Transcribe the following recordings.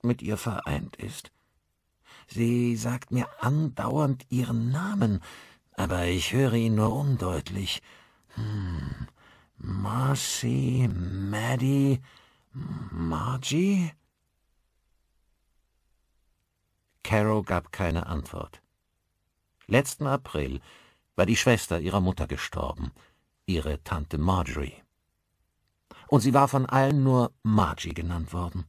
fest mit ihr vereint ist. Sie sagt mir andauernd ihren Namen, aber ich höre ihn nur undeutlich. Hm. Marcy, Maddie, Margie? Caro gab keine Antwort. Letzten April war die Schwester ihrer Mutter gestorben, ihre Tante Marjorie. Und sie war von allen nur Margie genannt worden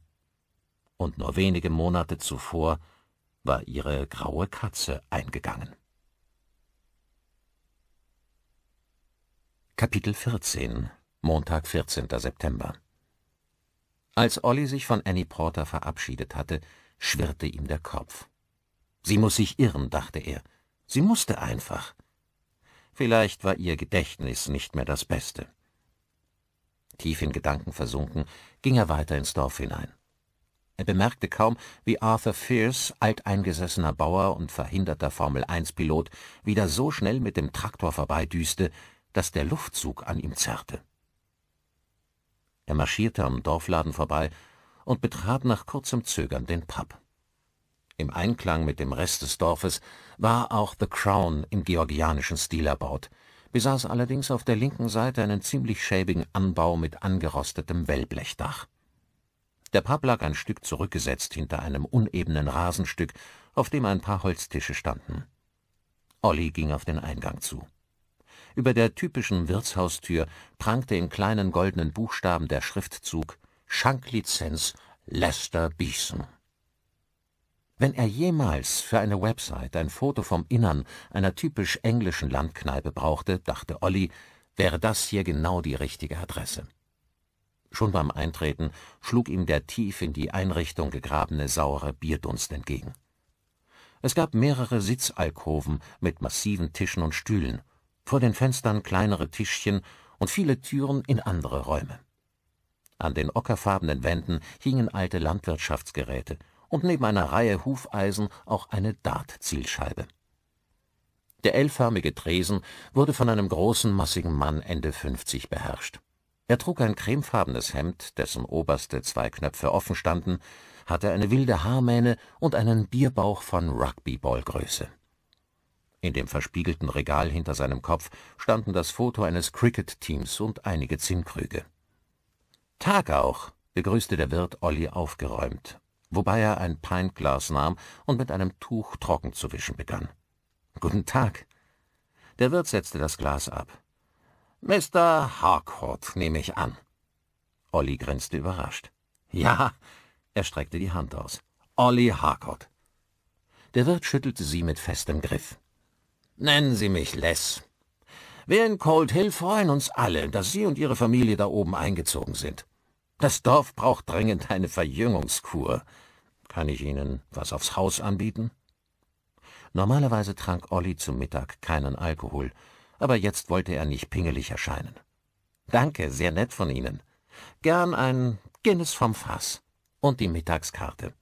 und nur wenige Monate zuvor war ihre graue Katze eingegangen. Kapitel 14, Montag, 14. September. Als Olli sich von Annie Porter verabschiedet hatte, schwirrte ihm der Kopf. Sie muß sich irren, dachte er. Sie mußte einfach. Vielleicht war ihr Gedächtnis nicht mehr das Beste. Tief in Gedanken versunken, ging er weiter ins Dorf hinein. Er bemerkte kaum, wie Arthur Fierce, alteingesessener Bauer und verhinderter Formel-1-Pilot, wieder so schnell mit dem Traktor vorbeidüste, dass der Luftzug an ihm zerrte. Er marschierte am Dorfladen vorbei und betrat nach kurzem Zögern den Pub. Im Einklang mit dem Rest des Dorfes war auch The Crown im georgianischen Stil erbaut, besaß allerdings auf der linken Seite einen ziemlich schäbigen Anbau mit angerostetem Wellblechdach. Der Pub lag ein Stück zurückgesetzt hinter einem unebenen Rasenstück, auf dem ein paar Holztische standen. Olli ging auf den Eingang zu. Über der typischen Wirtshaustür prangte in kleinen goldenen Buchstaben der Schriftzug Schanklizenz Lester Beeson. Wenn er jemals für eine Website ein Foto vom Innern einer typisch englischen Landkneipe brauchte, dachte Olli, wäre das hier genau die richtige Adresse. Schon beim Eintreten schlug ihm der tief in die Einrichtung gegrabene saure Bierdunst entgegen. Es gab mehrere Sitzalkoven mit massiven Tischen und Stühlen, vor den Fenstern kleinere Tischchen und viele Türen in andere Räume. An den ockerfarbenen Wänden hingen alte Landwirtschaftsgeräte und neben einer Reihe Hufeisen auch eine Dartzielscheibe. Der L-förmige Tresen wurde von einem großen, massigen Mann Ende 50 beherrscht. Er trug ein cremefarbenes Hemd, dessen oberste zwei Knöpfe offen standen, hatte eine wilde Haarmähne und einen Bierbauch von Rugbyballgröße. In dem verspiegelten Regal hinter seinem Kopf standen das Foto eines Cricket-Teams und einige Zinnkrüge. Tag auch, begrüßte der Wirt Olli aufgeräumt, wobei er ein Pintglas nahm und mit einem Tuch trocken zu wischen begann. Guten Tag. Der Wirt setzte das Glas ab. Mr. Harcourt, nehme ich an. Olli grinste überrascht. Ja, er streckte die Hand aus. Olli Harcourt. Der Wirt schüttelte sie mit festem Griff. Nennen Sie mich Les. Wir in Cold Hill freuen uns alle, dass Sie und Ihre Familie da oben eingezogen sind. Das Dorf braucht dringend eine Verjüngungskur. Kann ich Ihnen was aufs Haus anbieten? Normalerweise trank Olli zum Mittag keinen Alkohol, aber jetzt wollte er nicht pingelig erscheinen. Danke, sehr nett von Ihnen. Gern ein Guinness vom Fass und die Mittagskarte.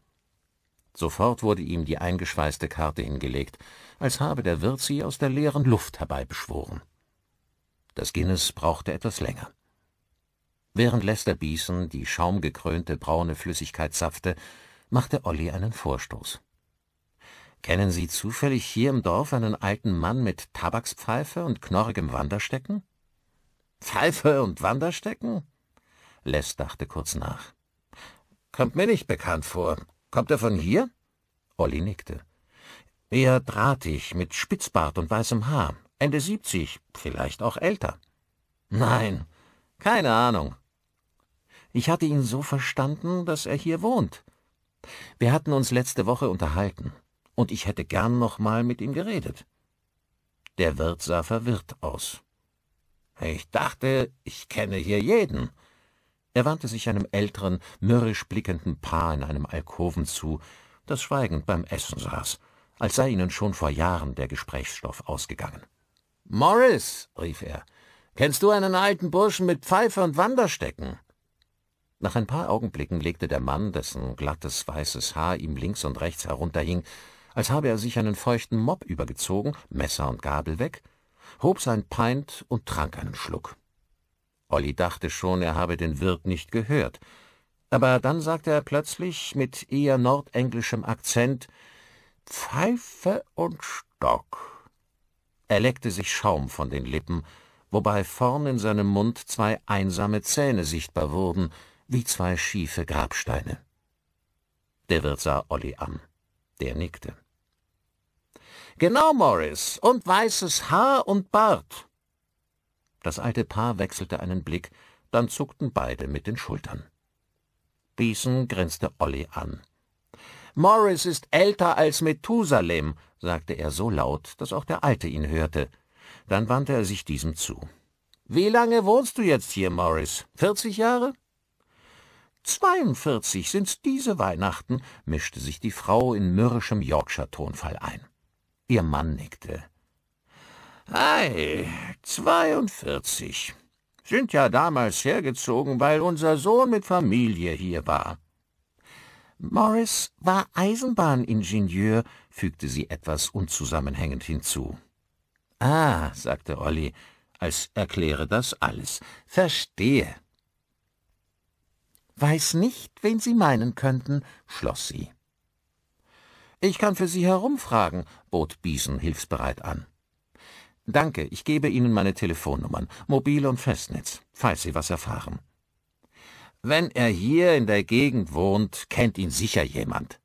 Sofort wurde ihm die eingeschweißte Karte hingelegt, als habe der Wirt sie aus der leeren Luft herbeibeschworen. Das Guinness brauchte etwas länger. Während Lester Beeson die schaumgekrönte braune Flüssigkeit zapfte, machte Olli einen Vorstoß. Kennen Sie zufällig hier im Dorf einen alten Mann mit Tabakspfeife und knorrigem Wanderstecken? Pfeife und Wanderstecken? Les dachte kurz nach. Kommt mir nicht bekannt vor. Kommt er von hier? Olli nickte. Eher drahtig, mit Spitzbart und weißem Haar. Ende siebzig, vielleicht auch älter. Nein, keine Ahnung. Ich hatte ihn so verstanden, dass er hier wohnt. Wir hatten uns letzte Woche unterhalten und ich hätte gern noch mal mit ihm geredet. Der Wirt sah verwirrt aus. Ich dachte, ich kenne hier jeden. Er wandte sich einem älteren, mürrisch blickenden Paar in einem Alkoven zu, das schweigend beim Essen saß, als sei ihnen schon vor Jahren der Gesprächsstoff ausgegangen. Morris, rief er, kennst du einen alten Burschen mit Pfeife und Wanderstecken? Nach ein paar Augenblicken legte der Mann, dessen glattes weißes Haar ihm links und rechts herunterhing, als habe er sich einen feuchten Mob übergezogen, Messer und Gabel weg, hob sein Pint und trank einen Schluck. Olli dachte schon, er habe den Wirt nicht gehört, aber dann sagte er plötzlich mit eher nordenglischem Akzent Pfeife und Stock. Er leckte sich Schaum von den Lippen, wobei vorn in seinem Mund zwei einsame Zähne sichtbar wurden, wie zwei schiefe Grabsteine. Der Wirt sah Olli an. Der nickte. Genau, Morris. Und weißes Haar und Bart. Das alte Paar wechselte einen Blick, dann zuckten beide mit den Schultern. Beeson grinste Olli an. Morris ist älter als Methusalem, sagte er so laut, dass auch der Alte ihn hörte. Dann wandte er sich diesem zu. Wie lange wohnst du jetzt hier, Morris? Vierzig Jahre? »Zweiundvierzig sind's diese Weihnachten, mischte sich die Frau in mürrischem Yorkshire-Tonfall ein. Ihr Mann nickte. Ei, 42. Sind ja damals hergezogen, weil unser Sohn mit Familie hier war. Morris war Eisenbahningenieur, fügte sie etwas unzusammenhängend hinzu. Ah, sagte Olli, als erkläre das alles. Verstehe. Weiß nicht, wen Sie meinen könnten, schloss sie. Ich kann für Sie herumfragen, bot Biesen hilfsbereit an. Danke, ich gebe Ihnen meine Telefonnummern, mobil und Festnetz, falls Sie was erfahren. Wenn er hier in der Gegend wohnt, kennt ihn sicher jemand.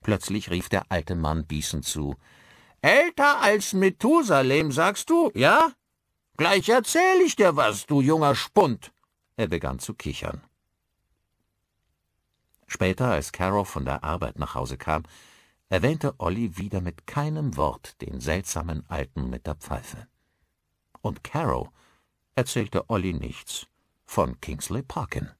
Plötzlich rief der alte Mann Biesen zu. Älter als Methusalem, sagst du, ja? Gleich erzähl ich dir was, du junger Spund. Er begann zu kichern. Später, als Caro von der Arbeit nach Hause kam, erwähnte Olli wieder mit keinem Wort den seltsamen Alten mit der Pfeife. Und Caro erzählte Olli nichts von Kingsley Parkin.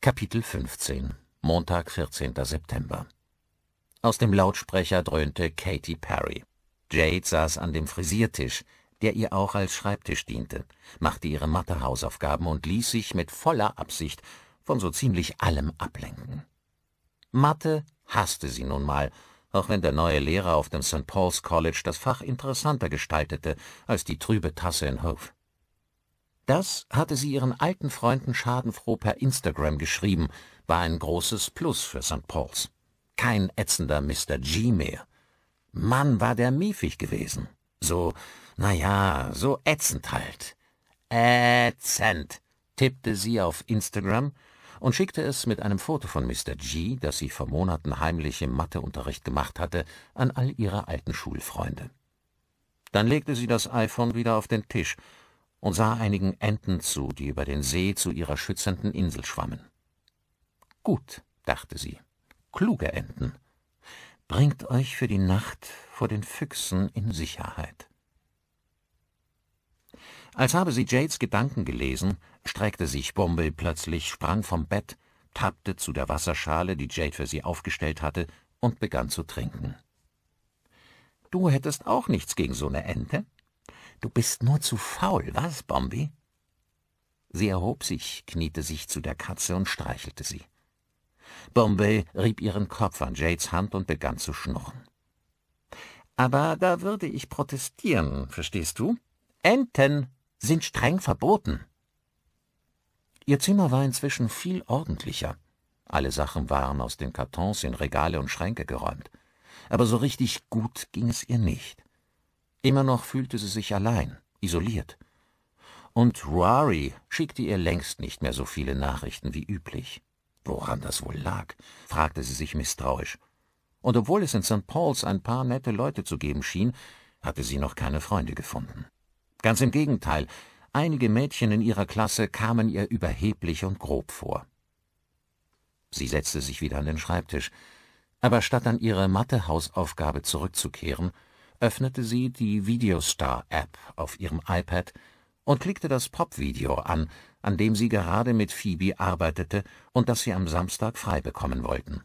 Kapitel 15 Montag, 14. September Aus dem Lautsprecher dröhnte Katy Perry. Jade saß an dem Frisiertisch, der ihr auch als Schreibtisch diente, machte ihre Mathe-Hausaufgaben und ließ sich mit voller Absicht von so ziemlich allem ablenken. Mathe hasste sie nun mal, auch wenn der neue Lehrer auf dem St. Paul's College das Fach interessanter gestaltete als die trübe Tasse in Hove. Das hatte sie ihren alten Freunden schadenfroh per Instagram geschrieben, war ein großes Plus für St. Paul's. Kein ätzender Mr. G mehr. Mann, war der miefig gewesen. So naja, so ätzend halt. Ätzend, tippte sie auf Instagram und schickte es mit einem Foto von Mr. G., das sie vor Monaten heimlich im Matheunterricht gemacht hatte, an all ihre alten Schulfreunde. Dann legte sie das iPhone wieder auf den Tisch und sah einigen Enten zu, die über den See zu ihrer schützenden Insel schwammen. Gut, dachte sie, kluge Enten. Bringt euch für die Nacht vor den Füchsen in Sicherheit. Als habe sie Jades Gedanken gelesen, streckte sich Bumble plötzlich, sprang vom Bett, tappte zu der Wasserschale, die Jade für sie aufgestellt hatte, und begann zu trinken. Du hättest auch nichts gegen so eine Ente? Du bist nur zu faul, was, Bombi? Sie erhob sich, kniete sich zu der Katze und streichelte sie. Bombay rieb ihren Kopf an Jades Hand und begann zu schnurren. Aber da würde ich protestieren, verstehst du? Enten sind streng verboten. Ihr Zimmer war inzwischen viel ordentlicher. Alle Sachen waren aus den Kartons in Regale und Schränke geräumt. Aber so richtig gut ging es ihr nicht. Immer noch fühlte sie sich allein, isoliert. Und Ruari schickte ihr längst nicht mehr so viele Nachrichten wie üblich. Woran das wohl lag, fragte sie sich misstrauisch. Und obwohl es in St. Paul's ein paar nette Leute zu geben schien, hatte sie noch keine Freunde gefunden. Ganz im Gegenteil, einige Mädchen in ihrer Klasse kamen ihr überheblich und grob vor. Sie setzte sich wieder an den Schreibtisch, aber statt an ihre Mathe-Hausaufgabe zurückzukehren, öffnete sie die Videostar-App auf ihrem iPad und klickte das Popvideo an, an dem sie gerade mit Phoebe arbeitete und das sie am Samstag frei bekommen wollten.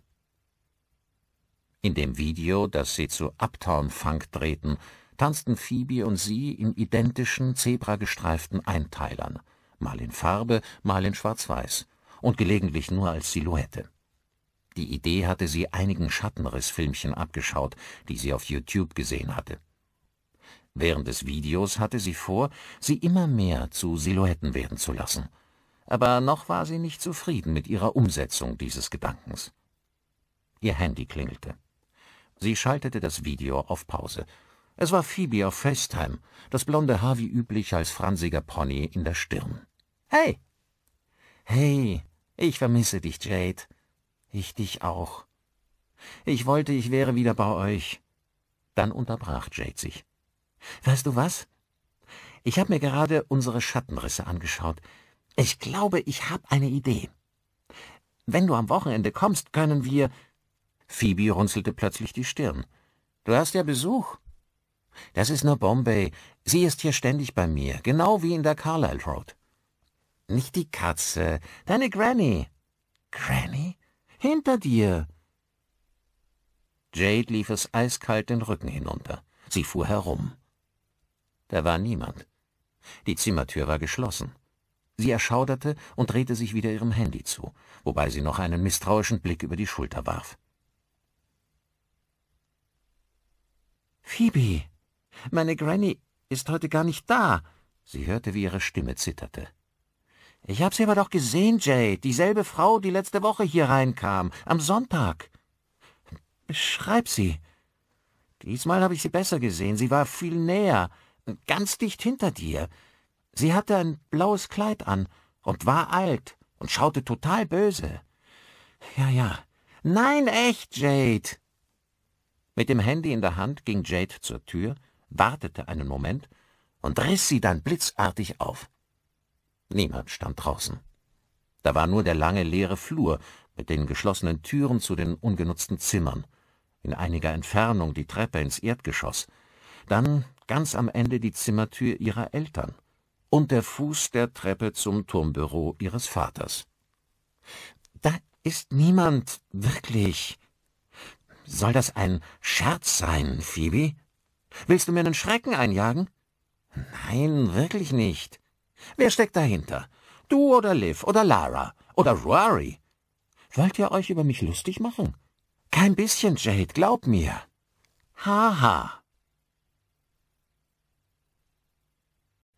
In dem Video, das sie zu Uptown Funk drehten, tanzten Phoebe und sie in identischen, zebragestreiften Einteilern, mal in Farbe, mal in Schwarz-Weiß und gelegentlich nur als Silhouette. Die Idee hatte sie einigen Schattenrissfilmchen abgeschaut, die sie auf YouTube gesehen hatte. Während des Videos hatte sie vor, sie immer mehr zu Silhouetten werden zu lassen. Aber noch war sie nicht zufrieden mit ihrer Umsetzung dieses Gedankens. Ihr Handy klingelte. Sie schaltete das Video auf Pause es war Phoebe auf FaceTime, das blonde Haar wie üblich als fransiger Pony in der Stirn. Hey! Hey, ich vermisse dich, Jade. Ich dich auch. Ich wollte, ich wäre wieder bei euch. Dann unterbrach Jade sich. Weißt du was? Ich habe mir gerade unsere Schattenrisse angeschaut. Ich glaube, ich habe eine Idee. Wenn du am Wochenende kommst, können wir... Phoebe runzelte plötzlich die Stirn. Du hast ja Besuch. Das ist nur Bombay. Sie ist hier ständig bei mir, genau wie in der Carlisle Road. Nicht die Katze, deine Granny. Granny? Hinter dir. Jade lief es eiskalt den Rücken hinunter. Sie fuhr herum. Da war niemand. Die Zimmertür war geschlossen. Sie erschauderte und drehte sich wieder ihrem Handy zu, wobei sie noch einen misstrauischen Blick über die Schulter warf. Phoebe, meine Granny ist heute gar nicht da. Sie hörte, wie ihre Stimme zitterte. Ich habe sie aber doch gesehen, Jay, dieselbe Frau, die letzte Woche hier reinkam, am Sonntag. Beschreib sie. Diesmal habe ich sie besser gesehen. Sie war viel näher, ganz dicht hinter dir. Sie hatte ein blaues Kleid an und war alt und schaute total böse. Ja, ja. Nein, echt, Jade. Mit dem Handy in der Hand ging Jade zur Tür wartete einen Moment und riss sie dann blitzartig auf. Niemand stand draußen. Da war nur der lange leere Flur mit den geschlossenen Türen zu den ungenutzten Zimmern, in einiger Entfernung die Treppe ins Erdgeschoss, dann ganz am Ende die Zimmertür ihrer Eltern und der Fuß der Treppe zum Turmbüro ihres Vaters. Da ist niemand, wirklich. Soll das ein Scherz sein, Phoebe? Willst du mir einen Schrecken einjagen? Nein, wirklich nicht. Wer steckt dahinter? Du oder Liv oder Lara oder Rory? Wollt ihr euch über mich lustig machen? Kein bisschen, Jade, glaub mir. Haha. Ha.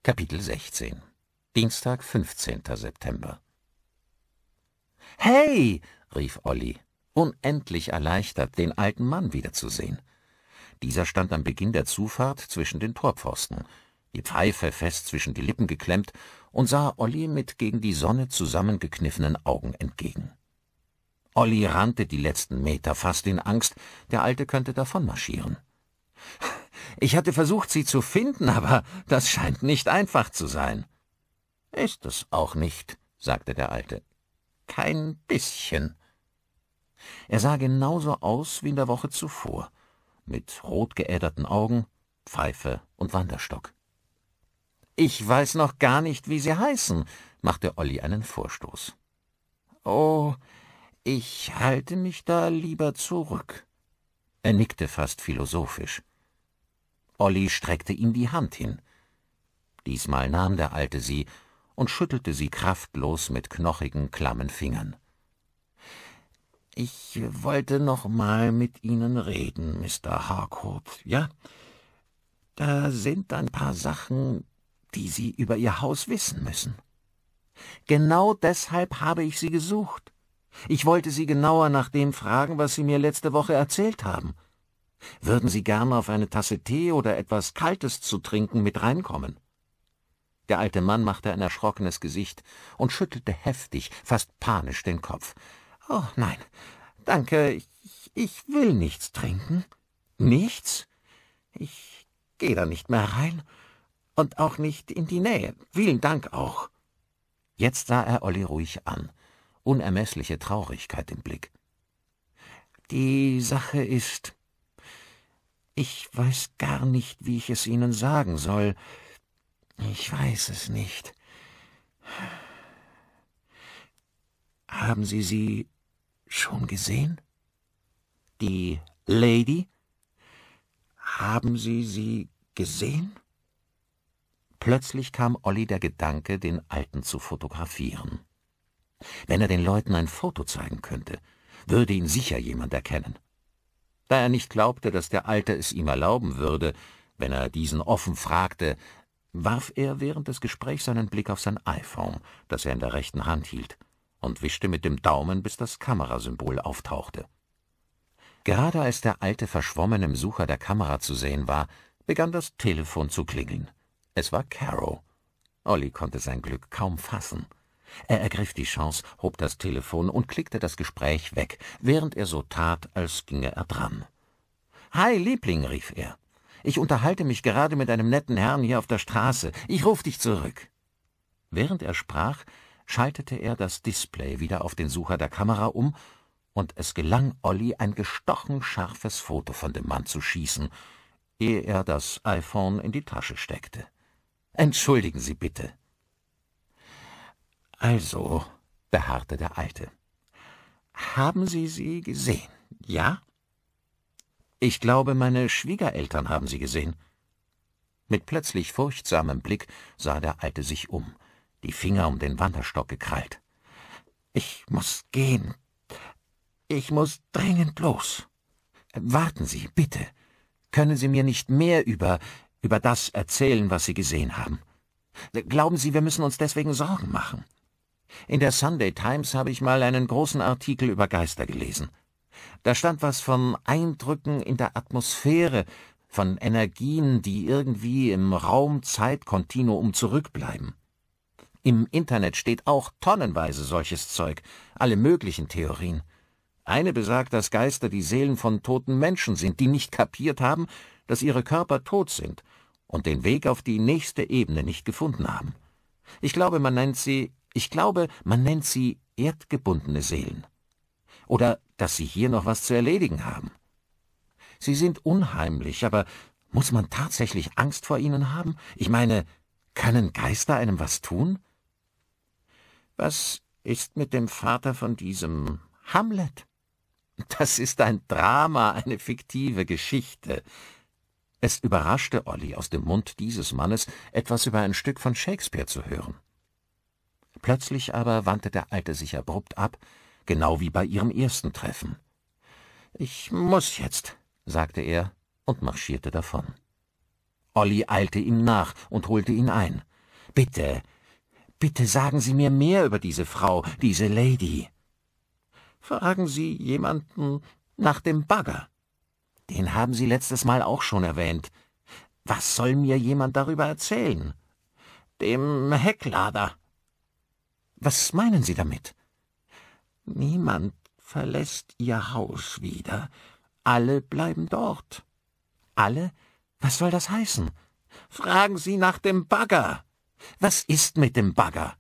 Kapitel 16 Dienstag, 15. September Hey, rief Olli, unendlich erleichtert, den alten Mann wiederzusehen. Dieser stand am Beginn der Zufahrt zwischen den Torpfosten, die Pfeife fest zwischen die Lippen geklemmt, und sah Olli mit gegen die Sonne zusammengekniffenen Augen entgegen. Olli rannte die letzten Meter fast in Angst, der Alte könnte davonmarschieren. Ich hatte versucht, sie zu finden, aber das scheint nicht einfach zu sein. Ist es auch nicht, sagte der Alte. Kein bisschen. Er sah genauso aus wie in der Woche zuvor mit rotgeäderten Augen, Pfeife und Wanderstock. Ich weiß noch gar nicht, wie Sie heißen, machte Olli einen Vorstoß. Oh, ich halte mich da lieber zurück. Er nickte fast philosophisch. Olli streckte ihm die Hand hin. Diesmal nahm der Alte sie und schüttelte sie kraftlos mit knochigen, klammen Fingern. Ich wollte noch mal mit Ihnen reden, Mr. Harcourt, ja? Da sind ein paar Sachen, die Sie über Ihr Haus wissen müssen. Genau deshalb habe ich Sie gesucht. Ich wollte Sie genauer nach dem fragen, was Sie mir letzte Woche erzählt haben. Würden Sie gern auf eine Tasse Tee oder etwas Kaltes zu trinken mit reinkommen? Der alte Mann machte ein erschrockenes Gesicht und schüttelte heftig, fast panisch den Kopf. Oh nein, danke, ich, ich will nichts trinken. Nichts? Ich gehe da nicht mehr rein und auch nicht in die Nähe. Vielen Dank auch. Jetzt sah er Olli ruhig an, unermeßliche Traurigkeit im Blick. Die Sache ist, ich weiß gar nicht, wie ich es Ihnen sagen soll. Ich weiß es nicht. Haben Sie sie Schon gesehen? Die Lady? Haben Sie sie gesehen? Plötzlich kam Olli der Gedanke, den Alten zu fotografieren. Wenn er den Leuten ein Foto zeigen könnte, würde ihn sicher jemand erkennen. Da er nicht glaubte, dass der Alte es ihm erlauben würde, wenn er diesen offen fragte, warf er während des Gesprächs seinen Blick auf sein iPhone, das er in der rechten Hand hielt und wischte mit dem Daumen, bis das Kamerasymbol auftauchte. Gerade als der Alte verschwommen im Sucher der Kamera zu sehen war, begann das Telefon zu klingeln. Es war Caro. Olli konnte sein Glück kaum fassen. Er ergriff die Chance, hob das Telefon und klickte das Gespräch weg, während er so tat, als ginge er dran. Hi, Liebling, rief er. Ich unterhalte mich gerade mit einem netten Herrn hier auf der Straße. Ich ruf dich zurück. Während er sprach, schaltete er das Display wieder auf den Sucher der Kamera um, und es gelang Olli, ein gestochen scharfes Foto von dem Mann zu schießen, ehe er das iPhone in die Tasche steckte. Entschuldigen Sie bitte. Also, beharrte der Alte, haben Sie sie gesehen, ja? Ich glaube, meine Schwiegereltern haben sie gesehen. Mit plötzlich furchtsamem Blick sah der Alte sich um – die Finger um den Wanderstock gekrallt. Ich muss gehen. Ich muss dringend los. Warten Sie, bitte. Können Sie mir nicht mehr über, über das erzählen, was Sie gesehen haben? Glauben Sie, wir müssen uns deswegen Sorgen machen? In der Sunday Times habe ich mal einen großen Artikel über Geister gelesen. Da stand was von Eindrücken in der Atmosphäre, von Energien, die irgendwie im Raum-Zeit-Kontinuum zurückbleiben. Im Internet steht auch tonnenweise solches Zeug, alle möglichen Theorien. Eine besagt, dass Geister die Seelen von toten Menschen sind, die nicht kapiert haben, dass ihre Körper tot sind und den Weg auf die nächste Ebene nicht gefunden haben. Ich glaube, man nennt sie, ich glaube, man nennt sie erdgebundene Seelen. Oder dass sie hier noch was zu erledigen haben. Sie sind unheimlich, aber muss man tatsächlich Angst vor ihnen haben? Ich meine, können Geister einem was tun? Was ist mit dem Vater von diesem Hamlet? Das ist ein Drama, eine fiktive Geschichte. Es überraschte Olli, aus dem Mund dieses Mannes etwas über ein Stück von Shakespeare zu hören. Plötzlich aber wandte der Alte sich abrupt ab, genau wie bei ihrem ersten Treffen. »Ich muss jetzt«, sagte er und marschierte davon. Olli eilte ihm nach und holte ihn ein. »Bitte, Bitte sagen Sie mir mehr über diese Frau, diese Lady. Fragen Sie jemanden nach dem Bagger. Den haben Sie letztes Mal auch schon erwähnt. Was soll mir jemand darüber erzählen? Dem Hecklader. Was meinen Sie damit? Niemand verlässt ihr Haus wieder. Alle bleiben dort. Alle? Was soll das heißen? Fragen Sie nach dem Bagger. Was ist mit dem Bagger?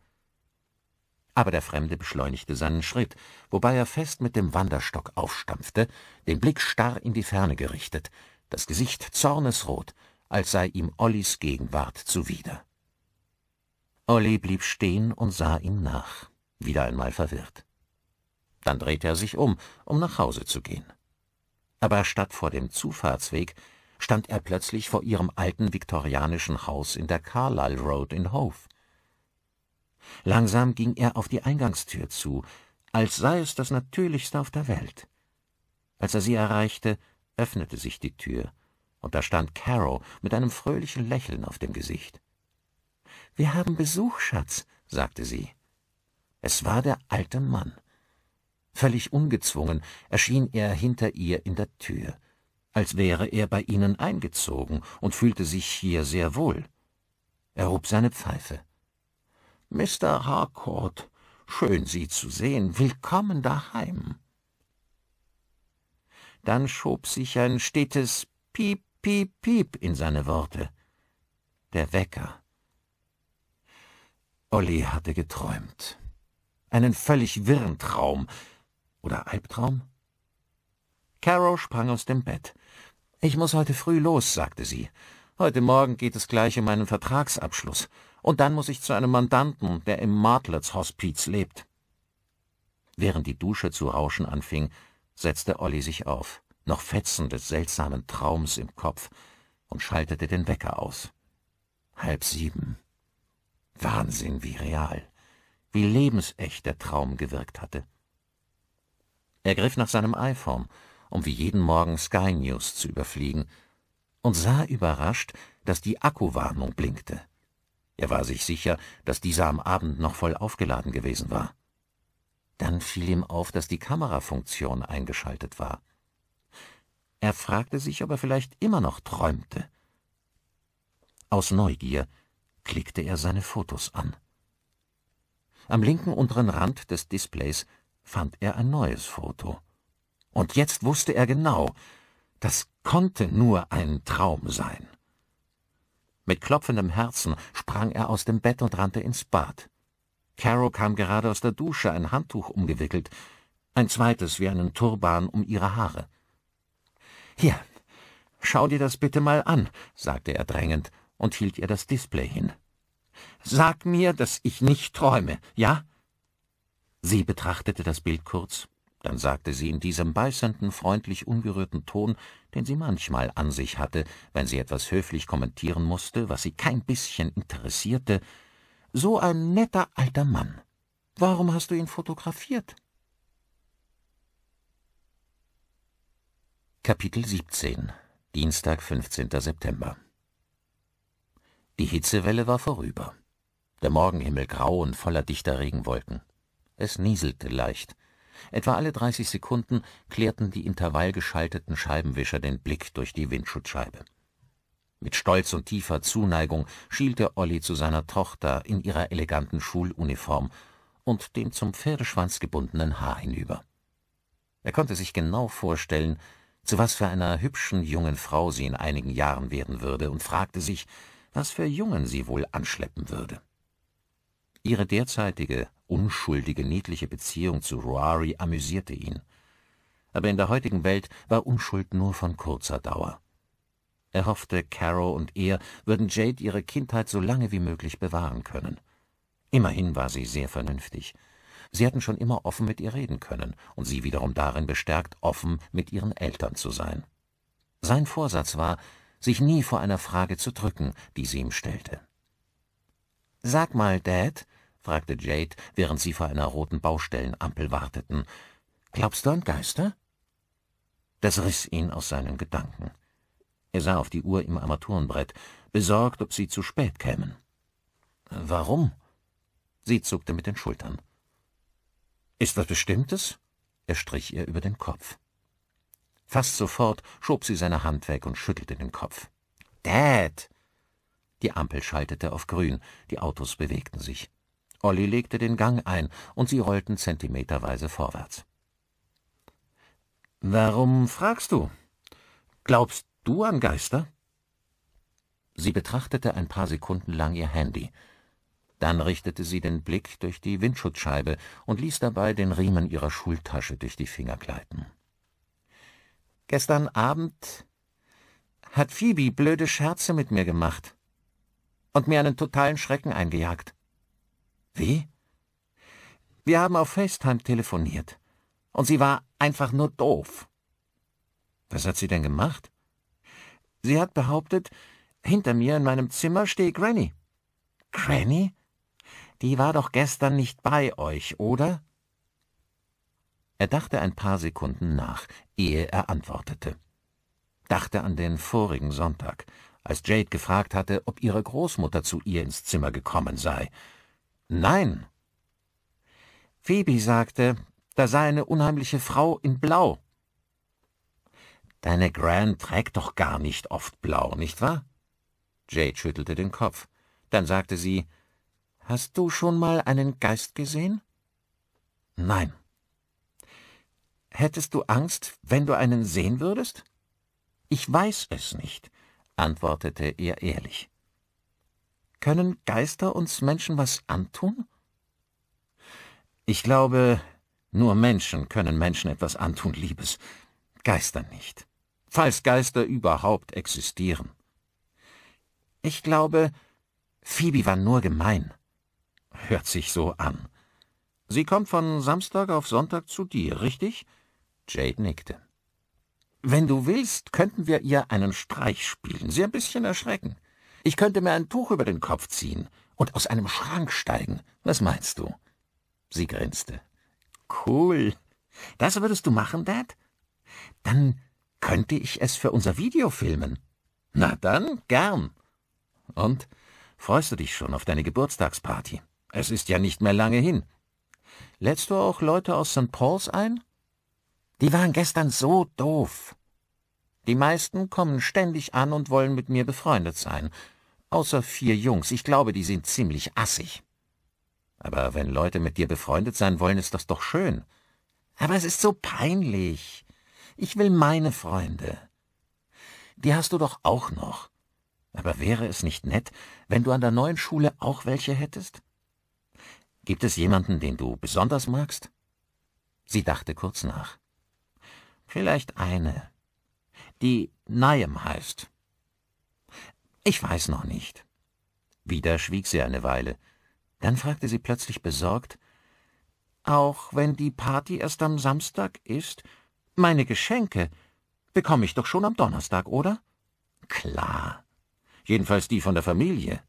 Aber der Fremde beschleunigte seinen Schritt, wobei er fest mit dem Wanderstock aufstampfte, den Blick starr in die Ferne gerichtet, das Gesicht zornesrot, als sei ihm Ollis Gegenwart zuwider. Olli blieb stehen und sah ihm nach, wieder einmal verwirrt. Dann drehte er sich um, um nach Hause zu gehen. Aber statt vor dem Zufahrtsweg stand er plötzlich vor ihrem alten viktorianischen Haus in der Carlisle Road in Hove. Langsam ging er auf die Eingangstür zu, als sei es das Natürlichste auf der Welt. Als er sie erreichte, öffnete sich die Tür, und da stand Caro mit einem fröhlichen Lächeln auf dem Gesicht. »Wir haben Besuch, Schatz«, sagte sie. Es war der alte Mann. Völlig ungezwungen erschien er hinter ihr in der Tür als wäre er bei ihnen eingezogen und fühlte sich hier sehr wohl. Er hob seine Pfeife. Mr. Harcourt, schön Sie zu sehen, willkommen daheim. Dann schob sich ein stetes Piep, Piep, Piep in seine Worte. Der Wecker. Olli hatte geträumt. Einen völlig wirren Traum. Oder Albtraum? Caro sprang aus dem Bett. Ich muss heute früh los, sagte sie. Heute Morgen geht es gleich um einen Vertragsabschluss. Und dann muss ich zu einem Mandanten, der im Martlets Hospiz lebt. Während die Dusche zu rauschen anfing, setzte Olli sich auf, noch Fetzen des seltsamen Traums im Kopf, und schaltete den Wecker aus. Halb sieben. Wahnsinn, wie real, wie lebensecht der Traum gewirkt hatte. Er griff nach seinem iPhone um wie jeden Morgen Sky News zu überfliegen, und sah überrascht, dass die Akkuwarnung blinkte. Er war sich sicher, dass dieser am Abend noch voll aufgeladen gewesen war. Dann fiel ihm auf, dass die Kamerafunktion eingeschaltet war. Er fragte sich, ob er vielleicht immer noch träumte. Aus Neugier klickte er seine Fotos an. Am linken unteren Rand des Displays fand er ein neues Foto. Und jetzt wusste er genau, das konnte nur ein Traum sein. Mit klopfendem Herzen sprang er aus dem Bett und rannte ins Bad. Caro kam gerade aus der Dusche, ein Handtuch umgewickelt, ein zweites wie einen Turban um ihre Haare. Hier, schau dir das bitte mal an, sagte er drängend und hielt ihr das Display hin. Sag mir, dass ich nicht träume, ja? Sie betrachtete das Bild kurz, dann sagte sie in diesem beißenden, freundlich ungerührten Ton, den sie manchmal an sich hatte, wenn sie etwas höflich kommentieren musste, was sie kein bisschen interessierte, »So ein netter alter Mann. Warum hast du ihn fotografiert?« Kapitel 17 Dienstag, 15. September Die Hitzewelle war vorüber. Der Morgenhimmel grau und voller dichter Regenwolken. Es nieselte leicht. Etwa alle 30 Sekunden klärten die intervallgeschalteten Scheibenwischer den Blick durch die Windschutzscheibe. Mit Stolz und tiefer Zuneigung schielte Olli zu seiner Tochter in ihrer eleganten Schuluniform und dem zum Pferdeschwanz gebundenen Haar hinüber. Er konnte sich genau vorstellen, zu was für einer hübschen jungen Frau sie in einigen Jahren werden würde, und fragte sich, was für Jungen sie wohl anschleppen würde. Ihre derzeitige, unschuldige, niedliche Beziehung zu Ruari amüsierte ihn. Aber in der heutigen Welt war Unschuld nur von kurzer Dauer. Er hoffte, Carol und er würden Jade ihre Kindheit so lange wie möglich bewahren können. Immerhin war sie sehr vernünftig. Sie hatten schon immer offen mit ihr reden können und sie wiederum darin bestärkt, offen mit ihren Eltern zu sein. Sein Vorsatz war, sich nie vor einer Frage zu drücken, die sie ihm stellte. Sag mal, Dad, fragte Jade, während sie vor einer roten Baustellenampel warteten, glaubst du an Geister? Das riss ihn aus seinen Gedanken. Er sah auf die Uhr im Armaturenbrett, besorgt, ob sie zu spät kämen. Warum? Sie zuckte mit den Schultern. Ist was Bestimmtes? Er strich ihr über den Kopf. Fast sofort schob sie seine Hand weg und schüttelte den Kopf. Dad, die Ampel schaltete auf grün, die Autos bewegten sich. Olli legte den Gang ein und sie rollten zentimeterweise vorwärts. Warum fragst du? Glaubst du an Geister? Sie betrachtete ein paar Sekunden lang ihr Handy. Dann richtete sie den Blick durch die Windschutzscheibe und ließ dabei den Riemen ihrer Schultasche durch die Finger gleiten. Gestern Abend hat Phoebe blöde Scherze mit mir gemacht und mir einen totalen Schrecken eingejagt. Wie? Wir haben auf FaceTime telefoniert. Und sie war einfach nur doof. Was hat sie denn gemacht? Sie hat behauptet, hinter mir in meinem Zimmer stehe Granny. Granny? Die war doch gestern nicht bei euch, oder? Er dachte ein paar Sekunden nach, ehe er antwortete. Dachte an den vorigen Sonntag, als Jade gefragt hatte, ob ihre Großmutter zu ihr ins Zimmer gekommen sei. Nein. Phoebe sagte, da sei eine unheimliche Frau in Blau. Deine Gran trägt doch gar nicht oft Blau, nicht wahr? Jade schüttelte den Kopf. Dann sagte sie, Hast du schon mal einen Geist gesehen? Nein. Hättest du Angst, wenn du einen sehen würdest? Ich weiß es nicht antwortete er ehrlich. Können Geister uns Menschen was antun? Ich glaube, nur Menschen können Menschen etwas antun, Liebes. Geister nicht. Falls Geister überhaupt existieren. Ich glaube, Phoebe war nur gemein. Hört sich so an. Sie kommt von Samstag auf Sonntag zu dir, richtig? Jade nickte. Wenn du willst, könnten wir ihr einen Streich spielen, sie ein bisschen erschrecken. Ich könnte mir ein Tuch über den Kopf ziehen und aus einem Schrank steigen. Was meinst du? Sie grinste. Cool. Das würdest du machen, Dad? Dann könnte ich es für unser Video filmen. Na dann, gern. Und freust du dich schon auf deine Geburtstagsparty? Es ist ja nicht mehr lange hin. Lädst du auch Leute aus St. Paul's ein? Die waren gestern so doof. Die meisten kommen ständig an und wollen mit mir befreundet sein. Außer vier Jungs. Ich glaube, die sind ziemlich assig. Aber wenn Leute mit dir befreundet sein wollen, ist das doch schön. Aber es ist so peinlich. Ich will meine Freunde. Die hast du doch auch noch. Aber wäre es nicht nett, wenn du an der neuen Schule auch welche hättest? Gibt es jemanden, den du besonders magst? Sie dachte kurz nach. Vielleicht eine die Naim heißt. Ich weiß noch nicht. Wieder schwieg sie eine Weile. Dann fragte sie plötzlich besorgt, auch wenn die Party erst am Samstag ist, meine Geschenke bekomme ich doch schon am Donnerstag, oder? Klar. Jedenfalls die von der Familie.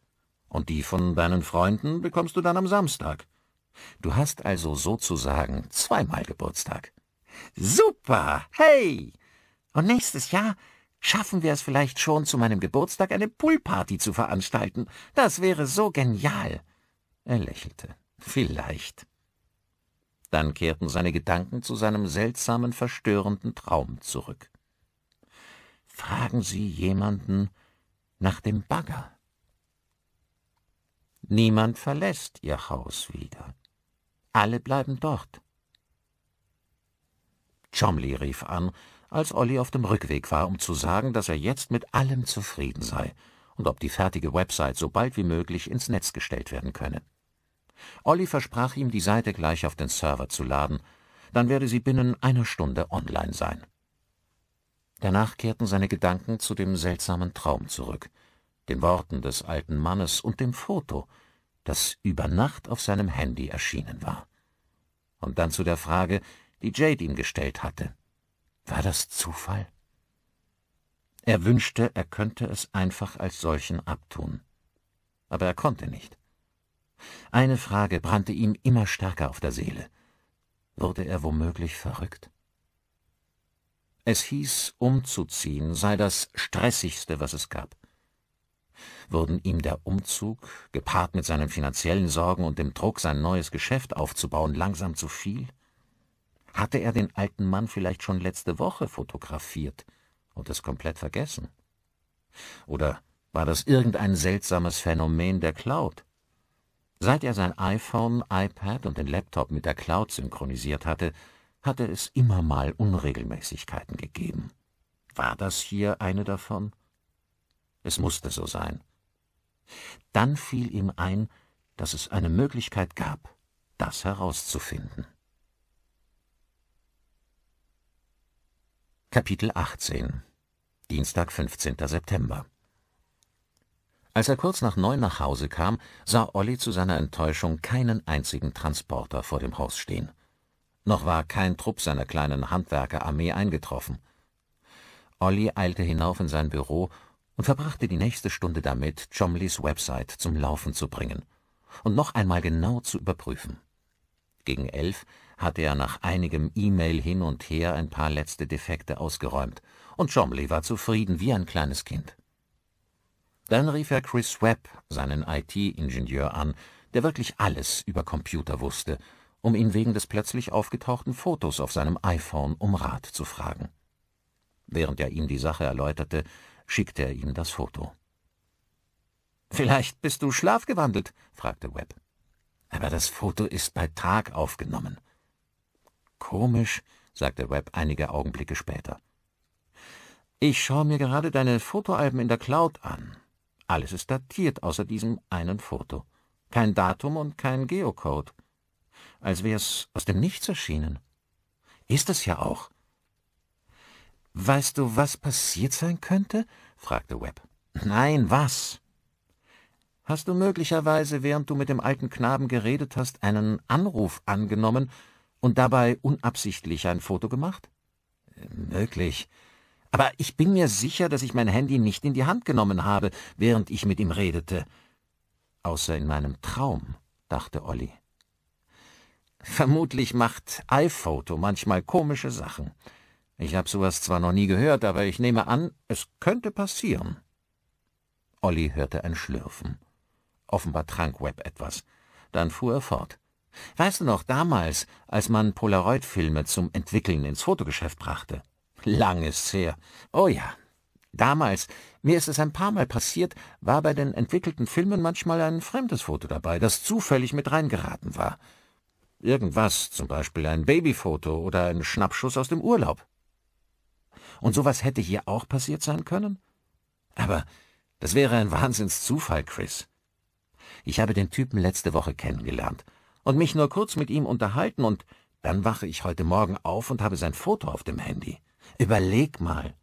Und die von deinen Freunden bekommst du dann am Samstag. Du hast also sozusagen zweimal Geburtstag. Super! Hey! Und nächstes Jahr schaffen wir es vielleicht schon, zu meinem Geburtstag eine Poolparty zu veranstalten. Das wäre so genial. Er lächelte. Vielleicht. Dann kehrten seine Gedanken zu seinem seltsamen, verstörenden Traum zurück. Fragen Sie jemanden nach dem Bagger. Niemand verlässt Ihr Haus wieder. Alle bleiben dort. Chomley rief an als Olli auf dem Rückweg war, um zu sagen, dass er jetzt mit allem zufrieden sei und ob die fertige Website so bald wie möglich ins Netz gestellt werden könne. Olli versprach ihm, die Seite gleich auf den Server zu laden, dann werde sie binnen einer Stunde online sein. Danach kehrten seine Gedanken zu dem seltsamen Traum zurück, den Worten des alten Mannes und dem Foto, das über Nacht auf seinem Handy erschienen war. Und dann zu der Frage, die Jade ihm gestellt hatte. War das Zufall? Er wünschte, er könnte es einfach als solchen abtun. Aber er konnte nicht. Eine Frage brannte ihm immer stärker auf der Seele. Wurde er womöglich verrückt? Es hieß, umzuziehen sei das Stressigste, was es gab. Wurden ihm der Umzug, gepaart mit seinen finanziellen Sorgen und dem Druck, sein neues Geschäft aufzubauen, langsam zu viel? Hatte er den alten Mann vielleicht schon letzte Woche fotografiert und es komplett vergessen? Oder war das irgendein seltsames Phänomen der Cloud? Seit er sein iPhone, iPad und den Laptop mit der Cloud synchronisiert hatte, hatte es immer mal Unregelmäßigkeiten gegeben. War das hier eine davon? Es musste so sein. Dann fiel ihm ein, dass es eine Möglichkeit gab, das herauszufinden. Kapitel 18 Dienstag, 15. September Als er kurz nach neun nach Hause kam, sah Olli zu seiner Enttäuschung keinen einzigen Transporter vor dem Haus stehen. Noch war kein Trupp seiner kleinen Handwerkerarmee eingetroffen. Olli eilte hinauf in sein Büro und verbrachte die nächste Stunde damit, Chomleys Website zum Laufen zu bringen und noch einmal genau zu überprüfen. Gegen elf hatte er nach einigem E-Mail hin und her ein paar letzte Defekte ausgeräumt, und Chomley war zufrieden wie ein kleines Kind. Dann rief er Chris Webb, seinen IT-Ingenieur, an, der wirklich alles über Computer wusste, um ihn wegen des plötzlich aufgetauchten Fotos auf seinem iPhone um Rat zu fragen. Während er ihm die Sache erläuterte, schickte er ihm das Foto. Vielleicht bist du schlafgewandelt, fragte Webb. Aber das Foto ist bei Tag aufgenommen. Komisch, sagte Webb einige Augenblicke später. Ich schaue mir gerade deine Fotoalben in der Cloud an. Alles ist datiert, außer diesem einen Foto. Kein Datum und kein Geocode. Als wär's aus dem Nichts erschienen. Ist es ja auch. Weißt du, was passiert sein könnte? fragte Webb. Nein, was? Hast du möglicherweise, während du mit dem alten Knaben geredet hast, einen Anruf angenommen, und dabei unabsichtlich ein Foto gemacht? Äh, möglich. Aber ich bin mir sicher, dass ich mein Handy nicht in die Hand genommen habe, während ich mit ihm redete. Außer in meinem Traum, dachte Olli. Vermutlich macht iPhoto manchmal komische Sachen. Ich habe sowas zwar noch nie gehört, aber ich nehme an, es könnte passieren. Olli hörte ein Schlürfen. Offenbar trank Webb etwas. Dann fuhr er fort. Weißt du noch, damals, als man Polaroid-Filme zum Entwickeln ins Fotogeschäft brachte? Langes her. Oh ja. Damals, mir ist es ein paar Mal passiert, war bei den entwickelten Filmen manchmal ein fremdes Foto dabei, das zufällig mit reingeraten war. Irgendwas, zum Beispiel ein Babyfoto oder ein Schnappschuss aus dem Urlaub. Und sowas hätte hier auch passiert sein können? Aber das wäre ein Wahnsinnszufall, Chris. Ich habe den Typen letzte Woche kennengelernt und mich nur kurz mit ihm unterhalten und dann wache ich heute Morgen auf und habe sein Foto auf dem Handy. Überleg mal.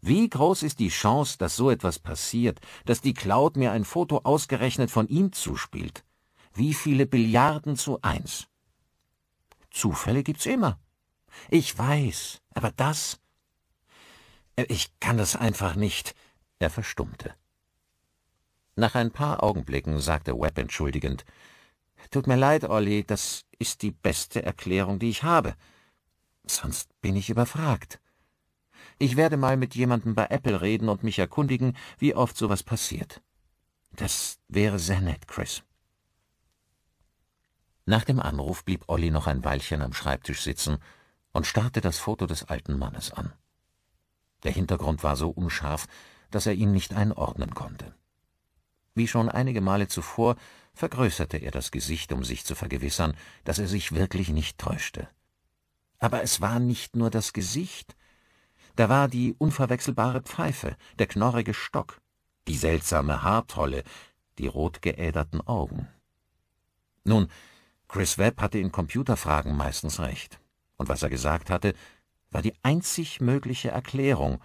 Wie groß ist die Chance, dass so etwas passiert, dass die Cloud mir ein Foto ausgerechnet von ihm zuspielt? Wie viele Billiarden zu eins? Zufälle gibt's immer. Ich weiß, aber das... Äh, ich kann das einfach nicht. Er verstummte. Nach ein paar Augenblicken sagte Webb entschuldigend, Tut mir leid, Olli, das ist die beste Erklärung, die ich habe. Sonst bin ich überfragt. Ich werde mal mit jemandem bei Apple reden und mich erkundigen, wie oft sowas passiert. Das wäre sehr nett, Chris. Nach dem Anruf blieb Olli noch ein Weilchen am Schreibtisch sitzen und starrte das Foto des alten Mannes an. Der Hintergrund war so unscharf, dass er ihn nicht einordnen konnte. Wie schon einige Male zuvor vergrößerte er das Gesicht, um sich zu vergewissern, dass er sich wirklich nicht täuschte. Aber es war nicht nur das Gesicht, da war die unverwechselbare Pfeife, der knorrige Stock, die seltsame Haartolle, die rotgeäderten Augen. Nun, Chris Webb hatte in Computerfragen meistens recht, und was er gesagt hatte, war die einzig mögliche Erklärung,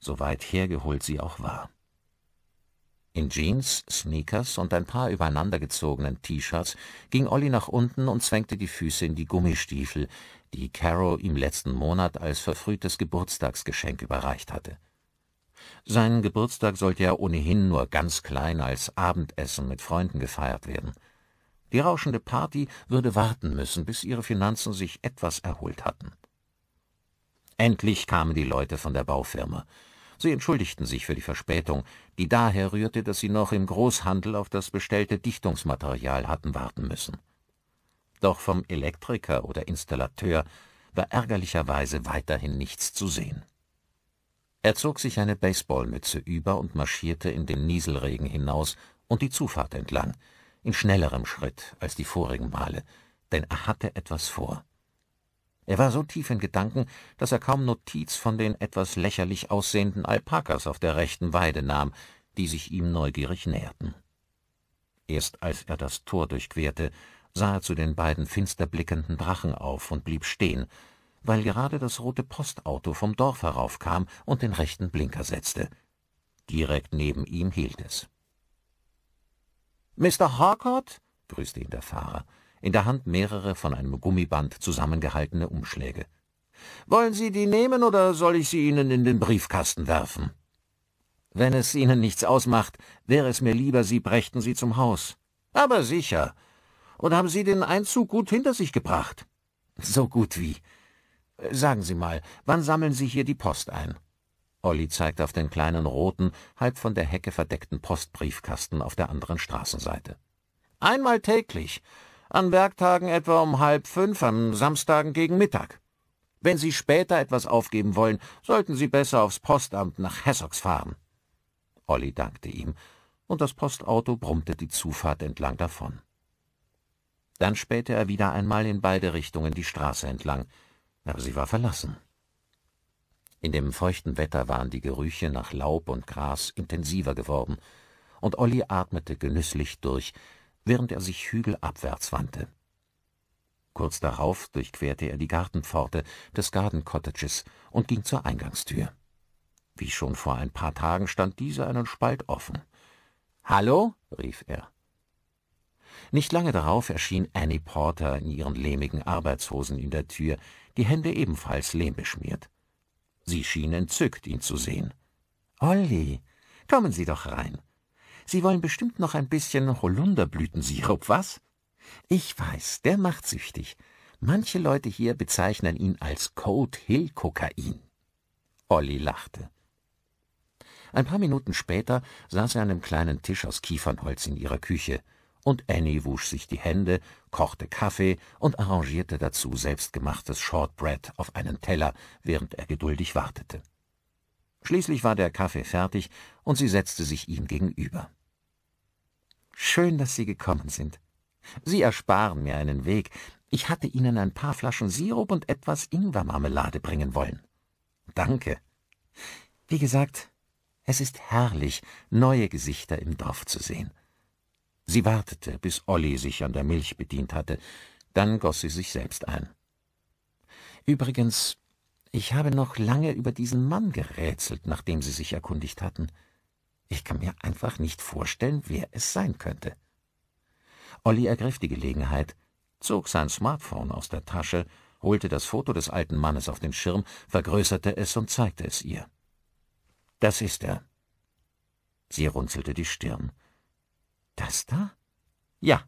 so weit hergeholt sie auch war. In Jeans, Sneakers und ein paar übereinandergezogenen T-Shirts ging Olli nach unten und zwängte die Füße in die Gummistiefel, die Caro ihm letzten Monat als verfrühtes Geburtstagsgeschenk überreicht hatte. Sein Geburtstag sollte ja ohnehin nur ganz klein als Abendessen mit Freunden gefeiert werden. Die rauschende Party würde warten müssen, bis ihre Finanzen sich etwas erholt hatten. Endlich kamen die Leute von der Baufirma. Sie entschuldigten sich für die Verspätung, die daher rührte, dass sie noch im Großhandel auf das bestellte Dichtungsmaterial hatten warten müssen. Doch vom Elektriker oder Installateur war ärgerlicherweise weiterhin nichts zu sehen. Er zog sich eine Baseballmütze über und marschierte in den Nieselregen hinaus und die Zufahrt entlang, in schnellerem Schritt als die vorigen Male, denn er hatte etwas vor. Er war so tief in Gedanken, dass er kaum Notiz von den etwas lächerlich aussehenden Alpakas auf der rechten Weide nahm, die sich ihm neugierig näherten. Erst als er das Tor durchquerte, sah er zu den beiden finster blickenden Drachen auf und blieb stehen, weil gerade das rote Postauto vom Dorf heraufkam und den rechten Blinker setzte. Direkt neben ihm hielt es. »Mr. Harcourt?« grüßte ihn der Fahrer in der Hand mehrere von einem Gummiband zusammengehaltene Umschläge. »Wollen Sie die nehmen oder soll ich sie Ihnen in den Briefkasten werfen?« »Wenn es Ihnen nichts ausmacht, wäre es mir lieber, Sie brächten sie zum Haus.« »Aber sicher. Und haben Sie den Einzug gut hinter sich gebracht?« »So gut wie. Sagen Sie mal, wann sammeln Sie hier die Post ein?« Olli zeigt auf den kleinen roten, halb von der Hecke verdeckten Postbriefkasten auf der anderen Straßenseite. Einmal täglich an Werktagen etwa um halb fünf, an Samstagen gegen Mittag. Wenn Sie später etwas aufgeben wollen, sollten Sie besser aufs Postamt nach Hessox fahren. Olli dankte ihm, und das Postauto brummte die Zufahrt entlang davon. Dann spähte er wieder einmal in beide Richtungen die Straße entlang, aber sie war verlassen. In dem feuchten Wetter waren die Gerüche nach Laub und Gras intensiver geworden, und Olli atmete genüsslich durch, während er sich hügelabwärts wandte. Kurz darauf durchquerte er die Gartenpforte des Garden Cottages und ging zur Eingangstür. Wie schon vor ein paar Tagen stand diese einen Spalt offen. Hallo? rief er. Nicht lange darauf erschien Annie Porter in ihren lehmigen Arbeitshosen in der Tür, die Hände ebenfalls lehmbeschmiert. Sie schien entzückt, ihn zu sehen. Olli, kommen Sie doch rein. Sie wollen bestimmt noch ein bisschen Holunderblütensirup, was? Ich weiß, der macht süchtig. Manche Leute hier bezeichnen ihn als Cold Hill Kokain. Olli lachte. Ein paar Minuten später saß er an einem kleinen Tisch aus Kiefernholz in ihrer Küche, und Annie wusch sich die Hände, kochte Kaffee und arrangierte dazu selbstgemachtes Shortbread auf einen Teller, während er geduldig wartete. Schließlich war der Kaffee fertig und sie setzte sich ihm gegenüber. Schön, dass Sie gekommen sind. Sie ersparen mir einen Weg. Ich hatte Ihnen ein paar Flaschen Sirup und etwas Ingwermarmelade bringen wollen. Danke. Wie gesagt, es ist herrlich, neue Gesichter im Dorf zu sehen. Sie wartete, bis Olli sich an der Milch bedient hatte, dann goss sie sich selbst ein. Übrigens, ich habe noch lange über diesen Mann gerätselt, nachdem Sie sich erkundigt hatten. Ich kann mir einfach nicht vorstellen, wer es sein könnte. Olli ergriff die Gelegenheit, zog sein Smartphone aus der Tasche, holte das Foto des alten Mannes auf den Schirm, vergrößerte es und zeigte es ihr. Das ist er. Sie runzelte die Stirn. Das da? Ja.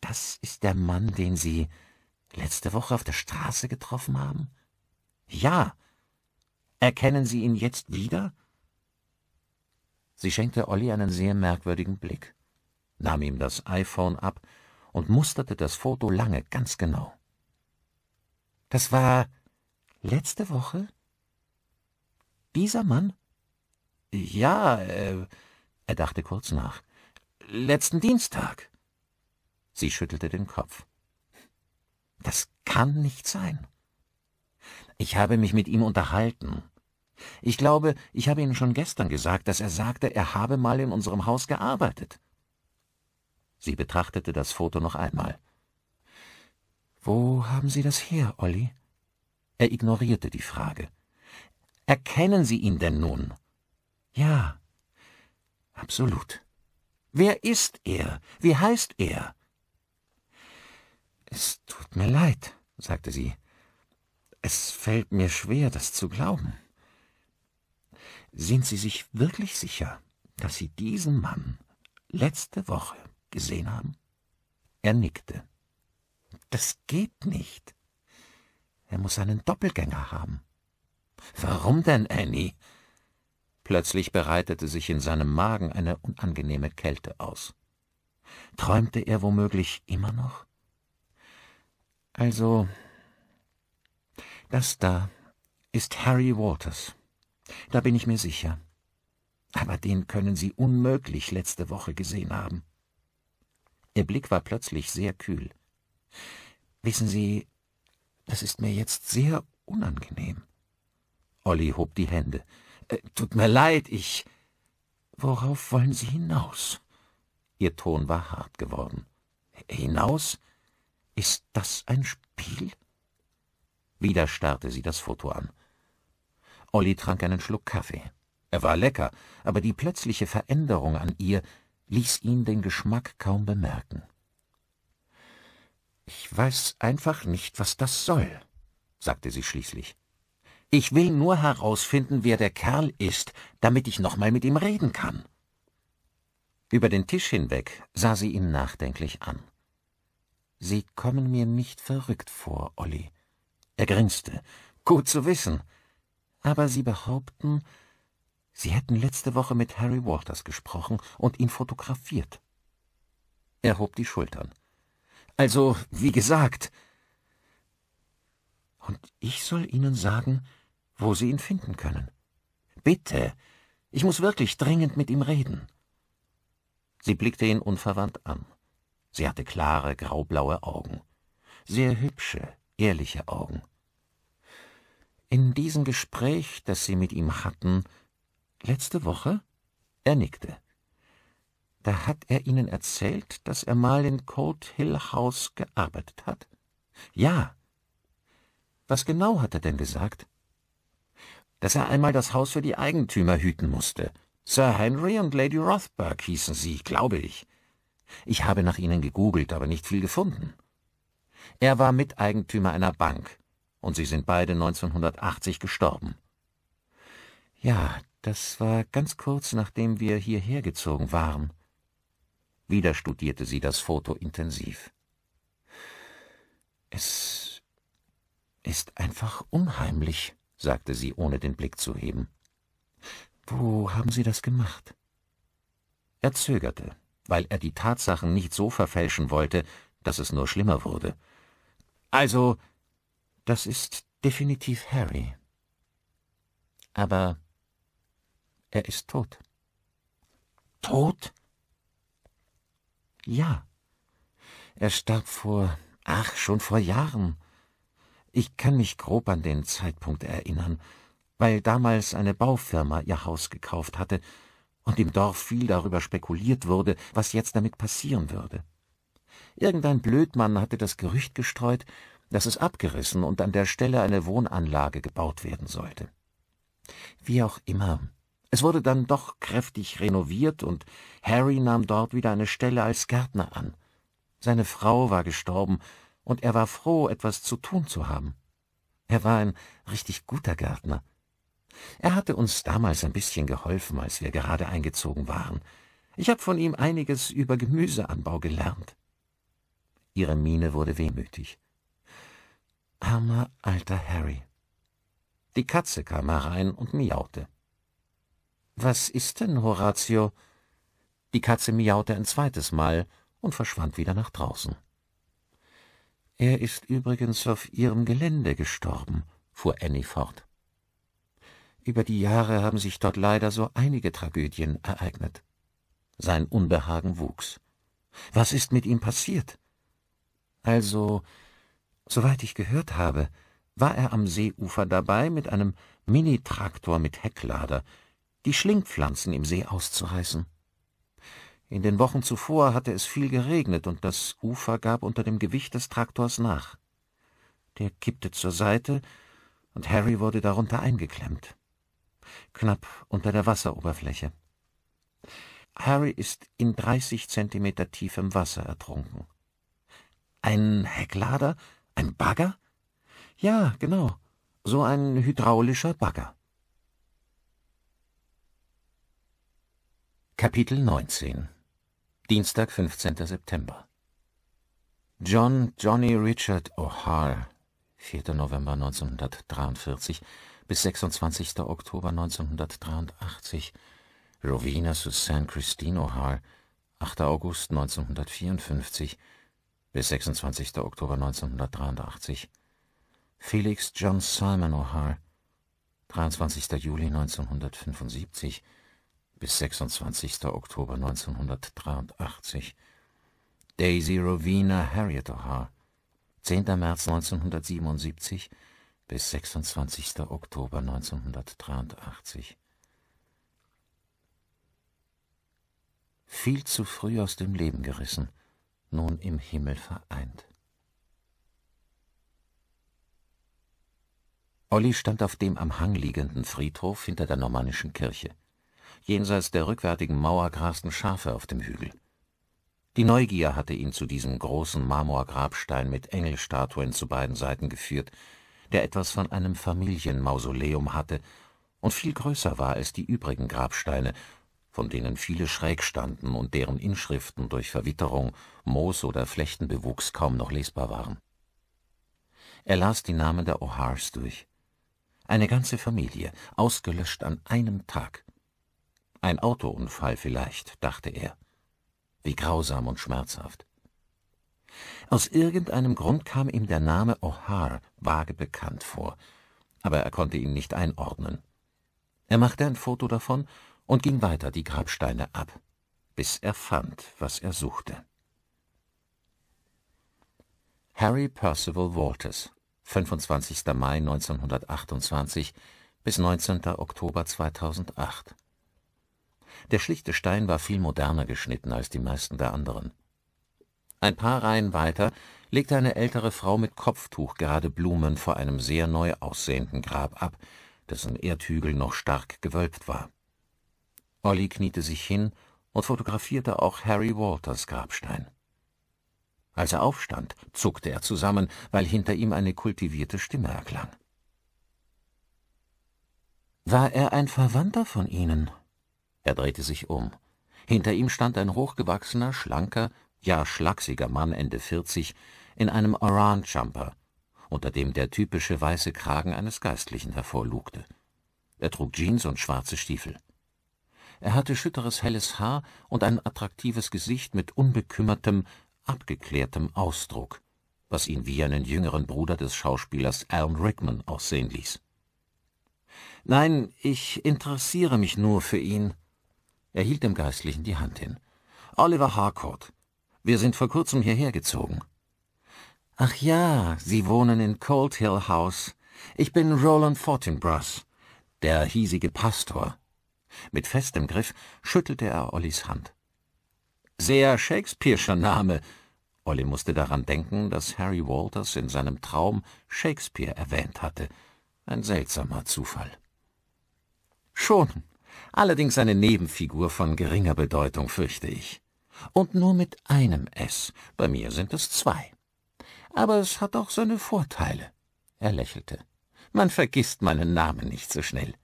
Das ist der Mann, den Sie letzte Woche auf der Straße getroffen haben? Ja. Erkennen Sie ihn jetzt wieder? Sie schenkte Olli einen sehr merkwürdigen Blick, nahm ihm das iPhone ab und musterte das Foto lange ganz genau. Das war letzte Woche? Dieser Mann? Ja, äh, er dachte kurz nach. Letzten Dienstag. Sie schüttelte den Kopf. Das kann nicht sein. Ich habe mich mit ihm unterhalten, ich glaube, ich habe Ihnen schon gestern gesagt, dass er sagte, er habe mal in unserem Haus gearbeitet. Sie betrachtete das Foto noch einmal. Wo haben Sie das her, Olli? Er ignorierte die Frage. Erkennen Sie ihn denn nun? Ja. Absolut. Wer ist er? Wie heißt er? Es tut mir leid, sagte sie. Es fällt mir schwer, das zu glauben. Sind Sie sich wirklich sicher, dass Sie diesen Mann letzte Woche gesehen haben? Er nickte. Das geht nicht. Er muss einen Doppelgänger haben. Warum denn, Annie? Plötzlich bereitete sich in seinem Magen eine unangenehme Kälte aus. Träumte er womöglich immer noch? Also, das da ist Harry Waters. Da bin ich mir sicher. Aber den können Sie unmöglich letzte Woche gesehen haben. Ihr Blick war plötzlich sehr kühl. Wissen Sie, das ist mir jetzt sehr unangenehm. Olli hob die Hände. Äh, tut mir leid, ich. Worauf wollen Sie hinaus? Ihr Ton war hart geworden. Hinaus? Ist das ein Spiel? Wieder starrte sie das Foto an. Olli trank einen Schluck Kaffee. Er war lecker, aber die plötzliche Veränderung an ihr ließ ihn den Geschmack kaum bemerken. Ich weiß einfach nicht, was das soll, sagte sie schließlich. Ich will nur herausfinden, wer der Kerl ist, damit ich noch mal mit ihm reden kann. Über den Tisch hinweg sah sie ihn nachdenklich an. Sie kommen mir nicht verrückt vor, Olli. Er grinste. Gut zu wissen. Aber Sie behaupten, Sie hätten letzte Woche mit Harry Walters gesprochen und ihn fotografiert. Er hob die Schultern. Also, wie gesagt. Und ich soll Ihnen sagen, wo Sie ihn finden können. Bitte, ich muss wirklich dringend mit ihm reden. Sie blickte ihn unverwandt an. Sie hatte klare, graublaue Augen. Sehr hübsche, ehrliche Augen. In diesem Gespräch, das Sie mit ihm hatten, letzte Woche? Er nickte. Da hat er Ihnen erzählt, dass er mal in Cold Hill House gearbeitet hat? Ja. Was genau hat er denn gesagt? Dass er einmal das Haus für die Eigentümer hüten musste. Sir Henry und Lady Rothberg hießen sie, glaube ich. Ich habe nach ihnen gegoogelt, aber nicht viel gefunden. Er war Miteigentümer einer Bank und sie sind beide 1980 gestorben. Ja, das war ganz kurz, nachdem wir hierher gezogen waren. Wieder studierte sie das Foto intensiv. Es ist einfach unheimlich, sagte sie, ohne den Blick zu heben. Wo haben Sie das gemacht? Er zögerte, weil er die Tatsachen nicht so verfälschen wollte, dass es nur schlimmer wurde. Also, das ist definitiv Harry. Aber er ist tot. Tot? Ja. Er starb vor, ach, schon vor Jahren. Ich kann mich grob an den Zeitpunkt erinnern, weil damals eine Baufirma ihr Haus gekauft hatte und im Dorf viel darüber spekuliert wurde, was jetzt damit passieren würde. Irgendein Blödmann hatte das Gerücht gestreut, dass es abgerissen und an der Stelle eine Wohnanlage gebaut werden sollte. Wie auch immer, es wurde dann doch kräftig renoviert und Harry nahm dort wieder eine Stelle als Gärtner an. Seine Frau war gestorben und er war froh, etwas zu tun zu haben. Er war ein richtig guter Gärtner. Er hatte uns damals ein bisschen geholfen, als wir gerade eingezogen waren. Ich habe von ihm einiges über Gemüseanbau gelernt. Ihre Miene wurde wehmütig. Armer alter Harry. Die Katze kam herein und miaute. Was ist denn, Horatio? Die Katze miaute ein zweites Mal und verschwand wieder nach draußen. Er ist übrigens auf Ihrem Gelände gestorben, fuhr Annie fort. Über die Jahre haben sich dort leider so einige Tragödien ereignet. Sein Unbehagen wuchs. Was ist mit ihm passiert? Also, Soweit ich gehört habe, war er am Seeufer dabei, mit einem Minitraktor mit Hecklader die Schlingpflanzen im See auszureißen. In den Wochen zuvor hatte es viel geregnet und das Ufer gab unter dem Gewicht des Traktors nach. Der kippte zur Seite und Harry wurde darunter eingeklemmt. Knapp unter der Wasseroberfläche. Harry ist in 30 Zentimeter tiefem Wasser ertrunken. Ein Hecklader ein Bagger? Ja, genau. So ein hydraulischer Bagger. Kapitel 19 Dienstag, 15. September John Johnny Richard O'Hare, 4. November 1943 bis 26. Oktober 1983 Rowena Suzanne Christine O'Hare, 8. August 1954 bis 26. Oktober 1983. Felix John Simon O'Hare, 23. Juli 1975 bis 26. Oktober 1983. Daisy Rowena Harriet O'Hare, 10. März 1977 bis 26. Oktober 1983. Viel zu früh aus dem Leben gerissen nun im Himmel vereint. Olli stand auf dem am Hang liegenden Friedhof hinter der normannischen Kirche. Jenseits der rückwärtigen Mauer grasten Schafe auf dem Hügel. Die Neugier hatte ihn zu diesem großen Marmorgrabstein mit Engelstatuen zu beiden Seiten geführt, der etwas von einem Familienmausoleum hatte und viel größer war als die übrigen Grabsteine von denen viele schräg standen und deren Inschriften durch Verwitterung, Moos oder Flechtenbewuchs kaum noch lesbar waren. Er las die Namen der O'Hars durch. Eine ganze Familie, ausgelöscht an einem Tag. Ein Autounfall vielleicht, dachte er. Wie grausam und schmerzhaft. Aus irgendeinem Grund kam ihm der Name O'Har vage bekannt vor, aber er konnte ihn nicht einordnen. Er machte ein Foto davon und ging weiter die Grabsteine ab, bis er fand, was er suchte. Harry Percival Walters, 25. Mai 1928 bis 19. Oktober 2008. Der schlichte Stein war viel moderner geschnitten als die meisten der anderen. Ein paar Reihen weiter legte eine ältere Frau mit Kopftuch gerade Blumen vor einem sehr neu aussehenden Grab ab, dessen Erdhügel noch stark gewölbt war. Olli kniete sich hin und fotografierte auch Harry Walters Grabstein. Als er aufstand, zuckte er zusammen, weil hinter ihm eine kultivierte Stimme erklang. War er ein Verwandter von Ihnen? Er drehte sich um. Hinter ihm stand ein hochgewachsener, schlanker, ja schlachsiger Mann Ende 40 in einem Orange-Jumper, unter dem der typische weiße Kragen eines Geistlichen hervorlugte. Er trug Jeans und schwarze Stiefel. Er hatte schütteres helles Haar und ein attraktives Gesicht mit unbekümmertem, abgeklärtem Ausdruck, was ihn wie einen jüngeren Bruder des Schauspielers Alan Rickman aussehen ließ. Nein, ich interessiere mich nur für ihn. Er hielt dem Geistlichen die Hand hin. Oliver Harcourt. Wir sind vor kurzem hierher gezogen. Ach ja, Sie wohnen in Cold Hill House. Ich bin Roland Fortinbras, der hiesige Pastor, mit festem Griff schüttelte er Ollis Hand. »Sehr Shakespeare'scher Name!« Olli musste daran denken, dass Harry Walters in seinem Traum Shakespeare erwähnt hatte. Ein seltsamer Zufall. »Schon, allerdings eine Nebenfigur von geringer Bedeutung, fürchte ich. Und nur mit einem S, bei mir sind es zwei. Aber es hat auch seine Vorteile.« Er lächelte. »Man vergisst meinen Namen nicht so schnell.«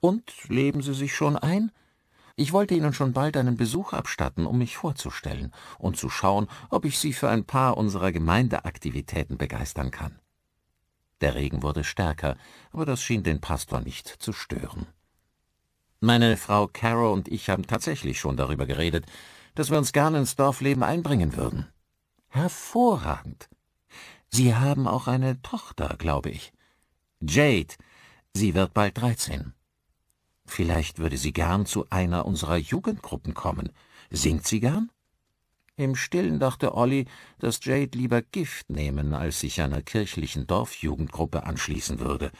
und leben Sie sich schon ein? Ich wollte Ihnen schon bald einen Besuch abstatten, um mich vorzustellen und zu schauen, ob ich Sie für ein paar unserer Gemeindeaktivitäten begeistern kann. Der Regen wurde stärker, aber das schien den Pastor nicht zu stören. Meine Frau Caro und ich haben tatsächlich schon darüber geredet, dass wir uns gerne ins Dorfleben einbringen würden. Hervorragend. Sie haben auch eine Tochter, glaube ich. Jade, sie wird bald dreizehn. Vielleicht würde sie gern zu einer unserer Jugendgruppen kommen. Singt sie gern? Im Stillen dachte Olli, dass Jade lieber Gift nehmen, als sich einer kirchlichen Dorfjugendgruppe anschließen würde.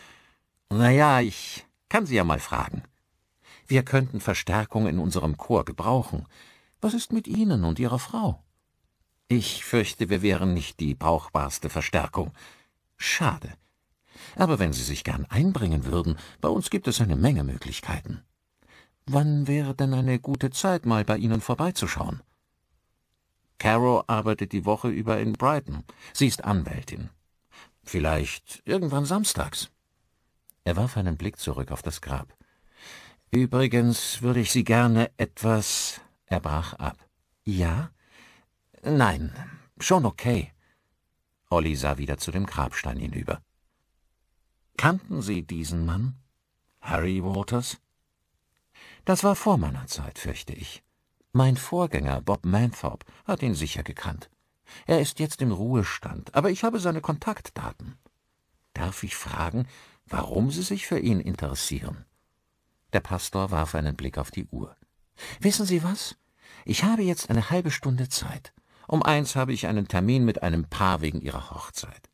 Na ja, ich kann sie ja mal fragen. Wir könnten Verstärkung in unserem Chor gebrauchen. Was ist mit Ihnen und Ihrer Frau? Ich fürchte, wir wären nicht die brauchbarste Verstärkung. Schade. Aber wenn Sie sich gern einbringen würden, bei uns gibt es eine Menge Möglichkeiten. Wann wäre denn eine gute Zeit, mal bei Ihnen vorbeizuschauen? Caro arbeitet die Woche über in Brighton. Sie ist Anwältin. Vielleicht irgendwann samstags. Er warf einen Blick zurück auf das Grab. Übrigens würde ich Sie gerne etwas... Er brach ab. Ja? Nein, schon okay. Olli sah wieder zu dem Grabstein hinüber. Kannten Sie diesen Mann? Harry Waters? Das war vor meiner Zeit, fürchte ich. Mein Vorgänger Bob Manthorpe hat ihn sicher gekannt. Er ist jetzt im Ruhestand, aber ich habe seine Kontaktdaten. Darf ich fragen, warum Sie sich für ihn interessieren? Der Pastor warf einen Blick auf die Uhr. Wissen Sie was? Ich habe jetzt eine halbe Stunde Zeit. Um eins habe ich einen Termin mit einem Paar wegen ihrer Hochzeit.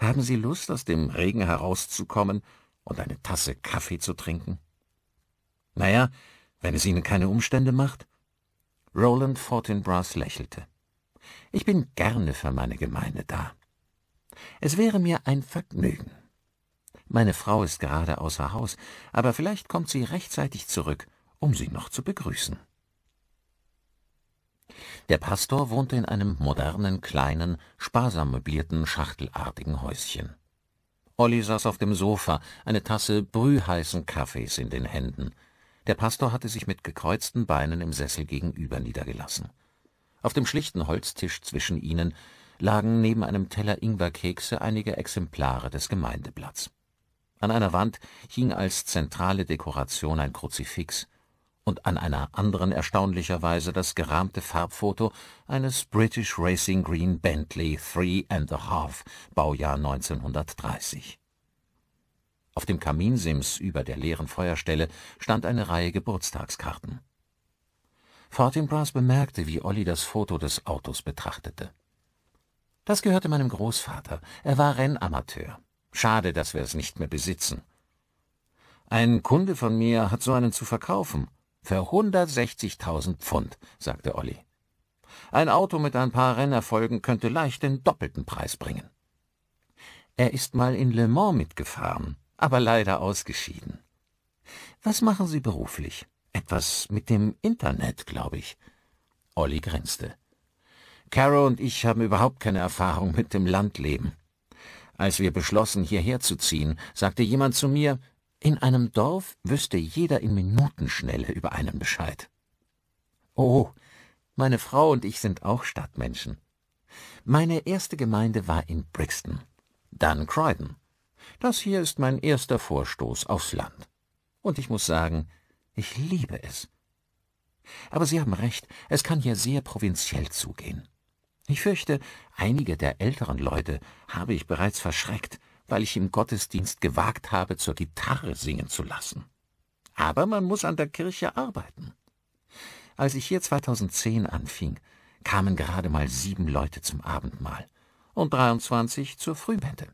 Haben Sie Lust, aus dem Regen herauszukommen und eine Tasse Kaffee zu trinken? Naja, wenn es Ihnen keine Umstände macht? Roland Fortinbras lächelte. Ich bin gerne für meine Gemeinde da. Es wäre mir ein Vergnügen. Meine Frau ist gerade außer Haus, aber vielleicht kommt sie rechtzeitig zurück, um sie noch zu begrüßen. Der Pastor wohnte in einem modernen, kleinen, sparsam möblierten, schachtelartigen Häuschen. Olli saß auf dem Sofa, eine Tasse brühheißen Kaffees in den Händen. Der Pastor hatte sich mit gekreuzten Beinen im Sessel gegenüber niedergelassen. Auf dem schlichten Holztisch zwischen ihnen lagen neben einem Teller Ingwerkekse einige Exemplare des Gemeindeblatts. An einer Wand hing als zentrale Dekoration ein Kruzifix, und an einer anderen erstaunlicherweise das gerahmte Farbfoto eines British Racing Green Bentley Three and a Half, Baujahr 1930. Auf dem Kaminsims über der leeren Feuerstelle stand eine Reihe Geburtstagskarten. Fortinbras bemerkte, wie Olli das Foto des Autos betrachtete. Das gehörte meinem Großvater. Er war Rennamateur. Schade, dass wir es nicht mehr besitzen. Ein Kunde von mir hat so einen zu verkaufen. Für 160.000 Pfund, sagte Olli. Ein Auto mit ein paar Rennerfolgen könnte leicht den doppelten Preis bringen. Er ist mal in Le Mans mitgefahren, aber leider ausgeschieden. Was machen Sie beruflich? Etwas mit dem Internet, glaube ich. Olli grinste. Caro und ich haben überhaupt keine Erfahrung mit dem Landleben. Als wir beschlossen, hierher zu ziehen, sagte jemand zu mir, in einem Dorf wüsste jeder in Minutenschnelle über einen Bescheid. Oh, meine Frau und ich sind auch Stadtmenschen. Meine erste Gemeinde war in Brixton, dann Croydon. Das hier ist mein erster Vorstoß aufs Land. Und ich muss sagen, ich liebe es. Aber Sie haben recht, es kann hier sehr provinziell zugehen. Ich fürchte, einige der älteren Leute habe ich bereits verschreckt, weil ich im Gottesdienst gewagt habe, zur Gitarre singen zu lassen. Aber man muss an der Kirche arbeiten. Als ich hier 2010 anfing, kamen gerade mal sieben Leute zum Abendmahl und 23 zur Frühbette.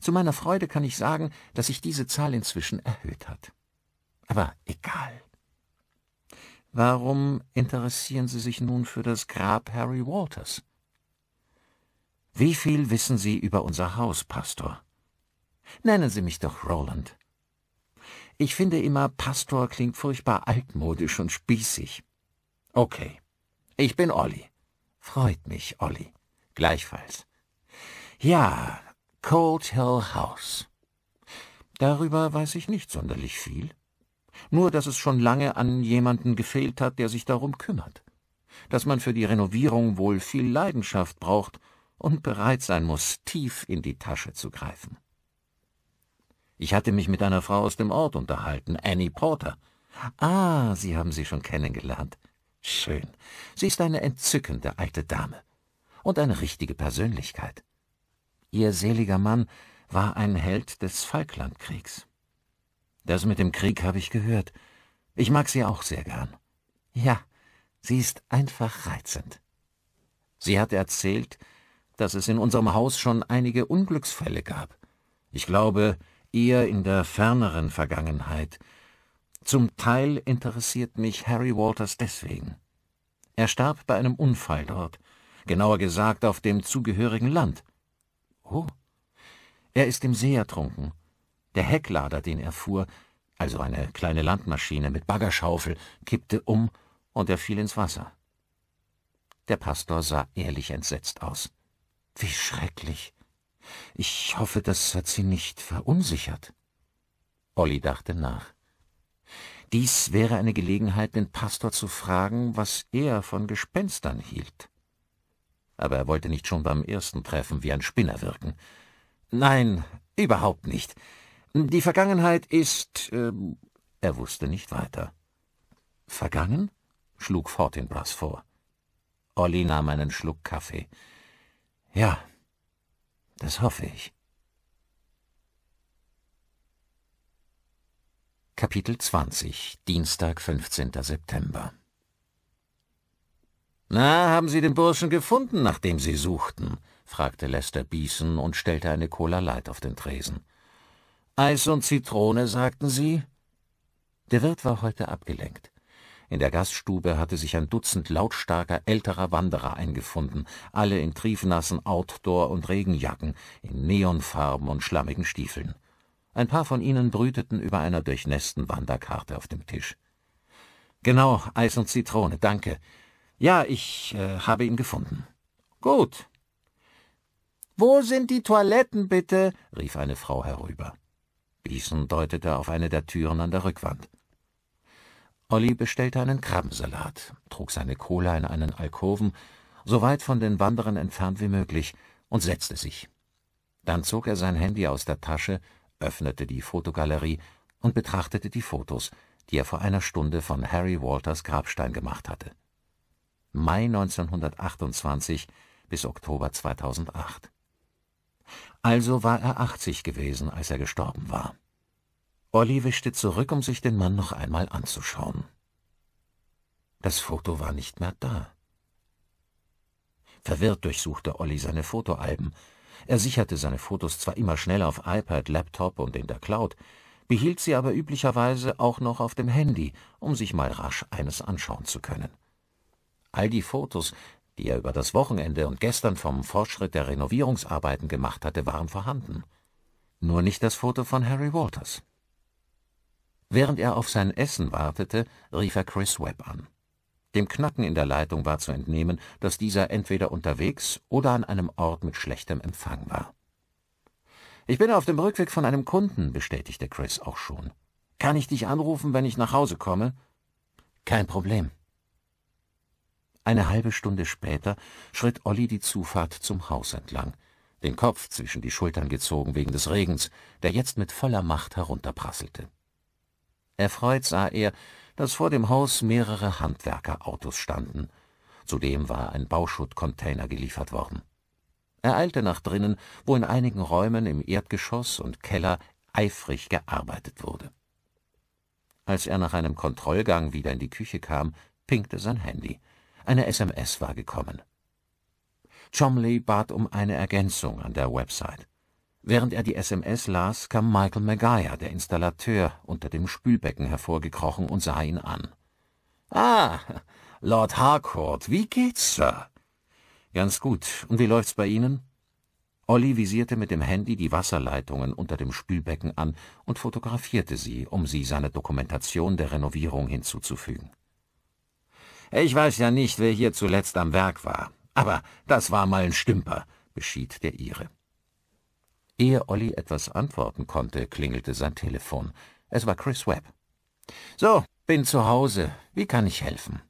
Zu meiner Freude kann ich sagen, dass sich diese Zahl inzwischen erhöht hat. Aber egal. Warum interessieren Sie sich nun für das Grab Harry Walters? Wie viel wissen Sie über unser Haus, Pastor? Nennen Sie mich doch Roland. Ich finde immer, Pastor klingt furchtbar altmodisch und spießig. Okay. Ich bin Olli. Freut mich, Olli. Gleichfalls. Ja, Cold Hill House. Darüber weiß ich nicht sonderlich viel. Nur, dass es schon lange an jemanden gefehlt hat, der sich darum kümmert. Dass man für die Renovierung wohl viel Leidenschaft braucht und bereit sein muss, tief in die Tasche zu greifen. Ich hatte mich mit einer Frau aus dem Ort unterhalten, Annie Porter. Ah, Sie haben sie schon kennengelernt. Schön. Sie ist eine entzückende alte Dame und eine richtige Persönlichkeit. Ihr seliger Mann war ein Held des Falklandkriegs. Das mit dem Krieg habe ich gehört. Ich mag sie auch sehr gern. Ja, sie ist einfach reizend. Sie hat erzählt, dass es in unserem Haus schon einige Unglücksfälle gab. Ich glaube, eher in der ferneren Vergangenheit. Zum Teil interessiert mich Harry Walters deswegen. Er starb bei einem Unfall dort, genauer gesagt auf dem zugehörigen Land. Oh. Er ist im See ertrunken. Der Hecklader, den er fuhr, also eine kleine Landmaschine mit Baggerschaufel, kippte um und er fiel ins Wasser. Der Pastor sah ehrlich entsetzt aus. Wie schrecklich. Ich hoffe, das hat sie nicht verunsichert. Olli dachte nach. Dies wäre eine Gelegenheit, den Pastor zu fragen, was er von Gespenstern hielt. Aber er wollte nicht schon beim ersten Treffen wie ein Spinner wirken. Nein, überhaupt nicht. Die Vergangenheit ist... Äh, er wusste nicht weiter. Vergangen? schlug Fortinbras vor. Olli nahm einen Schluck Kaffee. Ja, das hoffe ich. Kapitel 20, Dienstag, 15. September. Na, haben Sie den Burschen gefunden, nach dem Sie suchten? fragte Lester Beeson und stellte eine Cola Light auf den Tresen. Eis und Zitrone, sagten Sie? Der Wirt war heute abgelenkt. In der Gaststube hatte sich ein Dutzend lautstarker älterer Wanderer eingefunden, alle in triefnassen Outdoor- und Regenjacken, in Neonfarben und schlammigen Stiefeln. Ein paar von ihnen brüteten über einer durchnässten Wanderkarte auf dem Tisch. Genau, Eis und Zitrone, danke. Ja, ich äh, habe ihn gefunden. Gut. Wo sind die Toiletten bitte? rief eine Frau herüber. Biesen deutete auf eine der Türen an der Rückwand. Olli bestellte einen Krabbensalat, trug seine Cola in einen Alkoven, so weit von den Wanderern entfernt wie möglich, und setzte sich. Dann zog er sein Handy aus der Tasche, öffnete die Fotogalerie und betrachtete die Fotos, die er vor einer Stunde von Harry Walters Grabstein gemacht hatte. Mai 1928 bis Oktober 2008. Also war er 80 gewesen, als er gestorben war. Olli wischte zurück, um sich den Mann noch einmal anzuschauen. Das Foto war nicht mehr da. Verwirrt durchsuchte Olli seine Fotoalben. Er sicherte seine Fotos zwar immer schnell auf iPad, Laptop und in der Cloud, behielt sie aber üblicherweise auch noch auf dem Handy, um sich mal rasch eines anschauen zu können. All die Fotos, die er über das Wochenende und gestern vom Fortschritt der Renovierungsarbeiten gemacht hatte, waren vorhanden. Nur nicht das Foto von Harry Walters. Während er auf sein Essen wartete, rief er Chris Webb an. Dem Knacken in der Leitung war zu entnehmen, dass dieser entweder unterwegs oder an einem Ort mit schlechtem Empfang war. Ich bin auf dem Rückweg von einem Kunden, bestätigte Chris auch schon. Kann ich dich anrufen, wenn ich nach Hause komme? Kein Problem. Eine halbe Stunde später schritt Olli die Zufahrt zum Haus entlang, den Kopf zwischen die Schultern gezogen wegen des Regens, der jetzt mit voller Macht herunterprasselte. Erfreut sah er, dass vor dem Haus mehrere Handwerkerautos standen. Zudem war ein Bauschuttcontainer geliefert worden. Er eilte nach drinnen, wo in einigen Räumen im Erdgeschoss und Keller eifrig gearbeitet wurde. Als er nach einem Kontrollgang wieder in die Küche kam, pinkte sein Handy. Eine SMS war gekommen. Chomley bat um eine Ergänzung an der Website. Während er die SMS las, kam Michael Maguire, der Installateur, unter dem Spülbecken hervorgekrochen und sah ihn an. Ah, Lord Harcourt, wie geht's, Sir? Ganz gut. Und wie läuft's bei Ihnen? Olli visierte mit dem Handy die Wasserleitungen unter dem Spülbecken an und fotografierte sie, um sie seiner Dokumentation der Renovierung hinzuzufügen. Ich weiß ja nicht, wer hier zuletzt am Werk war, aber das war mal ein Stümper, beschied der ihre. Ehe Olli etwas antworten konnte, klingelte sein Telefon. Es war Chris Webb. »So, bin zu Hause. Wie kann ich helfen?«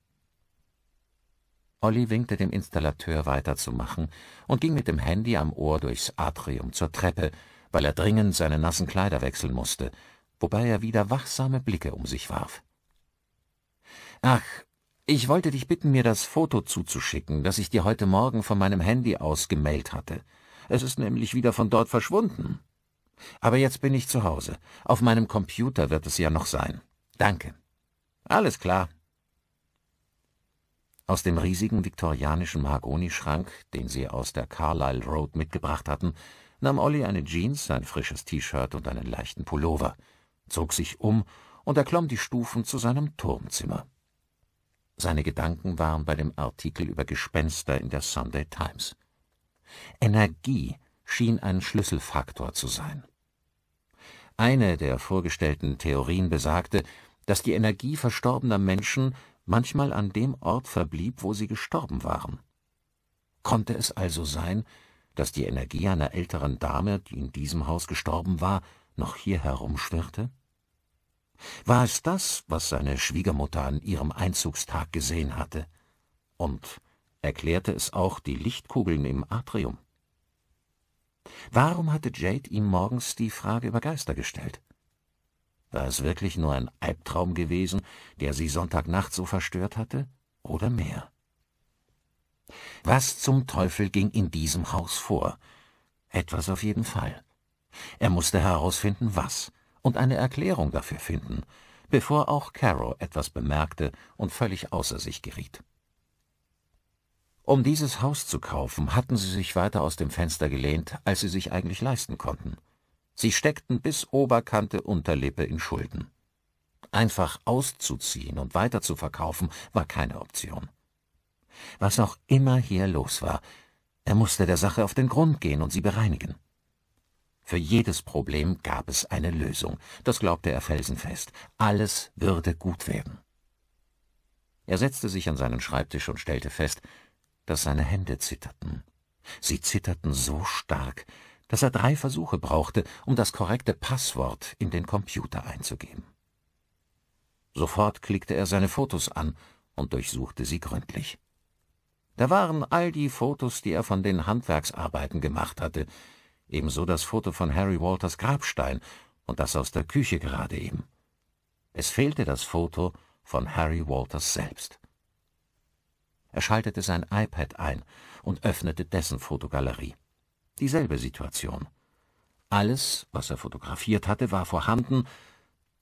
Olli winkte dem Installateur weiterzumachen und ging mit dem Handy am Ohr durchs Atrium zur Treppe, weil er dringend seine nassen Kleider wechseln musste, wobei er wieder wachsame Blicke um sich warf. »Ach, ich wollte dich bitten, mir das Foto zuzuschicken, das ich dir heute Morgen von meinem Handy aus gemeldet hatte.« es ist nämlich wieder von dort verschwunden. Aber jetzt bin ich zu Hause. Auf meinem Computer wird es ja noch sein. Danke. Alles klar. Aus dem riesigen viktorianischen Mahagonischrank, den sie aus der Carlisle Road mitgebracht hatten, nahm Olli eine Jeans, ein frisches T-Shirt und einen leichten Pullover, zog sich um und erklomm die Stufen zu seinem Turmzimmer. Seine Gedanken waren bei dem Artikel über Gespenster in der Sunday Times. Energie schien ein Schlüsselfaktor zu sein. Eine der vorgestellten Theorien besagte, dass die Energie verstorbener Menschen manchmal an dem Ort verblieb, wo sie gestorben waren. Konnte es also sein, dass die Energie einer älteren Dame, die in diesem Haus gestorben war, noch hier herumschwirrte? War es das, was seine Schwiegermutter an ihrem Einzugstag gesehen hatte? Und erklärte es auch die Lichtkugeln im Atrium. Warum hatte Jade ihm morgens die Frage über Geister gestellt? War es wirklich nur ein Albtraum gewesen, der sie Sonntagnacht so verstört hatte, oder mehr? Was zum Teufel ging in diesem Haus vor? Etwas auf jeden Fall. Er musste herausfinden, was, und eine Erklärung dafür finden, bevor auch Caro etwas bemerkte und völlig außer sich geriet. Um dieses Haus zu kaufen, hatten sie sich weiter aus dem Fenster gelehnt, als sie sich eigentlich leisten konnten. Sie steckten bis Oberkante Unterlippe in Schulden. Einfach auszuziehen und weiter zu verkaufen war keine Option. Was auch immer hier los war, er musste der Sache auf den Grund gehen und sie bereinigen. Für jedes Problem gab es eine Lösung, das glaubte er felsenfest. Alles würde gut werden. Er setzte sich an seinen Schreibtisch und stellte fest, dass seine Hände zitterten. Sie zitterten so stark, dass er drei Versuche brauchte, um das korrekte Passwort in den Computer einzugeben. Sofort klickte er seine Fotos an und durchsuchte sie gründlich. Da waren all die Fotos, die er von den Handwerksarbeiten gemacht hatte, ebenso das Foto von Harry Walters Grabstein und das aus der Küche gerade eben. Es fehlte das Foto von Harry Walters selbst. Er schaltete sein iPad ein und öffnete dessen Fotogalerie. Dieselbe Situation. Alles, was er fotografiert hatte, war vorhanden,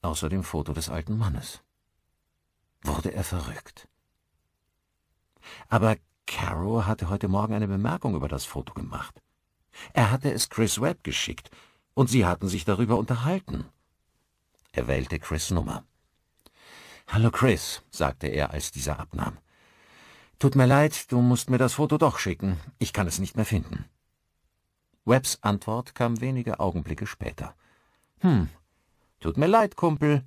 außer dem Foto des alten Mannes. Wurde er verrückt. Aber Caro hatte heute Morgen eine Bemerkung über das Foto gemacht. Er hatte es Chris Webb geschickt, und sie hatten sich darüber unterhalten. Er wählte Chris Nummer. Hallo Chris, sagte er, als dieser abnahm. Tut mir leid, du musst mir das Foto doch schicken. Ich kann es nicht mehr finden. Webbs Antwort kam wenige Augenblicke später. Hm, tut mir leid, Kumpel.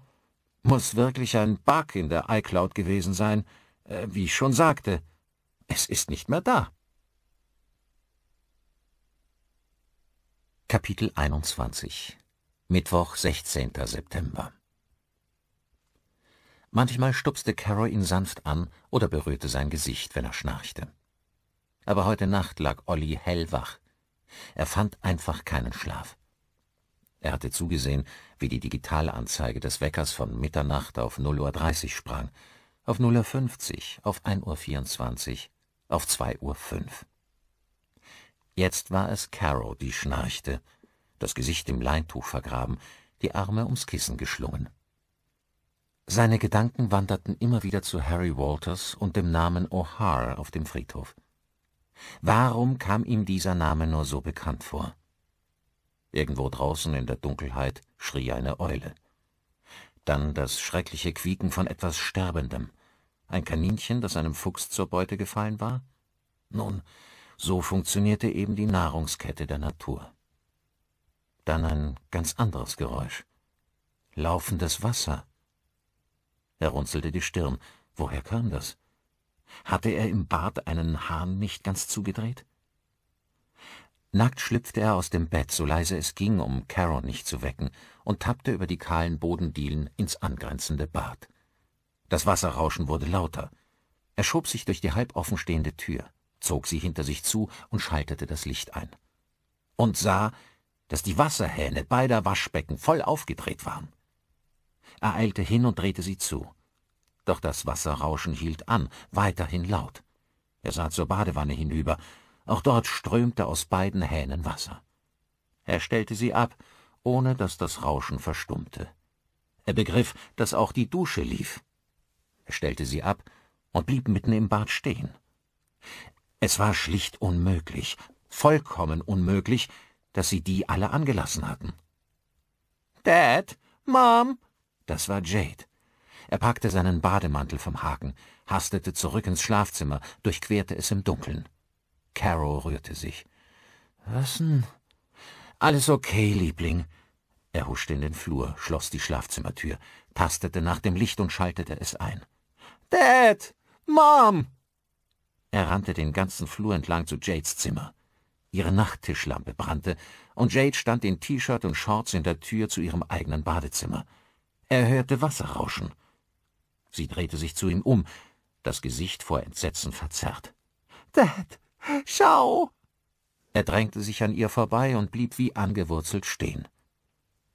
Muss wirklich ein Bug in der iCloud gewesen sein. Äh, wie ich schon sagte, es ist nicht mehr da. Kapitel 21 Mittwoch, 16. September Manchmal stupste Carol ihn sanft an oder berührte sein Gesicht, wenn er schnarchte. Aber heute Nacht lag Olli hellwach. Er fand einfach keinen Schlaf. Er hatte zugesehen, wie die Digitalanzeige des Weckers von Mitternacht auf 0.30 Uhr sprang, auf 0.50 Uhr, auf 1.24 Uhr, auf 2.05 Uhr. Jetzt war es Caro, die schnarchte, das Gesicht im Leintuch vergraben, die Arme ums Kissen geschlungen. Seine Gedanken wanderten immer wieder zu Harry Walters und dem Namen O'Hare auf dem Friedhof. Warum kam ihm dieser Name nur so bekannt vor? Irgendwo draußen in der Dunkelheit schrie eine Eule. Dann das schreckliche Quieken von etwas Sterbendem. Ein Kaninchen, das einem Fuchs zur Beute gefallen war? Nun, so funktionierte eben die Nahrungskette der Natur. Dann ein ganz anderes Geräusch. Laufendes Wasser. Er runzelte die Stirn. Woher kam das? Hatte er im Bad einen Hahn nicht ganz zugedreht? Nackt schlüpfte er aus dem Bett, so leise es ging, um Carol nicht zu wecken, und tappte über die kahlen Bodendielen ins angrenzende Bad. Das Wasserrauschen wurde lauter. Er schob sich durch die halb offen Tür, zog sie hinter sich zu und schaltete das Licht ein. Und sah, dass die Wasserhähne beider Waschbecken voll aufgedreht waren. Er eilte hin und drehte sie zu. Doch das Wasserrauschen hielt an, weiterhin laut. Er sah zur Badewanne hinüber. Auch dort strömte aus beiden Hähnen Wasser. Er stellte sie ab, ohne dass das Rauschen verstummte. Er begriff, dass auch die Dusche lief. Er stellte sie ab und blieb mitten im Bad stehen. Es war schlicht unmöglich, vollkommen unmöglich, dass sie die alle angelassen hatten. Dad, Mom, das war Jade. Er packte seinen Bademantel vom Haken, hastete zurück ins Schlafzimmer, durchquerte es im Dunkeln. Carol rührte sich. Was denn? Alles okay, Liebling. Er huschte in den Flur, schloss die Schlafzimmertür, tastete nach dem Licht und schaltete es ein. Dad! Mom! Er rannte den ganzen Flur entlang zu Jades Zimmer. Ihre Nachttischlampe brannte, und Jade stand in T-Shirt und Shorts in der Tür zu ihrem eigenen Badezimmer. Er hörte Wasser rauschen. Sie drehte sich zu ihm um, das Gesicht vor Entsetzen verzerrt. Dad, schau! Er drängte sich an ihr vorbei und blieb wie angewurzelt stehen.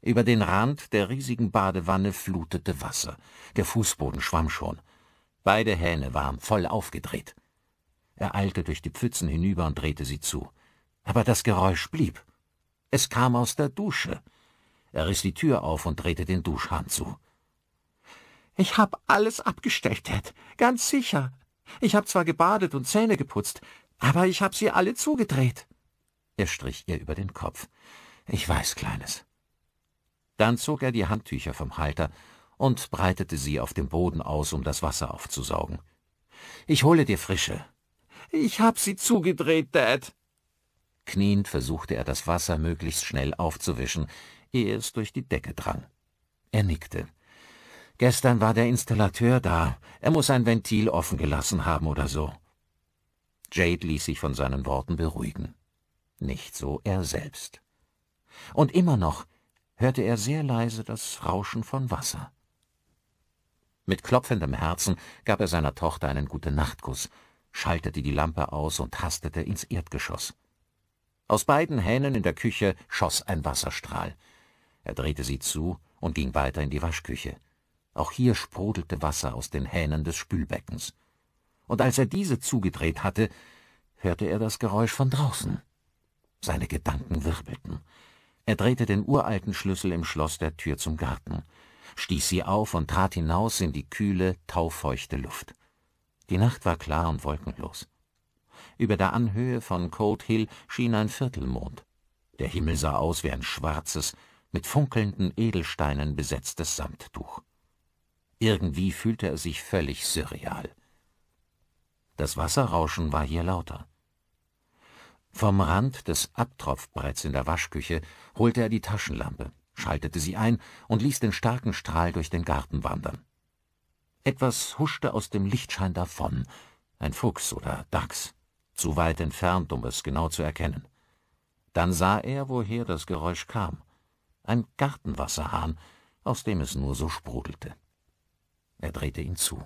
Über den Rand der riesigen Badewanne flutete Wasser. Der Fußboden schwamm schon. Beide Hähne waren voll aufgedreht. Er eilte durch die Pfützen hinüber und drehte sie zu. Aber das Geräusch blieb. Es kam aus der Dusche. Er riss die Tür auf und drehte den Duschhahn zu. Ich hab alles abgestellt, Dad. Ganz sicher. Ich hab zwar gebadet und Zähne geputzt, aber ich hab sie alle zugedreht. Er strich ihr über den Kopf. Ich weiß, Kleines. Dann zog er die Handtücher vom Halter und breitete sie auf dem Boden aus, um das Wasser aufzusaugen. Ich hole dir frische. Ich hab sie zugedreht, Dad. Kniend versuchte er, das Wasser möglichst schnell aufzuwischen, ehe es durch die Decke drang. Er nickte. Gestern war der Installateur da. Er muss ein Ventil offen gelassen haben oder so. Jade ließ sich von seinen Worten beruhigen. Nicht so er selbst. Und immer noch hörte er sehr leise das Rauschen von Wasser. Mit klopfendem Herzen gab er seiner Tochter einen gute nacht schaltete die Lampe aus und hastete ins Erdgeschoss. Aus beiden Hähnen in der Küche schoss ein Wasserstrahl. Er drehte sie zu und ging weiter in die Waschküche. Auch hier sprudelte Wasser aus den Hähnen des Spülbeckens. Und als er diese zugedreht hatte, hörte er das Geräusch von draußen. Seine Gedanken wirbelten. Er drehte den uralten Schlüssel im Schloss der Tür zum Garten, stieß sie auf und trat hinaus in die kühle, taufeuchte Luft. Die Nacht war klar und wolkenlos. Über der Anhöhe von Cold Hill schien ein Viertelmond. Der Himmel sah aus wie ein schwarzes, mit funkelnden Edelsteinen besetztes Samttuch. Irgendwie fühlte er sich völlig surreal. Das Wasserrauschen war hier lauter. Vom Rand des Abtropfbretts in der Waschküche holte er die Taschenlampe, schaltete sie ein und ließ den starken Strahl durch den Garten wandern. Etwas huschte aus dem Lichtschein davon, ein Fuchs oder Dachs, zu weit entfernt, um es genau zu erkennen. Dann sah er, woher das Geräusch kam – ein Gartenwasserhahn, aus dem es nur so sprudelte. Er drehte ihn zu.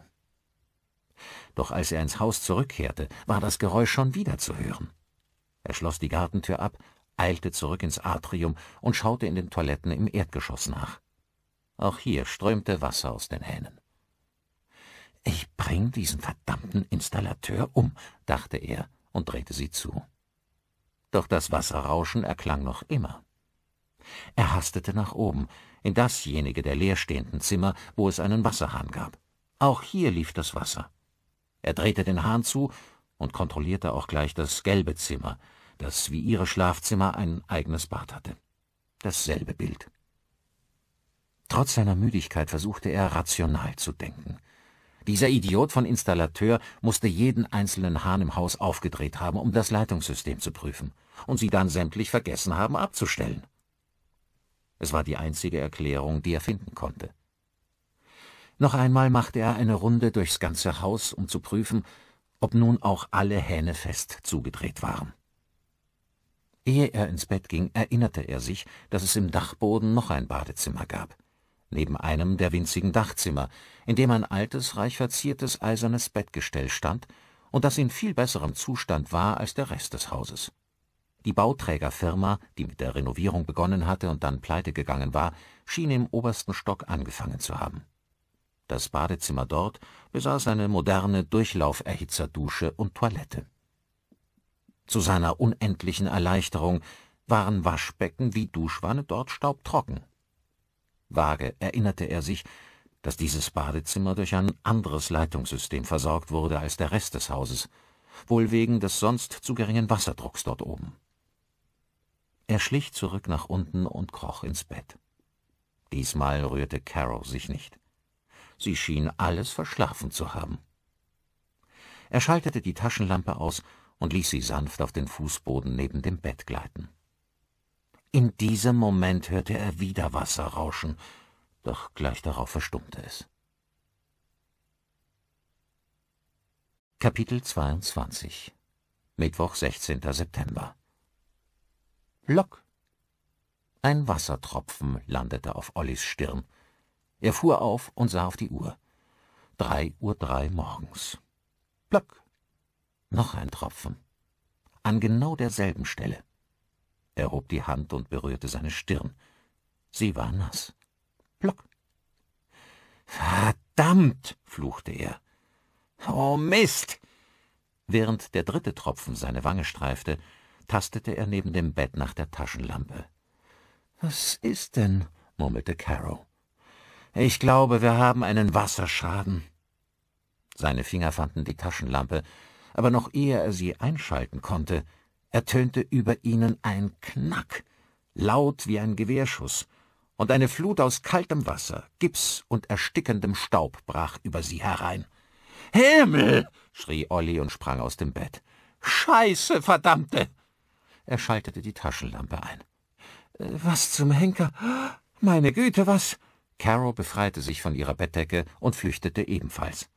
Doch als er ins Haus zurückkehrte, war das Geräusch schon wieder zu hören. Er schloss die Gartentür ab, eilte zurück ins Atrium und schaute in den Toiletten im Erdgeschoss nach. Auch hier strömte Wasser aus den Hähnen. Ich bring diesen verdammten Installateur um, dachte er und drehte sie zu. Doch das Wasserrauschen erklang noch immer. Er hastete nach oben, in dasjenige der leerstehenden Zimmer, wo es einen Wasserhahn gab. Auch hier lief das Wasser. Er drehte den Hahn zu und kontrollierte auch gleich das gelbe Zimmer, das wie ihre Schlafzimmer ein eigenes Bad hatte. Dasselbe Bild. Trotz seiner Müdigkeit versuchte er rational zu denken. Dieser Idiot von Installateur musste jeden einzelnen Hahn im Haus aufgedreht haben, um das Leitungssystem zu prüfen, und sie dann sämtlich vergessen haben abzustellen. Es war die einzige Erklärung, die er finden konnte. Noch einmal machte er eine Runde durchs ganze Haus, um zu prüfen, ob nun auch alle Hähne fest zugedreht waren. Ehe er ins Bett ging, erinnerte er sich, dass es im Dachboden noch ein Badezimmer gab, neben einem der winzigen Dachzimmer, in dem ein altes, reich verziertes eisernes Bettgestell stand und das in viel besserem Zustand war als der Rest des Hauses. Die Bauträgerfirma, die mit der Renovierung begonnen hatte und dann pleite gegangen war, schien im obersten Stock angefangen zu haben. Das Badezimmer dort besaß eine moderne Durchlauferhitzerdusche und Toilette. Zu seiner unendlichen Erleichterung waren Waschbecken wie Duschwanne dort staubtrocken. Vage erinnerte er sich, dass dieses Badezimmer durch ein anderes Leitungssystem versorgt wurde als der Rest des Hauses, wohl wegen des sonst zu geringen Wasserdrucks dort oben. Er schlich zurück nach unten und kroch ins Bett. Diesmal rührte Carol sich nicht. Sie schien alles verschlafen zu haben. Er schaltete die Taschenlampe aus und ließ sie sanft auf den Fußboden neben dem Bett gleiten. In diesem Moment hörte er wieder Wasser rauschen, doch gleich darauf verstummte es. Kapitel 22 Mittwoch, 16. September Lock. Ein Wassertropfen landete auf Ollis Stirn. Er fuhr auf und sah auf die Uhr. Drei Uhr drei morgens. Block. Noch ein Tropfen. An genau derselben Stelle. Er hob die Hand und berührte seine Stirn. Sie war nass. Block. Verdammt, fluchte er. Oh Mist! Während der dritte Tropfen seine Wange streifte, tastete er neben dem Bett nach der Taschenlampe. Was ist denn? murmelte Caro. Ich glaube, wir haben einen Wasserschaden. Seine Finger fanden die Taschenlampe, aber noch ehe er sie einschalten konnte, ertönte über ihnen ein Knack, laut wie ein Gewehrschuss, und eine Flut aus kaltem Wasser, Gips und erstickendem Staub brach über sie herein. Himmel! schrie Olli und sprang aus dem Bett. Scheiße, verdammte! Er schaltete die Taschenlampe ein. Äh, was zum Henker? Meine Güte, was? Caro befreite sich von ihrer Bettdecke und flüchtete ebenfalls.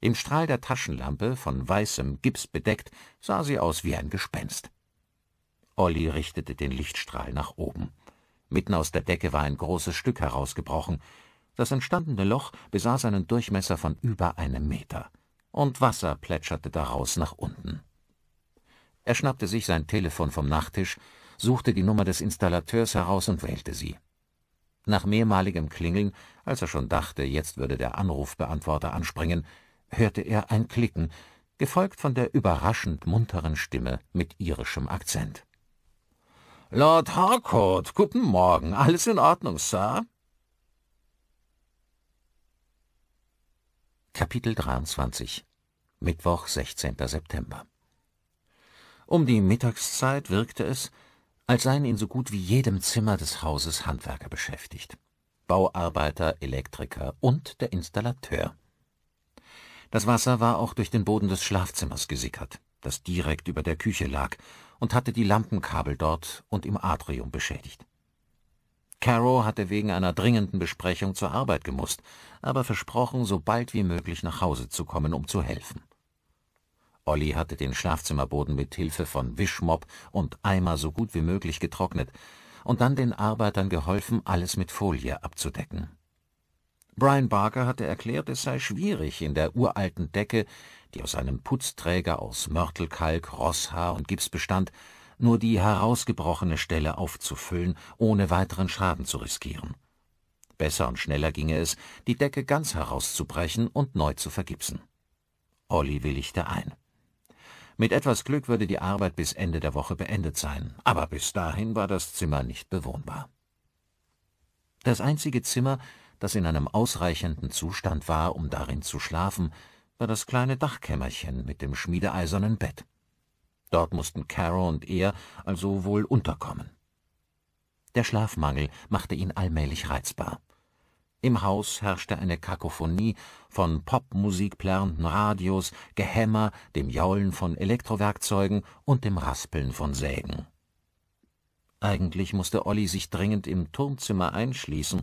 Im Strahl der Taschenlampe, von weißem Gips bedeckt, sah sie aus wie ein Gespenst. Olli richtete den Lichtstrahl nach oben. Mitten aus der Decke war ein großes Stück herausgebrochen. Das entstandene Loch besaß einen Durchmesser von über einem Meter, und Wasser plätscherte daraus nach unten. Er schnappte sich sein Telefon vom Nachttisch, suchte die Nummer des Installateurs heraus und wählte sie. Nach mehrmaligem Klingeln, als er schon dachte, jetzt würde der Anrufbeantworter anspringen, hörte er ein Klicken, gefolgt von der überraschend munteren Stimme mit irischem Akzent. Lord Harcourt, guten Morgen. Alles in Ordnung, Sir? Kapitel 23 Mittwoch, 16. September um die Mittagszeit wirkte es, als seien in so gut wie jedem Zimmer des Hauses Handwerker beschäftigt. Bauarbeiter, Elektriker und der Installateur. Das Wasser war auch durch den Boden des Schlafzimmers gesickert, das direkt über der Küche lag, und hatte die Lampenkabel dort und im Atrium beschädigt. Caro hatte wegen einer dringenden Besprechung zur Arbeit gemusst, aber versprochen, so bald wie möglich nach Hause zu kommen, um zu helfen. Olli hatte den Schlafzimmerboden mit Hilfe von Wischmopp und Eimer so gut wie möglich getrocknet und dann den Arbeitern geholfen, alles mit Folie abzudecken. Brian Barker hatte erklärt, es sei schwierig, in der uralten Decke, die aus einem Putzträger aus Mörtelkalk, Rosshaar und Gips bestand, nur die herausgebrochene Stelle aufzufüllen, ohne weiteren Schaden zu riskieren. Besser und schneller ginge es, die Decke ganz herauszubrechen und neu zu vergipsen. Olli willigte ein. Mit etwas Glück würde die Arbeit bis Ende der Woche beendet sein, aber bis dahin war das Zimmer nicht bewohnbar. Das einzige Zimmer, das in einem ausreichenden Zustand war, um darin zu schlafen, war das kleine Dachkämmerchen mit dem schmiedeeisernen Bett. Dort mussten Carol und er also wohl unterkommen. Der Schlafmangel machte ihn allmählich reizbar. Im Haus herrschte eine Kakophonie von Popmusik Radios, Gehämmer, dem Jaulen von Elektrowerkzeugen und dem Raspeln von Sägen. Eigentlich musste Olli sich dringend im Turmzimmer einschließen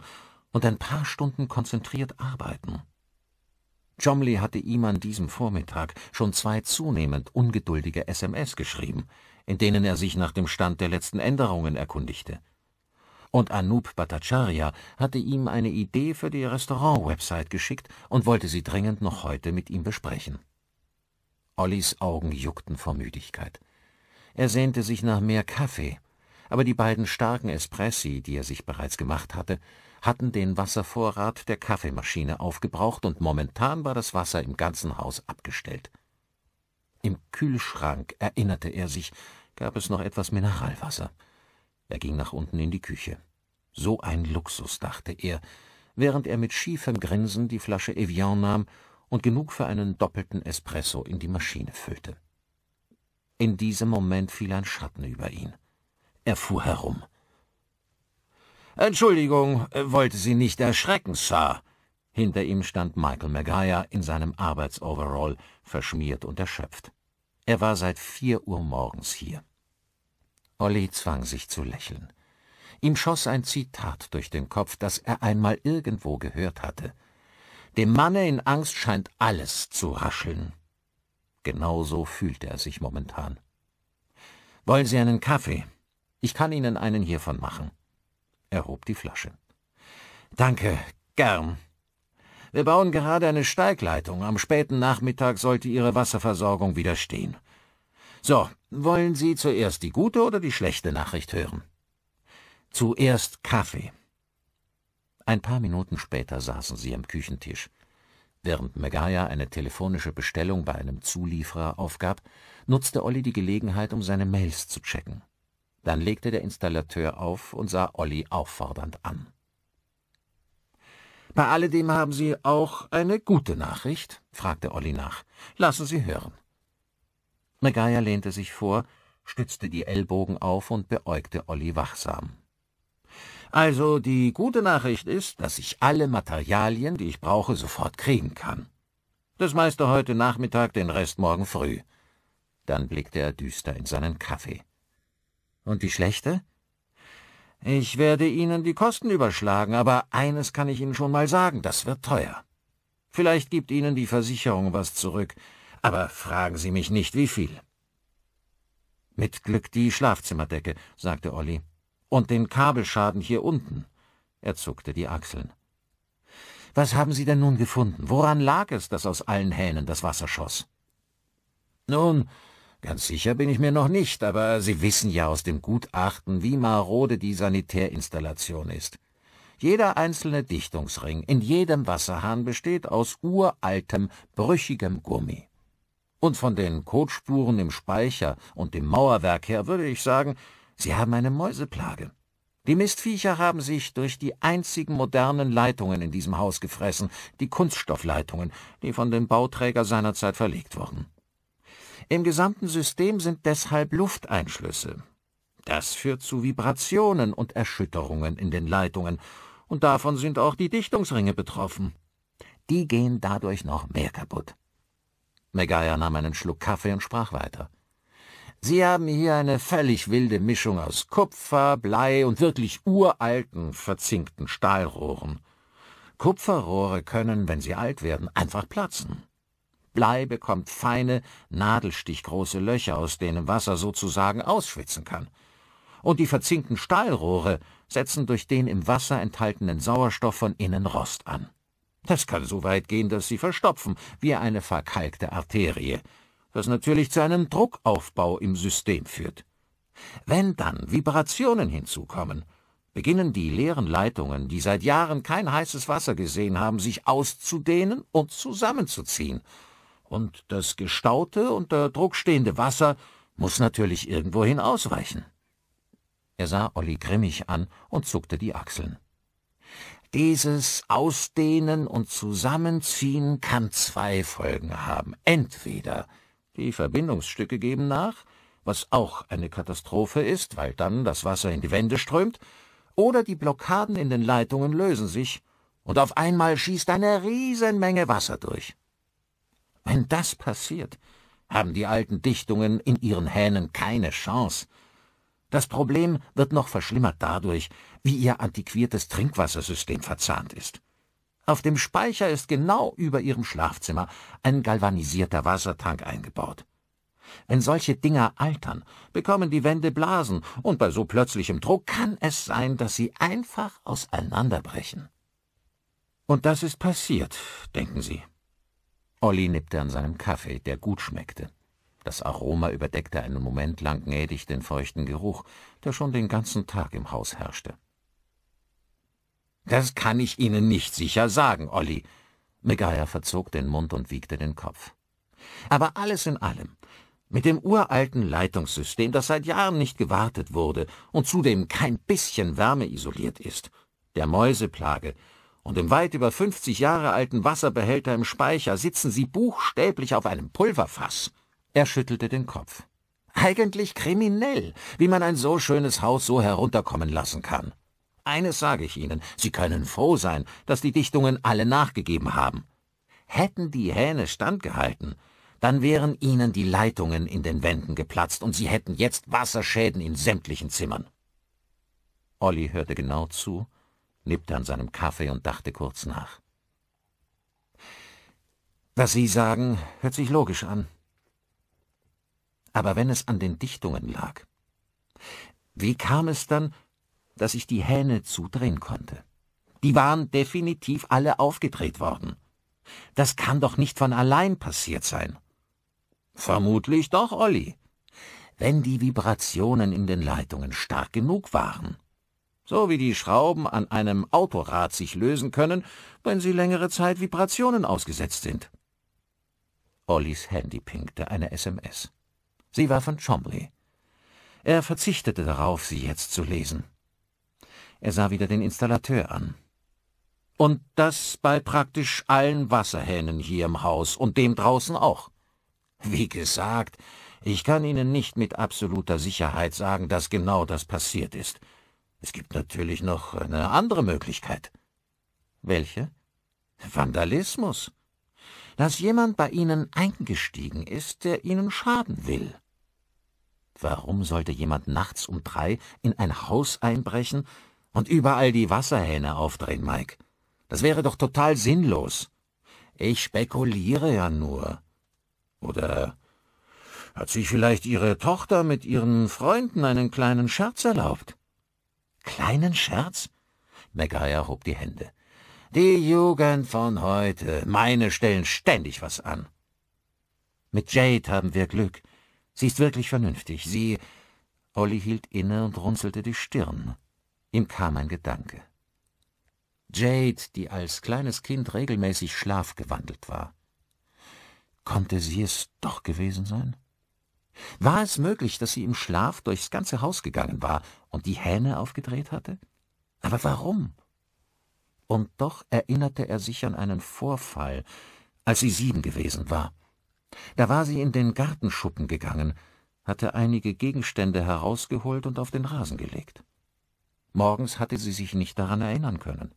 und ein paar Stunden konzentriert arbeiten. Jomli hatte ihm an diesem Vormittag schon zwei zunehmend ungeduldige SMS geschrieben, in denen er sich nach dem Stand der letzten Änderungen erkundigte – und Anup Bhattacharya hatte ihm eine Idee für die Restaurant-Website geschickt und wollte sie dringend noch heute mit ihm besprechen. Ollis Augen juckten vor Müdigkeit. Er sehnte sich nach mehr Kaffee, aber die beiden starken Espressi, die er sich bereits gemacht hatte, hatten den Wasservorrat der Kaffeemaschine aufgebraucht und momentan war das Wasser im ganzen Haus abgestellt. Im Kühlschrank, erinnerte er sich, gab es noch etwas Mineralwasser. Er ging nach unten in die Küche. So ein Luxus, dachte er, während er mit schiefem Grinsen die Flasche Evian nahm und genug für einen doppelten Espresso in die Maschine füllte. In diesem Moment fiel ein Schatten über ihn. Er fuhr herum. Entschuldigung, wollte Sie nicht erschrecken, Sir. Hinter ihm stand Michael Maguire in seinem Arbeitsoverall, verschmiert und erschöpft. Er war seit vier Uhr morgens hier. Olli zwang sich zu lächeln. Ihm schoss ein Zitat durch den Kopf, das er einmal irgendwo gehört hatte. Dem Manne in Angst scheint alles zu rascheln. Genauso fühlte er sich momentan. Wollen Sie einen Kaffee? Ich kann Ihnen einen hiervon machen. Er hob die Flasche. Danke, gern. Wir bauen gerade eine Steigleitung. Am späten Nachmittag sollte Ihre Wasserversorgung wieder stehen. So, wollen Sie zuerst die gute oder die schlechte Nachricht hören? Zuerst Kaffee. Ein paar Minuten später saßen sie am Küchentisch. Während Megaya eine telefonische Bestellung bei einem Zulieferer aufgab, nutzte Olli die Gelegenheit, um seine Mails zu checken. Dann legte der Installateur auf und sah Olli auffordernd an. Bei alledem haben Sie auch eine gute Nachricht? fragte Olli nach. Lassen Sie hören. Maguire lehnte sich vor, stützte die Ellbogen auf und beäugte Olli wachsam. Also die gute Nachricht ist, dass ich alle Materialien, die ich brauche, sofort kriegen kann. Das meiste heute Nachmittag, den Rest morgen früh. Dann blickte er düster in seinen Kaffee. Und die schlechte? Ich werde Ihnen die Kosten überschlagen, aber eines kann ich Ihnen schon mal sagen, das wird teuer. Vielleicht gibt Ihnen die Versicherung was zurück, aber fragen Sie mich nicht, wie viel. Mit Glück die Schlafzimmerdecke, sagte Olli. Und den Kabelschaden hier unten. Er zuckte die Achseln. Was haben Sie denn nun gefunden? Woran lag es, dass aus allen Hähnen das Wasser schoss? Nun, ganz sicher bin ich mir noch nicht, aber Sie wissen ja aus dem Gutachten, wie marode die Sanitärinstallation ist. Jeder einzelne Dichtungsring in jedem Wasserhahn besteht aus uraltem, brüchigem Gummi. Und von den Kotspuren im Speicher und dem Mauerwerk her würde ich sagen, Sie haben eine Mäuseplage. Die Mistviecher haben sich durch die einzigen modernen Leitungen in diesem Haus gefressen, die Kunststoffleitungen, die von dem Bauträger seinerzeit verlegt wurden. Im gesamten System sind deshalb Lufteinschlüsse. Das führt zu Vibrationen und Erschütterungen in den Leitungen, und davon sind auch die Dichtungsringe betroffen. Die gehen dadurch noch mehr kaputt. Maguire nahm einen Schluck Kaffee und sprach weiter. Sie haben hier eine völlig wilde Mischung aus Kupfer, Blei und wirklich uralten, verzinkten Stahlrohren. Kupferrohre können, wenn sie alt werden, einfach platzen. Blei bekommt feine, nadelstichgroße Löcher, aus denen Wasser sozusagen ausschwitzen kann. Und die verzinkten Stahlrohre setzen durch den im Wasser enthaltenen Sauerstoff von innen Rost an. Das kann so weit gehen, dass sie verstopfen, wie eine verkalkte Arterie, was natürlich zu einem Druckaufbau im System führt. Wenn dann Vibrationen hinzukommen, beginnen die leeren Leitungen, die seit Jahren kein heißes Wasser gesehen haben, sich auszudehnen und zusammenzuziehen. Und das gestaute, unter Druck stehende Wasser muss natürlich irgendwohin ausweichen. Er sah Olli grimmig an und zuckte die Achseln. Dieses Ausdehnen und Zusammenziehen kann zwei Folgen haben. Entweder die Verbindungsstücke geben nach, was auch eine Katastrophe ist, weil dann das Wasser in die Wände strömt, oder die Blockaden in den Leitungen lösen sich, und auf einmal schießt eine Riesenmenge Wasser durch. Wenn das passiert, haben die alten Dichtungen in ihren Hähnen keine Chance. Das Problem wird noch verschlimmert dadurch, wie ihr antiquiertes Trinkwassersystem verzahnt ist. Auf dem Speicher ist genau über ihrem Schlafzimmer ein galvanisierter Wassertank eingebaut. Wenn solche Dinger altern, bekommen die Wände Blasen, und bei so plötzlichem Druck kann es sein, dass sie einfach auseinanderbrechen. Und das ist passiert, denken Sie. Olli nippte an seinem Kaffee, der gut schmeckte. Das Aroma überdeckte einen Moment lang gnädig den feuchten Geruch, der schon den ganzen Tag im Haus herrschte. Das kann ich Ihnen nicht sicher sagen, Olli. Megaya verzog den Mund und wiegte den Kopf. Aber alles in allem, mit dem uralten Leitungssystem, das seit Jahren nicht gewartet wurde und zudem kein bisschen wärmeisoliert ist, der Mäuseplage und dem weit über 50 Jahre alten Wasserbehälter im Speicher sitzen Sie buchstäblich auf einem Pulverfass. Er schüttelte den Kopf. Eigentlich kriminell, wie man ein so schönes Haus so herunterkommen lassen kann. Eines sage ich Ihnen, Sie können froh sein, dass die Dichtungen alle nachgegeben haben. Hätten die Hähne standgehalten, dann wären Ihnen die Leitungen in den Wänden geplatzt und Sie hätten jetzt Wasserschäden in sämtlichen Zimmern. Olli hörte genau zu, nippte an seinem Kaffee und dachte kurz nach. Was Sie sagen, hört sich logisch an aber wenn es an den Dichtungen lag. Wie kam es dann, dass ich die Hähne zudrehen konnte? Die waren definitiv alle aufgedreht worden. Das kann doch nicht von allein passiert sein. Vermutlich doch, Olli. Wenn die Vibrationen in den Leitungen stark genug waren. So wie die Schrauben an einem Autorad sich lösen können, wenn sie längere Zeit Vibrationen ausgesetzt sind. Ollis Handy pinkte eine SMS. Sie war von Chomley. Er verzichtete darauf, sie jetzt zu lesen. Er sah wieder den Installateur an. Und das bei praktisch allen Wasserhähnen hier im Haus und dem draußen auch. Wie gesagt, ich kann Ihnen nicht mit absoluter Sicherheit sagen, dass genau das passiert ist. Es gibt natürlich noch eine andere Möglichkeit. Welche? Vandalismus. Dass jemand bei Ihnen eingestiegen ist, der Ihnen schaden will. Warum sollte jemand nachts um drei in ein Haus einbrechen und überall die Wasserhähne aufdrehen, Mike? Das wäre doch total sinnlos. Ich spekuliere ja nur. Oder hat sich vielleicht Ihre Tochter mit ihren Freunden einen kleinen Scherz erlaubt? Kleinen Scherz? McGuire hob die Hände. Die Jugend von heute, meine stellen ständig was an. Mit Jade haben wir Glück. Sie ist wirklich vernünftig. Sie. Olli hielt inne und runzelte die Stirn. Ihm kam ein Gedanke. Jade, die als kleines Kind regelmäßig schlafgewandelt war. Konnte sie es doch gewesen sein? War es möglich, dass sie im Schlaf durchs ganze Haus gegangen war und die Hähne aufgedreht hatte? Aber warum? Und doch erinnerte er sich an einen Vorfall, als sie sieben gewesen war. Da war sie in den Gartenschuppen gegangen, hatte einige Gegenstände herausgeholt und auf den Rasen gelegt. Morgens hatte sie sich nicht daran erinnern können.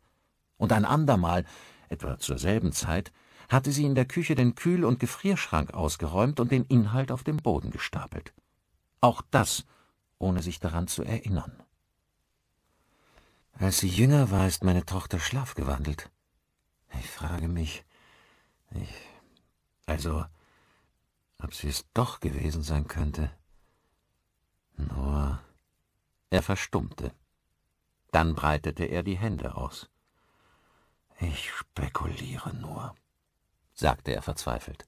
Und ein andermal, etwa zur selben Zeit, hatte sie in der Küche den Kühl- und Gefrierschrank ausgeräumt und den Inhalt auf dem Boden gestapelt. Auch das, ohne sich daran zu erinnern. Als sie jünger war, ist meine Tochter schlafgewandelt. Ich frage mich, ich, also, ob sie es doch gewesen sein könnte. Nur er verstummte. Dann breitete er die Hände aus. Ich spekuliere nur, sagte er verzweifelt.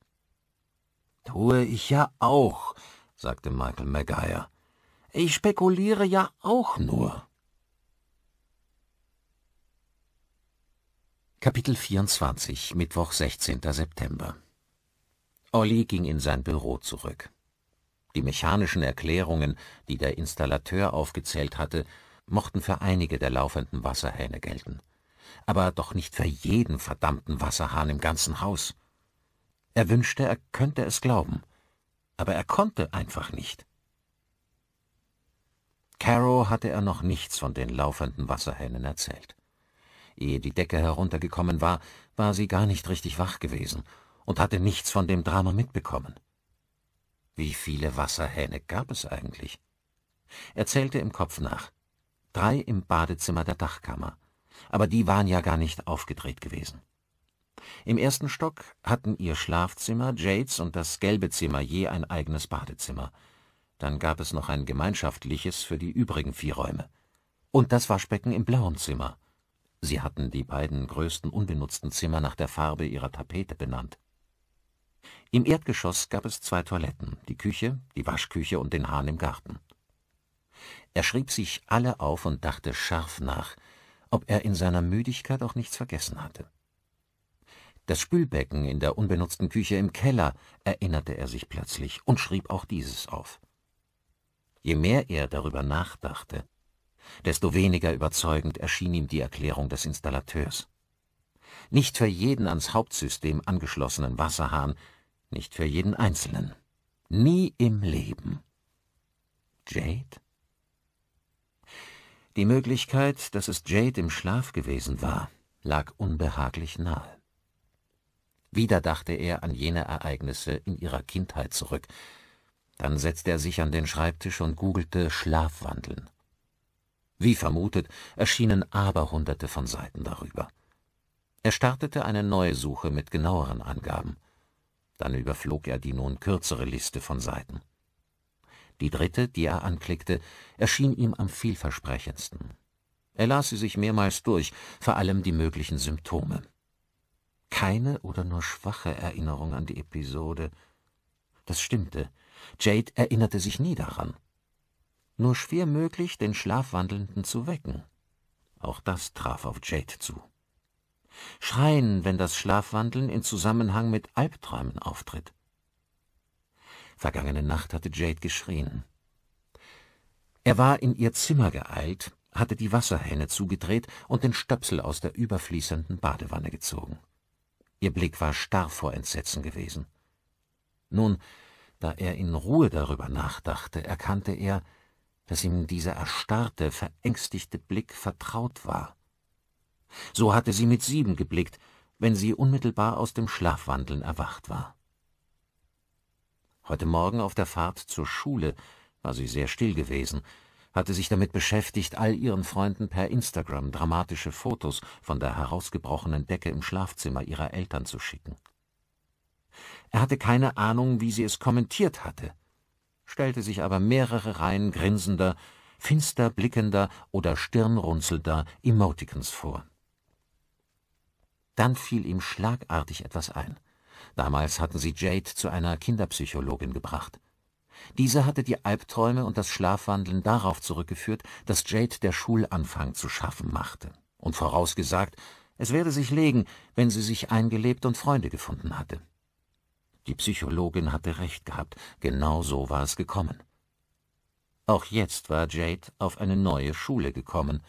Tue ich ja auch, sagte Michael Maguire. Ich spekuliere ja auch nur. Kapitel 24, Mittwoch, 16. September. Olli ging in sein Büro zurück. Die mechanischen Erklärungen, die der Installateur aufgezählt hatte, mochten für einige der laufenden Wasserhähne gelten. Aber doch nicht für jeden verdammten Wasserhahn im ganzen Haus. Er wünschte, er könnte es glauben. Aber er konnte einfach nicht. Caro hatte er noch nichts von den laufenden Wasserhähnen erzählt. Ehe die Decke heruntergekommen war, war sie gar nicht richtig wach gewesen und hatte nichts von dem Drama mitbekommen. Wie viele Wasserhähne gab es eigentlich? Er zählte im Kopf nach. Drei im Badezimmer der Dachkammer, aber die waren ja gar nicht aufgedreht gewesen. Im ersten Stock hatten ihr Schlafzimmer, Jades und das gelbe Zimmer je ein eigenes Badezimmer. Dann gab es noch ein gemeinschaftliches für die übrigen vier Räume. Und das Waschbecken im blauen Zimmer. Sie hatten die beiden größten unbenutzten Zimmer nach der Farbe ihrer Tapete benannt. Im Erdgeschoss gab es zwei Toiletten, die Küche, die Waschküche und den Hahn im Garten. Er schrieb sich alle auf und dachte scharf nach, ob er in seiner Müdigkeit auch nichts vergessen hatte. Das Spülbecken in der unbenutzten Küche im Keller erinnerte er sich plötzlich und schrieb auch dieses auf. Je mehr er darüber nachdachte, desto weniger überzeugend erschien ihm die Erklärung des Installateurs nicht für jeden ans Hauptsystem angeschlossenen Wasserhahn, nicht für jeden einzelnen. Nie im Leben. Jade? Die Möglichkeit, dass es Jade im Schlaf gewesen war, lag unbehaglich nahe. Wieder dachte er an jene Ereignisse in ihrer Kindheit zurück. Dann setzte er sich an den Schreibtisch und googelte Schlafwandeln. Wie vermutet, erschienen Aberhunderte von Seiten darüber. Er startete eine neue Suche mit genaueren Angaben. Dann überflog er die nun kürzere Liste von Seiten. Die dritte, die er anklickte, erschien ihm am vielversprechendsten. Er las sie sich mehrmals durch, vor allem die möglichen Symptome. Keine oder nur schwache Erinnerung an die Episode. Das stimmte. Jade erinnerte sich nie daran. Nur schwer möglich, den Schlafwandelnden zu wecken. Auch das traf auf Jade zu. Schreien, wenn das Schlafwandeln in Zusammenhang mit Albträumen auftritt. Vergangene Nacht hatte Jade geschrien. Er war in ihr Zimmer geeilt, hatte die Wasserhähne zugedreht und den Stöpsel aus der überfließenden Badewanne gezogen. Ihr Blick war starr vor Entsetzen gewesen. Nun, da er in Ruhe darüber nachdachte, erkannte er, dass ihm dieser erstarrte, verängstigte Blick vertraut war. So hatte sie mit sieben geblickt, wenn sie unmittelbar aus dem Schlafwandeln erwacht war. Heute Morgen auf der Fahrt zur Schule war sie sehr still gewesen, hatte sich damit beschäftigt, all ihren Freunden per Instagram dramatische Fotos von der herausgebrochenen Decke im Schlafzimmer ihrer Eltern zu schicken. Er hatte keine Ahnung, wie sie es kommentiert hatte, stellte sich aber mehrere Reihen grinsender, finster blickender oder stirnrunzelnder Emoticons vor. Dann fiel ihm schlagartig etwas ein. Damals hatten sie Jade zu einer Kinderpsychologin gebracht. Diese hatte die Albträume und das Schlafwandeln darauf zurückgeführt, dass Jade der Schulanfang zu schaffen machte und vorausgesagt, es werde sich legen, wenn sie sich eingelebt und Freunde gefunden hatte. Die Psychologin hatte recht gehabt, genau so war es gekommen. Auch jetzt war Jade auf eine neue Schule gekommen.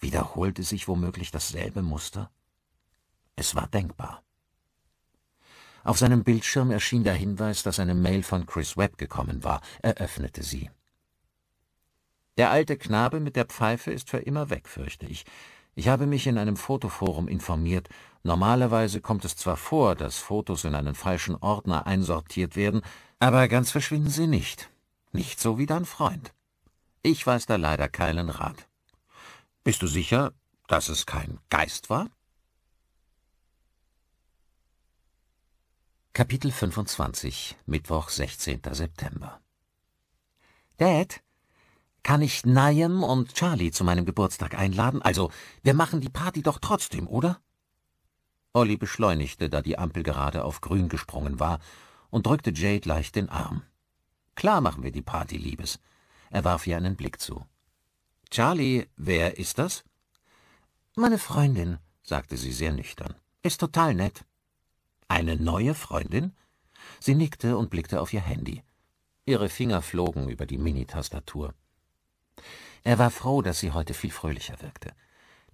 Wiederholte sich womöglich dasselbe Muster? Es war denkbar. Auf seinem Bildschirm erschien der Hinweis, dass eine Mail von Chris Webb gekommen war. Er öffnete sie. Der alte Knabe mit der Pfeife ist für immer weg, fürchte ich. Ich habe mich in einem Fotoforum informiert. Normalerweise kommt es zwar vor, dass Fotos in einen falschen Ordner einsortiert werden, aber ganz verschwinden sie nicht. Nicht so wie dein Freund. Ich weiß da leider keinen Rat. Bist du sicher, dass es kein Geist war? Kapitel 25, Mittwoch, 16. September. Dad, kann ich Naim und Charlie zu meinem Geburtstag einladen? Also, wir machen die Party doch trotzdem, oder? Olli beschleunigte, da die Ampel gerade auf grün gesprungen war, und drückte Jade leicht den Arm. Klar machen wir die Party, Liebes. Er warf ihr einen Blick zu. Charlie, wer ist das? Meine Freundin, sagte sie sehr nüchtern. Ist total nett. Eine neue Freundin? Sie nickte und blickte auf ihr Handy. Ihre Finger flogen über die Minitastatur. Er war froh, dass sie heute viel fröhlicher wirkte.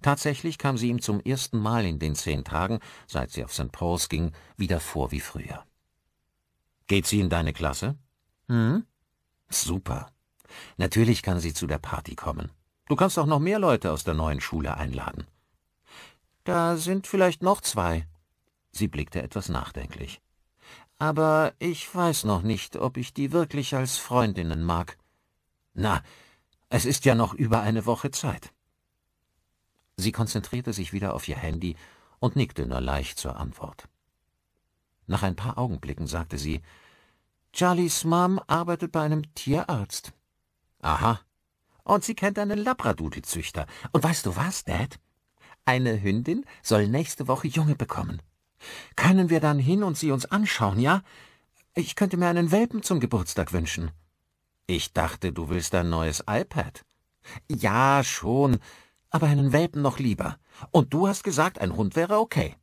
Tatsächlich kam sie ihm zum ersten Mal in den zehn Tagen, seit sie auf St. Paul's ging, wieder vor wie früher. Geht sie in deine Klasse? Hm? Super. Natürlich kann sie zu der Party kommen. Du kannst auch noch mehr Leute aus der neuen Schule einladen. Da sind vielleicht noch zwei, Sie blickte etwas nachdenklich. Aber ich weiß noch nicht, ob ich die wirklich als Freundinnen mag. Na, es ist ja noch über eine Woche Zeit. Sie konzentrierte sich wieder auf ihr Handy und nickte nur leicht zur Antwort. Nach ein paar Augenblicken sagte sie, Charlies Mom arbeitet bei einem Tierarzt. Aha. Und sie kennt einen Labradudelzüchter. Und weißt du was, Dad? Eine Hündin soll nächste Woche Junge bekommen. Können wir dann hin und sie uns anschauen, ja? Ich könnte mir einen Welpen zum Geburtstag wünschen. Ich dachte, du willst ein neues iPad. Ja, schon, aber einen Welpen noch lieber. Und du hast gesagt, ein Hund wäre okay.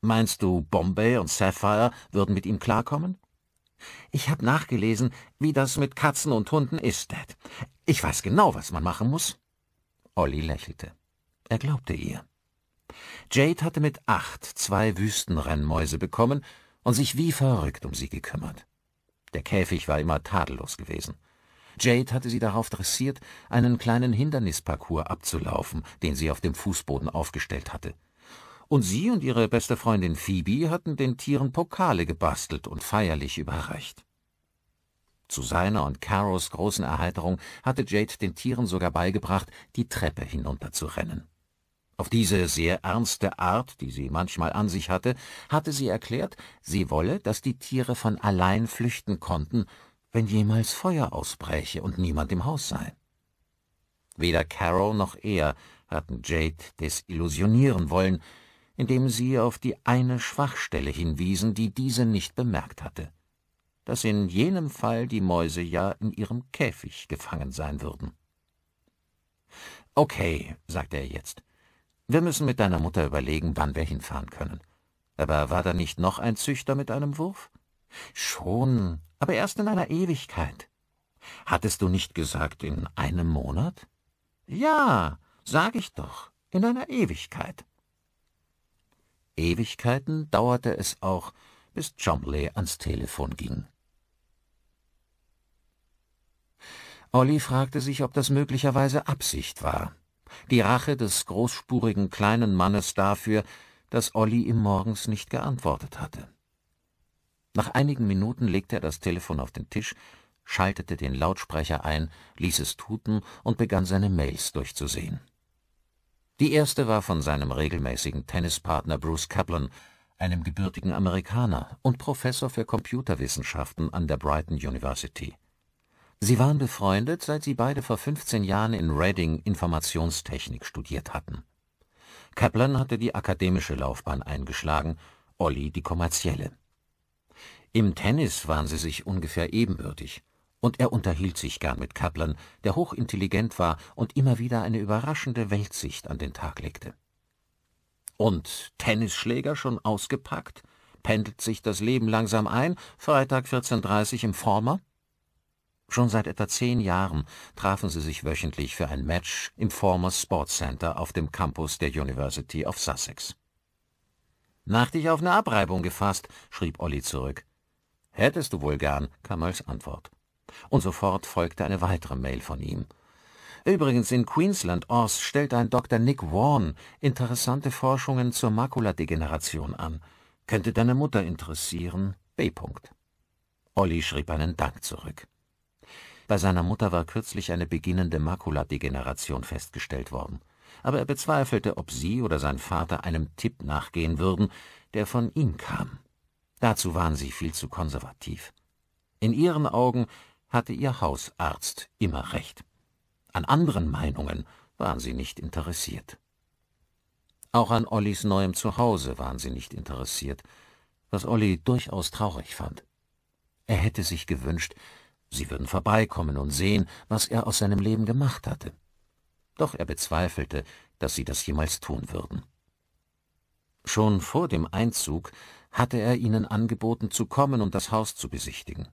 Meinst du, Bombay und Sapphire würden mit ihm klarkommen? Ich habe nachgelesen, wie das mit Katzen und Hunden ist, Dad. Ich weiß genau, was man machen muss. Olli lächelte. Er glaubte ihr. Jade hatte mit acht zwei Wüstenrennmäuse bekommen und sich wie verrückt um sie gekümmert. Der Käfig war immer tadellos gewesen. Jade hatte sie darauf dressiert, einen kleinen Hindernisparcours abzulaufen, den sie auf dem Fußboden aufgestellt hatte. Und sie und ihre beste Freundin Phoebe hatten den Tieren Pokale gebastelt und feierlich überreicht. Zu seiner und Caros großen Erheiterung hatte Jade den Tieren sogar beigebracht, die Treppe hinunterzurennen. Auf diese sehr ernste Art, die sie manchmal an sich hatte, hatte sie erklärt, sie wolle, dass die Tiere von allein flüchten konnten, wenn jemals Feuer ausbräche und niemand im Haus sei. Weder Carol noch er hatten Jade desillusionieren wollen, indem sie auf die eine Schwachstelle hinwiesen, die diese nicht bemerkt hatte, dass in jenem Fall die Mäuse ja in ihrem Käfig gefangen sein würden. Okay, sagte er jetzt, wir müssen mit deiner Mutter überlegen, wann wir hinfahren können. Aber war da nicht noch ein Züchter mit einem Wurf? Schon, aber erst in einer Ewigkeit. Hattest du nicht gesagt in einem Monat? Ja, sag ich doch, in einer Ewigkeit. Ewigkeiten dauerte es auch, bis Chomley ans Telefon ging. Olli fragte sich, ob das möglicherweise Absicht war. Die Rache des großspurigen kleinen Mannes dafür, dass Olli ihm morgens nicht geantwortet hatte. Nach einigen Minuten legte er das Telefon auf den Tisch, schaltete den Lautsprecher ein, ließ es tuten und begann seine Mails durchzusehen. Die erste war von seinem regelmäßigen Tennispartner Bruce Kaplan, einem gebürtigen Amerikaner und Professor für Computerwissenschaften an der Brighton University. Sie waren befreundet, seit sie beide vor 15 Jahren in Reading Informationstechnik studiert hatten. Kaplan hatte die akademische Laufbahn eingeschlagen, Olli die kommerzielle. Im Tennis waren sie sich ungefähr ebenbürtig, und er unterhielt sich gern mit Kaplan, der hochintelligent war und immer wieder eine überraschende Weltsicht an den Tag legte. Und Tennisschläger schon ausgepackt? Pendelt sich das Leben langsam ein? Freitag 14.30 im Former? Schon seit etwa zehn Jahren trafen sie sich wöchentlich für ein Match im Former Sports Center auf dem Campus der University of Sussex. Nach dich auf eine Abreibung gefasst, schrieb Olli zurück. Hättest du wohl gern, kam als Antwort. Und sofort folgte eine weitere Mail von ihm. Übrigens in Queensland, Oz, stellt ein Dr. Nick Warren interessante Forschungen zur Makuladegeneration an. Könnte deine Mutter interessieren. B. Olli schrieb einen Dank zurück. Bei seiner Mutter war kürzlich eine beginnende Makuladegeneration festgestellt worden. Aber er bezweifelte, ob sie oder sein Vater einem Tipp nachgehen würden, der von ihm kam. Dazu waren sie viel zu konservativ. In ihren Augen hatte ihr Hausarzt immer recht. An anderen Meinungen waren sie nicht interessiert. Auch an Ollis neuem Zuhause waren sie nicht interessiert, was Olli durchaus traurig fand. Er hätte sich gewünscht, Sie würden vorbeikommen und sehen, was er aus seinem Leben gemacht hatte. Doch er bezweifelte, dass sie das jemals tun würden. Schon vor dem Einzug hatte er ihnen angeboten, zu kommen und das Haus zu besichtigen.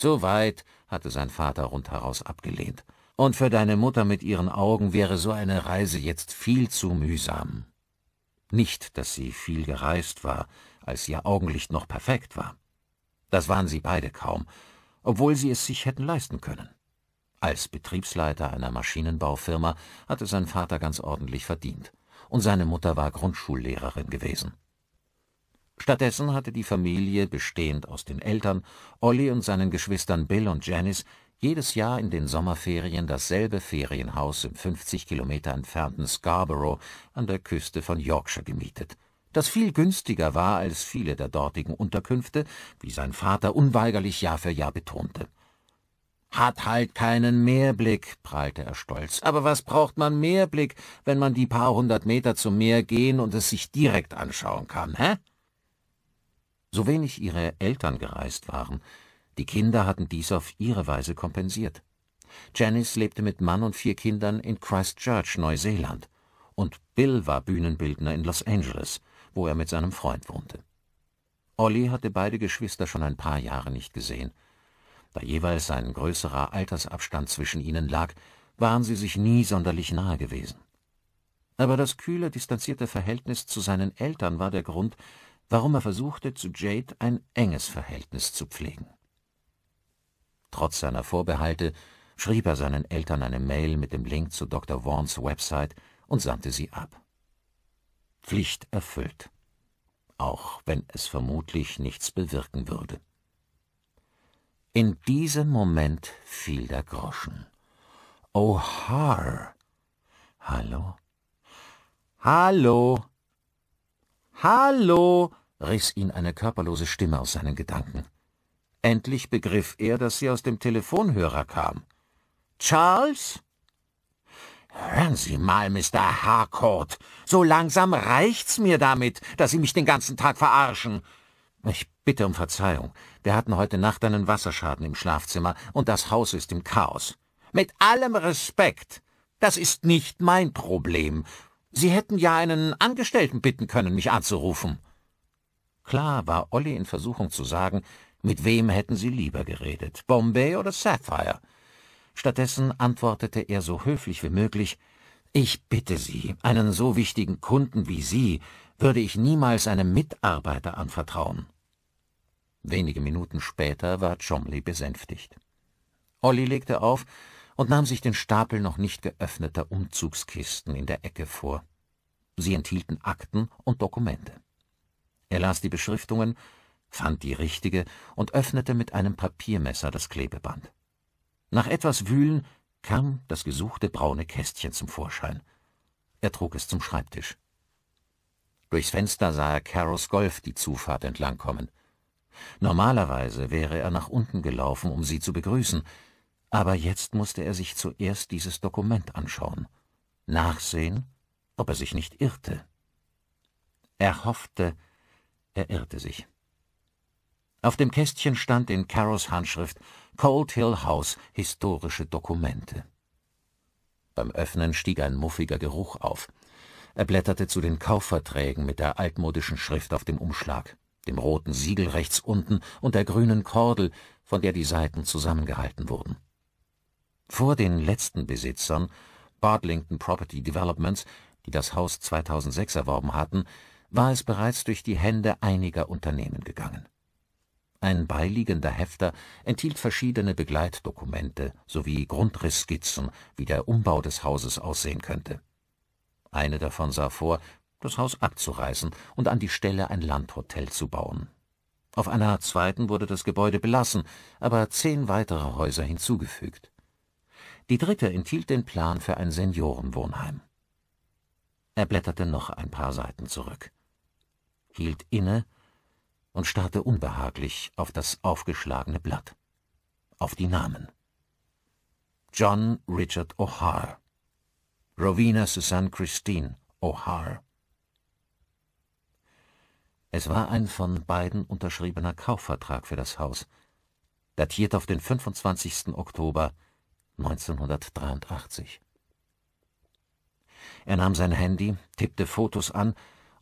So weit hatte sein Vater rundheraus abgelehnt. Und für deine Mutter mit ihren Augen wäre so eine Reise jetzt viel zu mühsam. Nicht, dass sie viel gereist war, als ihr Augenlicht noch perfekt war. Das waren sie beide kaum, obwohl sie es sich hätten leisten können. Als Betriebsleiter einer Maschinenbaufirma hatte sein Vater ganz ordentlich verdient, und seine Mutter war Grundschullehrerin gewesen. Stattdessen hatte die Familie, bestehend aus den Eltern, Olli und seinen Geschwistern Bill und Janice, jedes Jahr in den Sommerferien dasselbe Ferienhaus im 50 Kilometer entfernten Scarborough an der Küste von Yorkshire gemietet das viel günstiger war als viele der dortigen Unterkünfte, wie sein Vater unweigerlich Jahr für Jahr betonte. Hat halt keinen Meerblick, prahlte er stolz. Aber was braucht man Meerblick, wenn man die paar hundert Meter zum Meer gehen und es sich direkt anschauen kann, hä? So wenig ihre Eltern gereist waren, die Kinder hatten dies auf ihre Weise kompensiert. Janice lebte mit Mann und vier Kindern in Christchurch, Neuseeland, und Bill war Bühnenbildner in Los Angeles wo er mit seinem Freund wohnte. Olli hatte beide Geschwister schon ein paar Jahre nicht gesehen. Da jeweils ein größerer Altersabstand zwischen ihnen lag, waren sie sich nie sonderlich nahe gewesen. Aber das kühle, distanzierte Verhältnis zu seinen Eltern war der Grund, warum er versuchte, zu Jade ein enges Verhältnis zu pflegen. Trotz seiner Vorbehalte schrieb er seinen Eltern eine Mail mit dem Link zu Dr. Vaughns Website und sandte sie ab. Pflicht erfüllt, auch wenn es vermutlich nichts bewirken würde. In diesem Moment fiel der Groschen. O'Har. Hallo? Hallo? Hallo? riss ihn eine körperlose Stimme aus seinen Gedanken. Endlich begriff er, dass sie aus dem Telefonhörer kam. Charles? Hören Sie mal, Mr. Harcourt, so langsam reicht's mir damit, dass Sie mich den ganzen Tag verarschen. Ich bitte um Verzeihung. Wir hatten heute Nacht einen Wasserschaden im Schlafzimmer und das Haus ist im Chaos. Mit allem Respekt, das ist nicht mein Problem. Sie hätten ja einen Angestellten bitten können, mich anzurufen. Klar war Olli in Versuchung zu sagen, mit wem hätten sie lieber geredet, Bombay oder Sapphire. Stattdessen antwortete er so höflich wie möglich Ich bitte Sie, einen so wichtigen Kunden wie Sie würde ich niemals einem Mitarbeiter anvertrauen. Wenige Minuten später war Chomley besänftigt. Olli legte auf und nahm sich den Stapel noch nicht geöffneter Umzugskisten in der Ecke vor. Sie enthielten Akten und Dokumente. Er las die Beschriftungen, fand die richtige und öffnete mit einem Papiermesser das Klebeband. Nach etwas Wühlen kam das gesuchte braune Kästchen zum Vorschein. Er trug es zum Schreibtisch. Durchs Fenster sah er Caros Golf die Zufahrt entlangkommen. Normalerweise wäre er nach unten gelaufen, um sie zu begrüßen, aber jetzt musste er sich zuerst dieses Dokument anschauen, nachsehen, ob er sich nicht irrte. Er hoffte, er irrte sich. Auf dem Kästchen stand in Carros Handschrift Cold Hill House historische Dokumente. Beim Öffnen stieg ein muffiger Geruch auf. Er blätterte zu den Kaufverträgen mit der altmodischen Schrift auf dem Umschlag, dem roten Siegel rechts unten und der grünen Kordel, von der die Seiten zusammengehalten wurden. Vor den letzten Besitzern, Bartlington Property Developments, die das Haus 2006 erworben hatten, war es bereits durch die Hände einiger Unternehmen gegangen. Ein beiliegender Hefter enthielt verschiedene Begleitdokumente sowie Grundrissskizzen, wie der Umbau des Hauses aussehen könnte. Eine davon sah vor, das Haus abzureißen und an die Stelle ein Landhotel zu bauen. Auf einer zweiten wurde das Gebäude belassen, aber zehn weitere Häuser hinzugefügt. Die dritte enthielt den Plan für ein Seniorenwohnheim. Er blätterte noch ein paar Seiten zurück, hielt inne und starrte unbehaglich auf das aufgeschlagene Blatt. Auf die Namen. John Richard O'Hare. Rowena Suzanne Christine O'Hare. Es war ein von beiden unterschriebener Kaufvertrag für das Haus, datiert auf den 25. Oktober 1983. Er nahm sein Handy, tippte Fotos an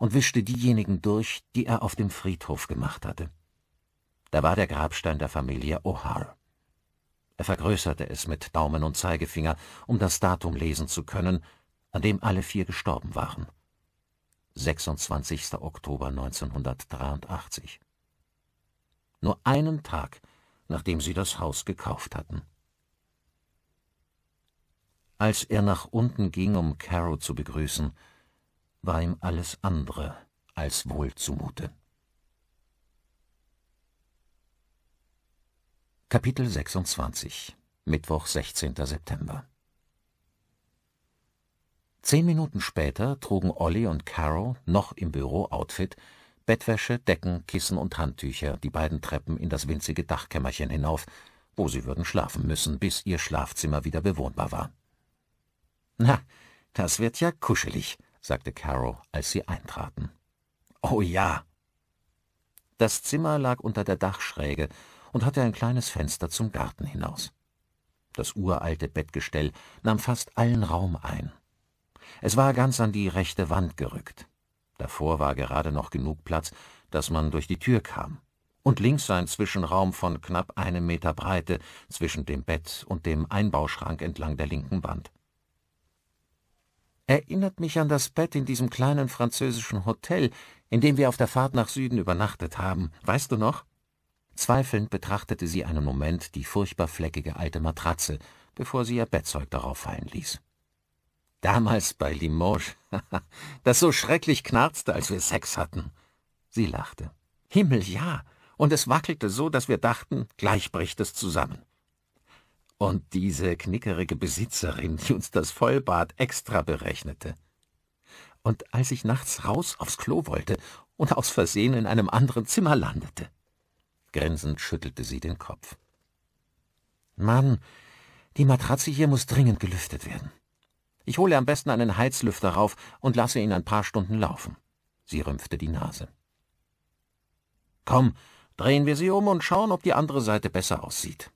und wischte diejenigen durch, die er auf dem Friedhof gemacht hatte. Da war der Grabstein der Familie O'Hare. Er vergrößerte es mit Daumen und Zeigefinger, um das Datum lesen zu können, an dem alle vier gestorben waren. 26. Oktober 1983. Nur einen Tag, nachdem sie das Haus gekauft hatten. Als er nach unten ging, um Caro zu begrüßen, war ihm alles andere als wohl zumute. Kapitel 26 Mittwoch, 16. September. Zehn Minuten später trugen Olli und Carol, noch im Büro-Outfit, Bettwäsche, Decken, Kissen und Handtücher die beiden Treppen in das winzige Dachkämmerchen hinauf, wo sie würden schlafen müssen, bis ihr Schlafzimmer wieder bewohnbar war. Na, das wird ja kuschelig, sagte Carol, als sie eintraten. Oh ja. Das Zimmer lag unter der Dachschräge und hatte ein kleines Fenster zum Garten hinaus. Das uralte Bettgestell nahm fast allen Raum ein. Es war ganz an die rechte Wand gerückt. Davor war gerade noch genug Platz, dass man durch die Tür kam. Und links ein Zwischenraum von knapp einem Meter Breite zwischen dem Bett und dem Einbauschrank entlang der linken Wand erinnert mich an das Bett in diesem kleinen französischen Hotel, in dem wir auf der Fahrt nach Süden übernachtet haben. Weißt du noch? Zweifelnd betrachtete sie einen Moment die furchtbar fleckige alte Matratze, bevor sie ihr Bettzeug darauf fallen ließ. Damals bei Limoges, das so schrecklich knarzte, als wir Sex hatten. Sie lachte. Himmel, ja, und es wackelte so, dass wir dachten, gleich bricht es zusammen. Und diese knickerige Besitzerin, die uns das Vollbad extra berechnete. Und als ich nachts raus aufs Klo wollte und aus Versehen in einem anderen Zimmer landete. Grinsend schüttelte sie den Kopf. Mann, die Matratze hier muss dringend gelüftet werden. Ich hole am besten einen Heizlüfter rauf und lasse ihn ein paar Stunden laufen. Sie rümpfte die Nase. Komm, drehen wir sie um und schauen, ob die andere Seite besser aussieht.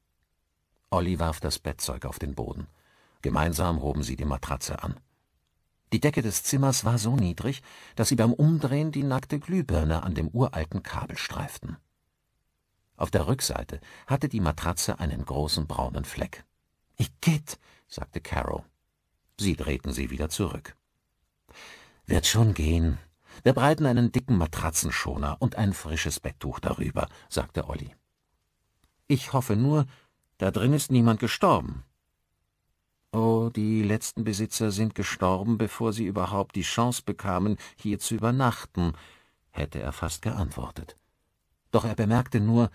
Olli warf das Bettzeug auf den Boden. Gemeinsam hoben sie die Matratze an. Die Decke des Zimmers war so niedrig, dass sie beim Umdrehen die nackte Glühbirne an dem uralten Kabel streiften. Auf der Rückseite hatte die Matratze einen großen braunen Fleck. »Ich geht«, sagte Carol. Sie drehten sie wieder zurück. Wird schon gehen. Wir breiten einen dicken Matratzenschoner und ein frisches Betttuch darüber, sagte Olli. Ich hoffe nur, da drin ist niemand gestorben. Oh, die letzten Besitzer sind gestorben, bevor sie überhaupt die Chance bekamen, hier zu übernachten, hätte er fast geantwortet. Doch er bemerkte nur,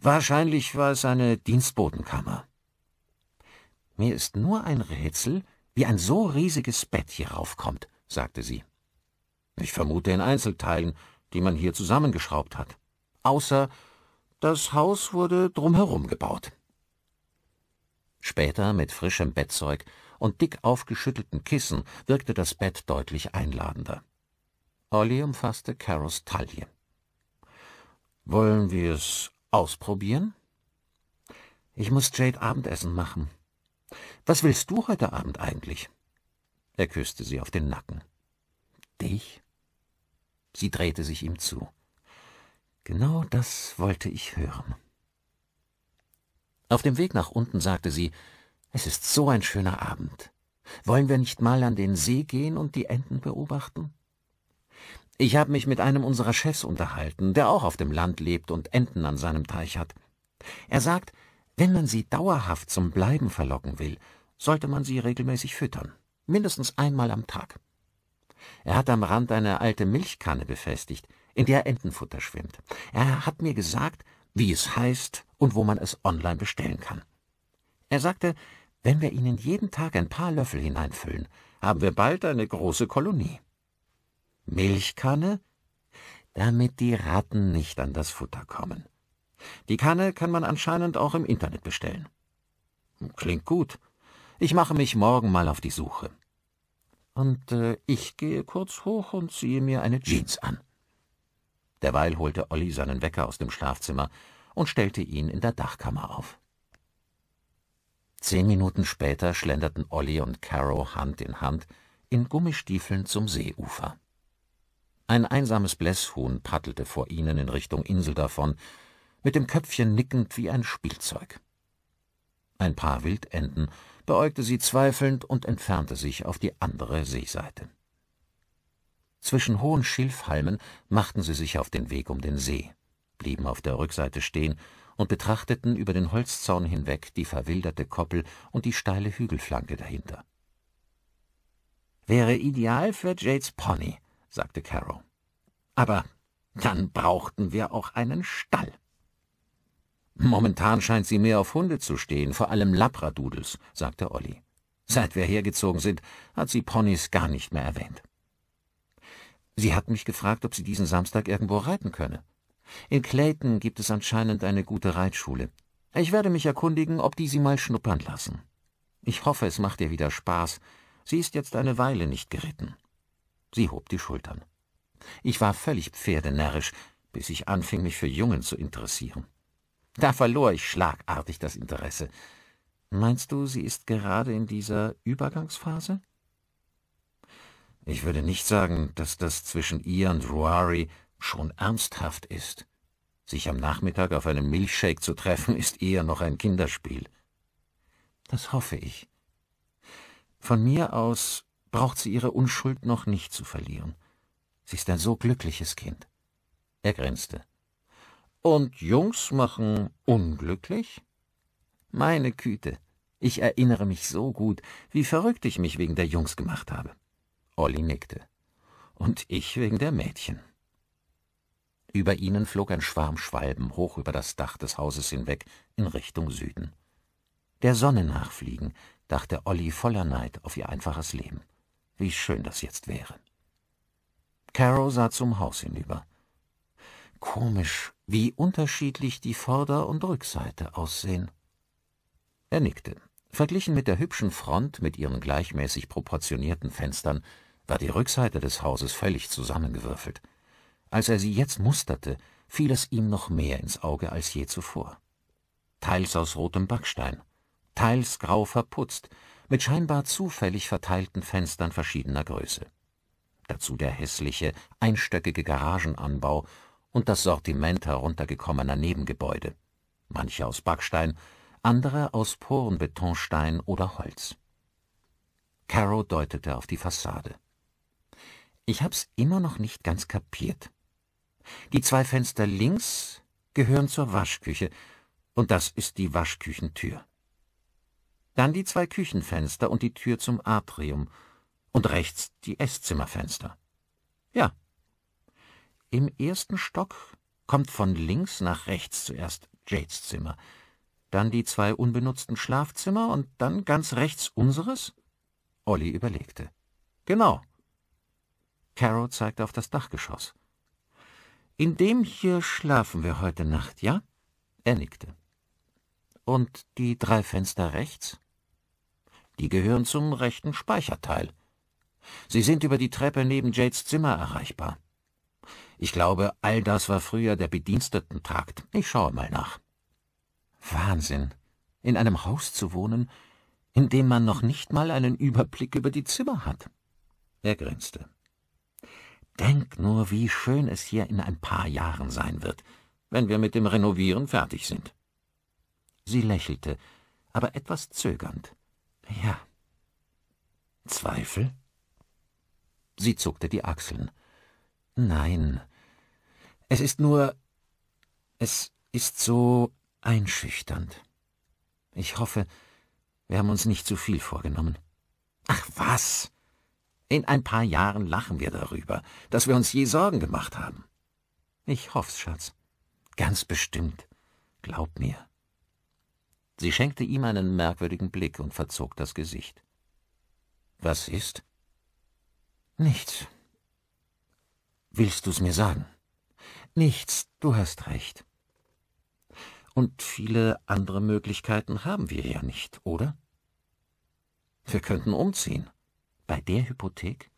wahrscheinlich war es eine Dienstbotenkammer. Mir ist nur ein Rätsel, wie ein so riesiges Bett hier raufkommt, sagte sie. Ich vermute in Einzelteilen, die man hier zusammengeschraubt hat. Außer das Haus wurde drumherum gebaut. Später mit frischem Bettzeug und dick aufgeschüttelten Kissen wirkte das Bett deutlich einladender. Olli umfasste Caros Taille. Wollen wir es ausprobieren? Ich muss Jade Abendessen machen. Was willst du heute Abend eigentlich? Er küsste sie auf den Nacken. Dich? Sie drehte sich ihm zu. Genau das wollte ich hören. Auf dem Weg nach unten sagte sie, »Es ist so ein schöner Abend. Wollen wir nicht mal an den See gehen und die Enten beobachten?« Ich habe mich mit einem unserer Chefs unterhalten, der auch auf dem Land lebt und Enten an seinem Teich hat. Er sagt, wenn man sie dauerhaft zum Bleiben verlocken will, sollte man sie regelmäßig füttern, mindestens einmal am Tag. Er hat am Rand eine alte Milchkanne befestigt, in der Entenfutter schwimmt. Er hat mir gesagt, wie es heißt und wo man es online bestellen kann. Er sagte, wenn wir ihnen jeden Tag ein paar Löffel hineinfüllen, haben wir bald eine große Kolonie. Milchkanne? Damit die Ratten nicht an das Futter kommen. Die Kanne kann man anscheinend auch im Internet bestellen. Klingt gut. Ich mache mich morgen mal auf die Suche. Und äh, ich gehe kurz hoch und ziehe mir eine Jeans an. Derweil holte Olli seinen Wecker aus dem Schlafzimmer und stellte ihn in der Dachkammer auf. Zehn Minuten später schlenderten Olli und Caro Hand in Hand in Gummistiefeln zum Seeufer. Ein einsames Blässhuhn paddelte vor ihnen in Richtung Insel davon, mit dem Köpfchen nickend wie ein Spielzeug. Ein paar Wildenten beäugte sie zweifelnd und entfernte sich auf die andere Seeseite. Zwischen hohen Schilfhalmen machten sie sich auf den Weg um den See, blieben auf der Rückseite stehen und betrachteten über den Holzzaun hinweg die verwilderte Koppel und die steile Hügelflanke dahinter. Wäre ideal für Jades Pony, sagte Carol. Aber dann brauchten wir auch einen Stall. Momentan scheint sie mehr auf Hunde zu stehen, vor allem Labradudels, sagte Olli. Seit wir hergezogen sind, hat sie Ponys gar nicht mehr erwähnt. Sie hat mich gefragt, ob sie diesen Samstag irgendwo reiten könne. In Clayton gibt es anscheinend eine gute Reitschule. Ich werde mich erkundigen, ob die sie mal schnuppern lassen. Ich hoffe, es macht ihr wieder Spaß. Sie ist jetzt eine Weile nicht geritten. Sie hob die Schultern. Ich war völlig pferdenärrisch, bis ich anfing, mich für Jungen zu interessieren. Da verlor ich schlagartig das Interesse. Meinst du, sie ist gerade in dieser Übergangsphase? Ich würde nicht sagen, dass das zwischen ihr und Ruari schon ernsthaft ist. Sich am Nachmittag auf einem Milchshake zu treffen, ist eher noch ein Kinderspiel. Das hoffe ich. Von mir aus braucht sie ihre Unschuld noch nicht zu verlieren. Sie ist ein so glückliches Kind. Er grinste. Und Jungs machen unglücklich? Meine Güte, ich erinnere mich so gut, wie verrückt ich mich wegen der Jungs gemacht habe. Olli nickte. Und ich wegen der Mädchen. Über ihnen flog ein Schwarm Schwalben hoch über das Dach des Hauses hinweg in Richtung Süden. Der Sonne nachfliegen, dachte Olli voller Neid auf ihr einfaches Leben. Wie schön das jetzt wäre. Caro sah zum Haus hinüber. Komisch, wie unterschiedlich die Vorder- und Rückseite aussehen. Er nickte. Verglichen mit der hübschen Front mit ihren gleichmäßig proportionierten Fenstern war die Rückseite des Hauses völlig zusammengewürfelt. Als er sie jetzt musterte, fiel es ihm noch mehr ins Auge als je zuvor. Teils aus rotem Backstein, teils grau verputzt, mit scheinbar zufällig verteilten Fenstern verschiedener Größe. Dazu der hässliche, einstöckige Garagenanbau und das Sortiment heruntergekommener Nebengebäude, manche aus Backstein, andere aus Porenbetonstein oder Holz. Caro deutete auf die Fassade. Ich hab's immer noch nicht ganz kapiert. Die zwei Fenster links gehören zur Waschküche, und das ist die Waschküchentür. Dann die zwei Küchenfenster und die Tür zum Atrium, und rechts die Esszimmerfenster. Ja. Im ersten Stock kommt von links nach rechts zuerst Jades Zimmer, dann die zwei unbenutzten Schlafzimmer und dann ganz rechts unseres? Olli überlegte. Genau. Carol zeigte auf das Dachgeschoss. In dem hier schlafen wir heute Nacht, ja? Er nickte. Und die drei Fenster rechts? Die gehören zum rechten Speicherteil. Sie sind über die Treppe neben Jades Zimmer erreichbar. Ich glaube, all das war früher der Bedienstetentakt. Ich schaue mal nach. Wahnsinn, in einem Haus zu wohnen, in dem man noch nicht mal einen Überblick über die Zimmer hat. Er grinste. Denk nur, wie schön es hier in ein paar Jahren sein wird, wenn wir mit dem Renovieren fertig sind. Sie lächelte, aber etwas zögernd. Ja. Zweifel? Sie zuckte die Achseln. Nein. Es ist nur. Es ist so einschüchternd. Ich hoffe, wir haben uns nicht zu viel vorgenommen. Ach was! In ein paar Jahren lachen wir darüber, dass wir uns je Sorgen gemacht haben. Ich hoff's, Schatz. Ganz bestimmt. Glaub mir. Sie schenkte ihm einen merkwürdigen Blick und verzog das Gesicht. Was ist? Nichts. Willst du's mir sagen? Nichts, du hast recht. Und viele andere Möglichkeiten haben wir ja nicht, oder? Wir könnten umziehen. Bei der Hypothek?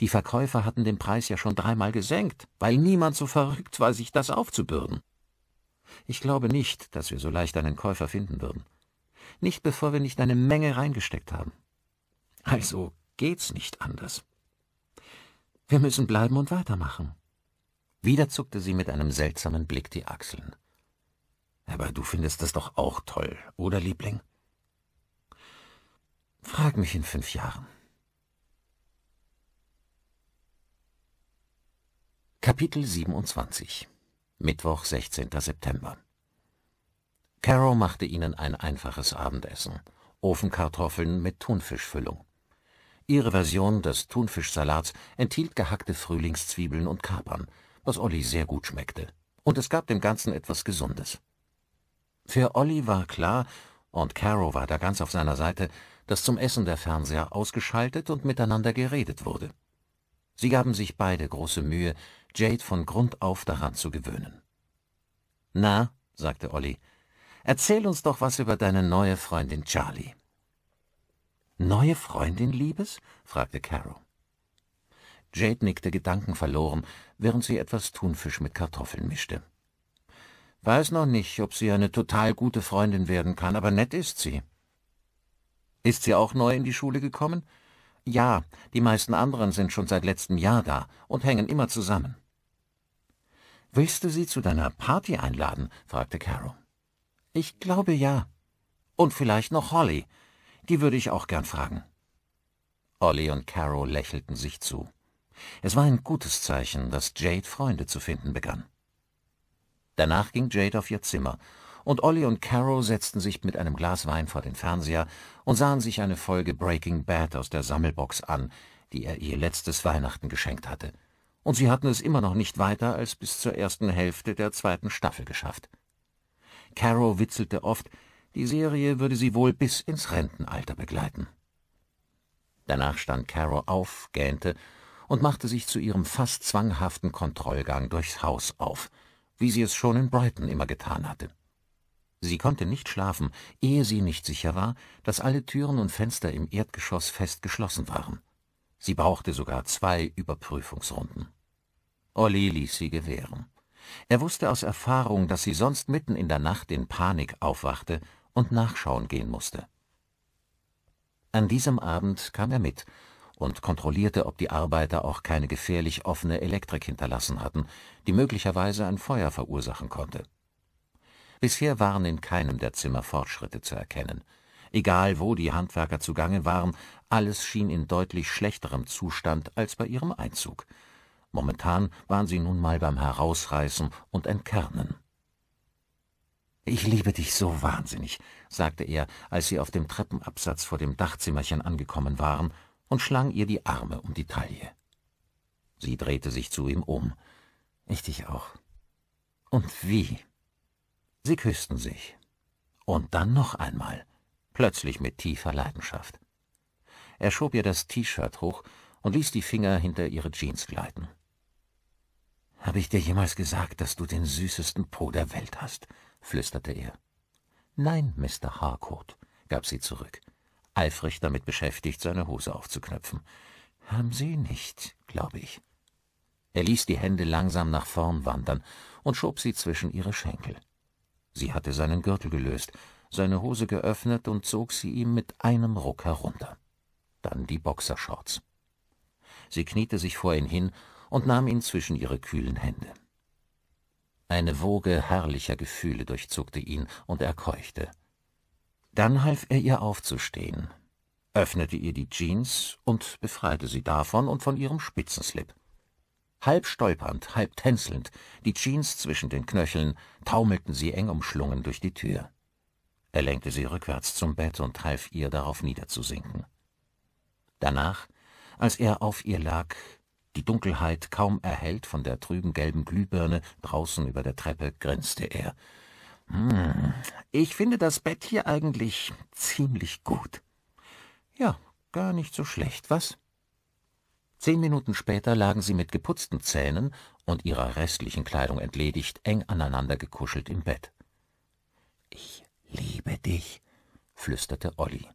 Die Verkäufer hatten den Preis ja schon dreimal gesenkt, weil niemand so verrückt war, sich das aufzubürden. Ich glaube nicht, dass wir so leicht einen Käufer finden würden. Nicht bevor wir nicht eine Menge reingesteckt haben. Also geht's nicht anders. Wir müssen bleiben und weitermachen. Wieder zuckte sie mit einem seltsamen Blick die Achseln. Aber du findest das doch auch toll, oder, Liebling? Frag mich in fünf Jahren. Kapitel 27 Mittwoch, 16. September Caro machte ihnen ein einfaches Abendessen. Ofenkartoffeln mit Thunfischfüllung. Ihre Version des Thunfischsalats enthielt gehackte Frühlingszwiebeln und Kapern, was Olli sehr gut schmeckte. Und es gab dem Ganzen etwas Gesundes. Für Olli war klar, und Caro war da ganz auf seiner Seite, dass zum Essen der Fernseher ausgeschaltet und miteinander geredet wurde. Sie gaben sich beide große Mühe, Jade von Grund auf daran zu gewöhnen. Na, sagte Olli, erzähl uns doch was über deine neue Freundin Charlie. Neue Freundin, Liebes? fragte Carol. Jade nickte gedankenverloren, während sie etwas Thunfisch mit Kartoffeln mischte. Weiß noch nicht, ob sie eine total gute Freundin werden kann, aber nett ist sie. Ist sie auch neu in die Schule gekommen? Ja, die meisten anderen sind schon seit letztem Jahr da und hängen immer zusammen. Willst du sie zu deiner Party einladen? fragte Carol. Ich glaube ja. Und vielleicht noch Holly. Die würde ich auch gern fragen. Ollie und Carol lächelten sich zu. Es war ein gutes Zeichen, dass Jade Freunde zu finden begann. Danach ging Jade auf ihr Zimmer und Olli und Caro setzten sich mit einem Glas Wein vor den Fernseher und sahen sich eine Folge Breaking Bad aus der Sammelbox an, die er ihr letztes Weihnachten geschenkt hatte. Und sie hatten es immer noch nicht weiter als bis zur ersten Hälfte der zweiten Staffel geschafft. Caro witzelte oft, die Serie würde sie wohl bis ins Rentenalter begleiten. Danach stand Caro auf, gähnte und machte sich zu ihrem fast zwanghaften Kontrollgang durchs Haus auf, wie sie es schon in Brighton immer getan hatte. Sie konnte nicht schlafen, ehe sie nicht sicher war, dass alle Türen und Fenster im Erdgeschoss fest geschlossen waren. Sie brauchte sogar zwei Überprüfungsrunden. Olli ließ sie gewähren. Er wusste aus Erfahrung, dass sie sonst mitten in der Nacht in Panik aufwachte und nachschauen gehen musste. An diesem Abend kam er mit und kontrollierte, ob die Arbeiter auch keine gefährlich offene Elektrik hinterlassen hatten, die möglicherweise ein Feuer verursachen konnte. Bisher waren in keinem der Zimmer Fortschritte zu erkennen. Egal wo die Handwerker zugange waren, alles schien in deutlich schlechterem Zustand als bei ihrem Einzug. Momentan waren sie nun mal beim Herausreißen und Entkernen. Ich liebe dich so wahnsinnig, sagte er, als sie auf dem Treppenabsatz vor dem Dachzimmerchen angekommen waren, und schlang ihr die Arme um die Taille. Sie drehte sich zu ihm um. Ich dich auch. Und wie? Sie küssten sich. Und dann noch einmal, plötzlich mit tiefer Leidenschaft. Er schob ihr das T-Shirt hoch und ließ die Finger hinter ihre Jeans gleiten. Habe ich dir jemals gesagt, dass du den süßesten Po der Welt hast? flüsterte er. Nein, Mr. Harcourt, gab sie zurück, eifrig damit beschäftigt, seine Hose aufzuknöpfen. Haben Sie nicht, glaube ich. Er ließ die Hände langsam nach vorn wandern und schob sie zwischen ihre Schenkel. Sie hatte seinen Gürtel gelöst, seine Hose geöffnet und zog sie ihm mit einem Ruck herunter. Dann die Boxershorts. Sie kniete sich vor ihn hin und nahm ihn zwischen ihre kühlen Hände. Eine Woge herrlicher Gefühle durchzuckte ihn, und er keuchte. Dann half er ihr aufzustehen, öffnete ihr die Jeans und befreite sie davon und von ihrem Spitzenslip. Halb stolpernd, halb tänzelnd, die Jeans zwischen den Knöcheln, taumelten sie eng umschlungen durch die Tür. Er lenkte sie rückwärts zum Bett und half ihr, darauf niederzusinken. Danach, als er auf ihr lag, die Dunkelheit kaum erhellt von der trüben gelben Glühbirne draußen über der Treppe, grinste er. Hm, ich finde das Bett hier eigentlich ziemlich gut. Ja, gar nicht so schlecht, was? Zehn Minuten später lagen sie mit geputzten Zähnen und ihrer restlichen Kleidung entledigt eng aneinander gekuschelt im Bett. Ich liebe dich, flüsterte Olli.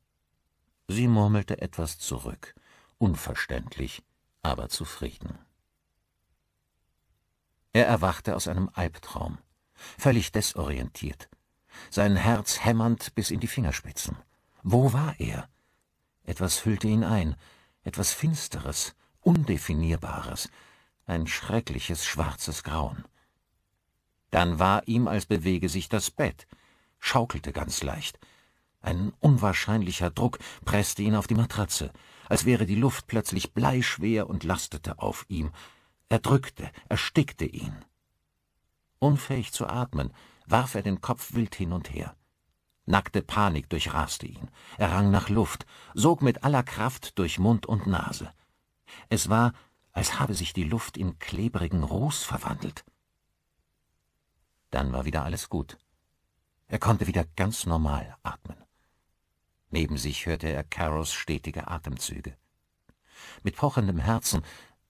Sie murmelte etwas zurück, unverständlich, aber zufrieden. Er erwachte aus einem Albtraum, völlig desorientiert, sein Herz hämmernd bis in die Fingerspitzen. Wo war er? Etwas füllte ihn ein, etwas Finsteres, Undefinierbares, ein schreckliches schwarzes Grauen. Dann war ihm, als bewege sich das Bett, schaukelte ganz leicht. Ein unwahrscheinlicher Druck presste ihn auf die Matratze, als wäre die Luft plötzlich bleischwer und lastete auf ihm. Er drückte, erstickte ihn. Unfähig zu atmen, warf er den Kopf wild hin und her. Nackte Panik durchraste ihn. Er rang nach Luft, sog mit aller Kraft durch Mund und Nase. Es war, als habe sich die Luft in klebrigen Ruß verwandelt. Dann war wieder alles gut. Er konnte wieder ganz normal atmen. Neben sich hörte er Caros stetige Atemzüge. Mit pochendem Herzen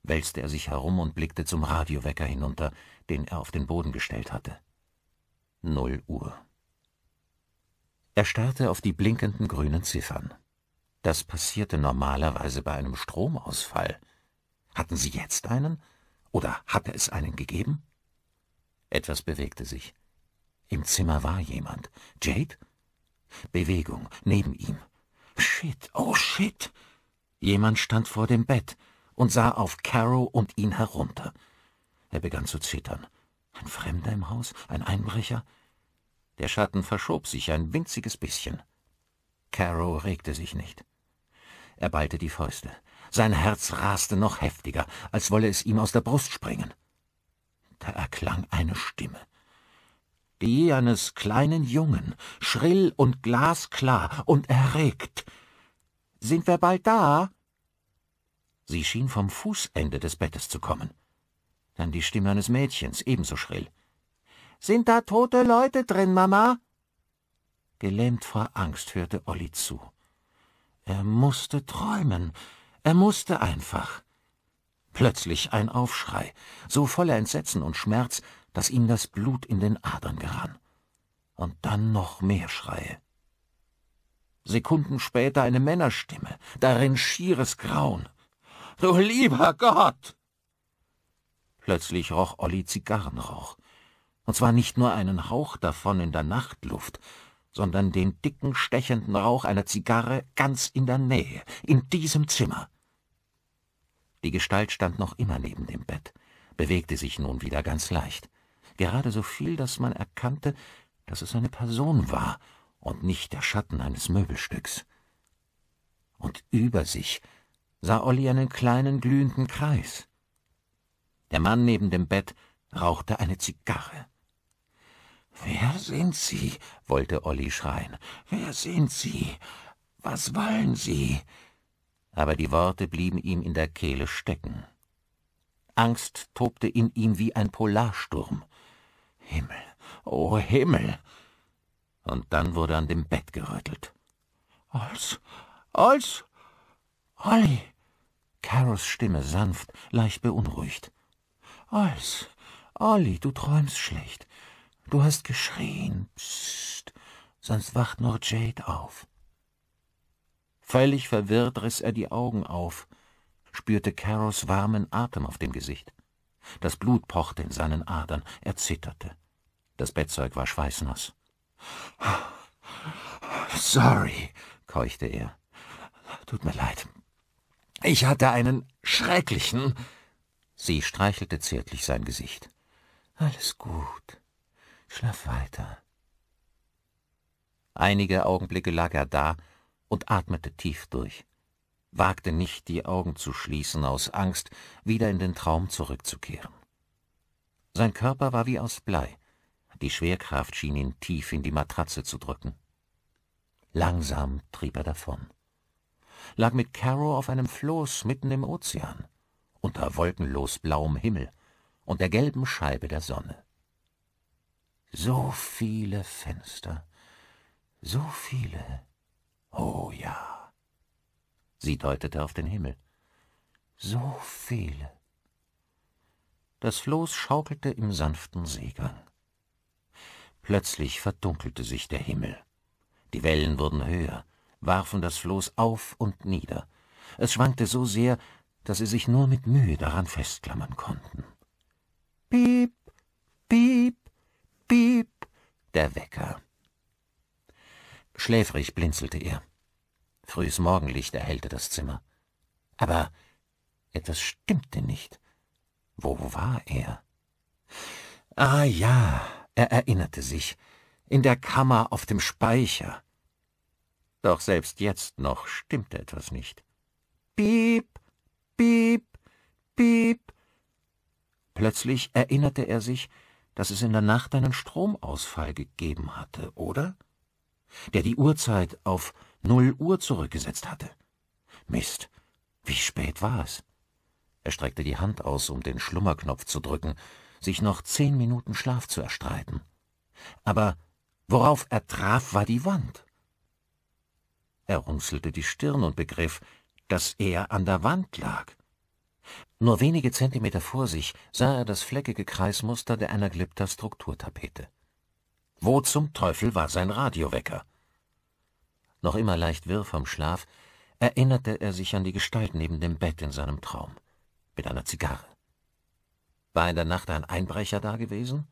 wälzte er sich herum und blickte zum Radiowecker hinunter, den er auf den Boden gestellt hatte. Null Uhr. Er starrte auf die blinkenden grünen Ziffern. Das passierte normalerweise bei einem Stromausfall. Hatten sie jetzt einen? Oder hatte es einen gegeben? Etwas bewegte sich. Im Zimmer war jemand. Jade? Bewegung, neben ihm. Shit, oh shit! Jemand stand vor dem Bett und sah auf Caro und ihn herunter. Er begann zu zittern. Ein Fremder im Haus? Ein Einbrecher? Der Schatten verschob sich ein winziges bisschen. Caro regte sich nicht. Er ballte die Fäuste. Sein Herz raste noch heftiger, als wolle es ihm aus der Brust springen. Da erklang eine Stimme. Die eines kleinen Jungen, schrill und glasklar und erregt. Sind wir bald da? Sie schien vom Fußende des Bettes zu kommen. Dann die Stimme eines Mädchens, ebenso schrill. Sind da tote Leute drin, Mama? Gelähmt vor Angst hörte Olli zu. Er musste träumen. Er musste einfach. Plötzlich ein Aufschrei, so voller Entsetzen und Schmerz, dass ihm das Blut in den Adern gerann. Und dann noch mehr Schreie. Sekunden später eine Männerstimme, darin schieres Grauen. Du lieber Gott! Plötzlich roch Olli Zigarrenrauch. Und zwar nicht nur einen Hauch davon in der Nachtluft, sondern den dicken, stechenden Rauch einer Zigarre ganz in der Nähe, in diesem Zimmer. Die Gestalt stand noch immer neben dem Bett, bewegte sich nun wieder ganz leicht, gerade so viel, dass man erkannte, dass es eine Person war und nicht der Schatten eines Möbelstücks. Und über sich sah Olli einen kleinen glühenden Kreis. Der Mann neben dem Bett rauchte eine Zigarre. »Wer sind Sie?« wollte Olli schreien. »Wer sind Sie? Was wollen Sie?« Aber die Worte blieben ihm in der Kehle stecken. Angst tobte in ihm wie ein Polarsturm. Himmel, oh Himmel! Und dann wurde an dem Bett gerüttelt. »Als, als, Olli!« Carols Stimme sanft, leicht beunruhigt. »Als, Olli, du träumst schlecht. Du hast geschrien. Psst, sonst wacht nur Jade auf. Völlig verwirrt riss er die Augen auf, spürte Caros warmen Atem auf dem Gesicht. Das Blut pochte in seinen Adern, er zitterte. Das Bettzeug war schweißnass. Sorry, keuchte er. Tut mir leid. Ich hatte einen schrecklichen. Sie streichelte zärtlich sein Gesicht. Alles gut. Schlaf weiter. Einige Augenblicke lag er da und atmete tief durch, wagte nicht, die Augen zu schließen aus Angst, wieder in den Traum zurückzukehren. Sein Körper war wie aus Blei, die Schwerkraft schien ihn tief in die Matratze zu drücken. Langsam trieb er davon, lag mit Caro auf einem Floß mitten im Ozean, unter wolkenlos blauem Himmel und der gelben Scheibe der Sonne. So viele Fenster. So viele. Oh ja. Sie deutete auf den Himmel. So viele. Das Floß schaukelte im sanften Seegang. Plötzlich verdunkelte sich der Himmel. Die Wellen wurden höher, warfen das Floß auf und nieder. Es schwankte so sehr, dass sie sich nur mit Mühe daran festklammern konnten. Piep, piep, piep, der Wecker. Schläfrig blinzelte er. Frühes Morgenlicht erhellte das Zimmer. Aber etwas stimmte nicht. Wo war er? Ah ja, er erinnerte sich, in der Kammer auf dem Speicher. Doch selbst jetzt noch stimmte etwas nicht. Piep, piep, piep. Plötzlich erinnerte er sich, dass es in der Nacht einen Stromausfall gegeben hatte, oder? Der die Uhrzeit auf null Uhr zurückgesetzt hatte. Mist, wie spät war es? Er streckte die Hand aus, um den Schlummerknopf zu drücken, sich noch zehn Minuten Schlaf zu erstreiten. Aber worauf er traf, war die Wand. Er runzelte die Stirn und begriff, dass er an der Wand lag. Nur wenige Zentimeter vor sich sah er das fleckige Kreismuster der Anaglypta Strukturtapete. Wo zum Teufel war sein Radiowecker? Noch immer leicht wirr vom Schlaf, erinnerte er sich an die Gestalt neben dem Bett in seinem Traum, mit einer Zigarre. War in der Nacht ein Einbrecher da gewesen?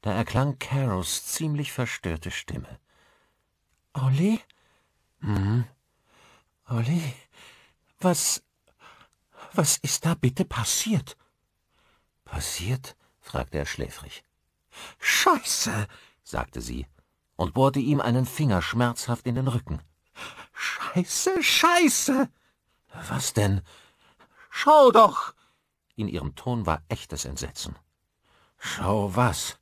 Da erklang Caros ziemlich verstörte Stimme. Olli? Mhm. Olli, was was ist da bitte passiert? Passiert? fragte er schläfrig. Scheiße, sagte sie und bohrte ihm einen Finger schmerzhaft in den Rücken. Scheiße, Scheiße! Was denn? Schau doch! In ihrem Ton war echtes Entsetzen. Schau was?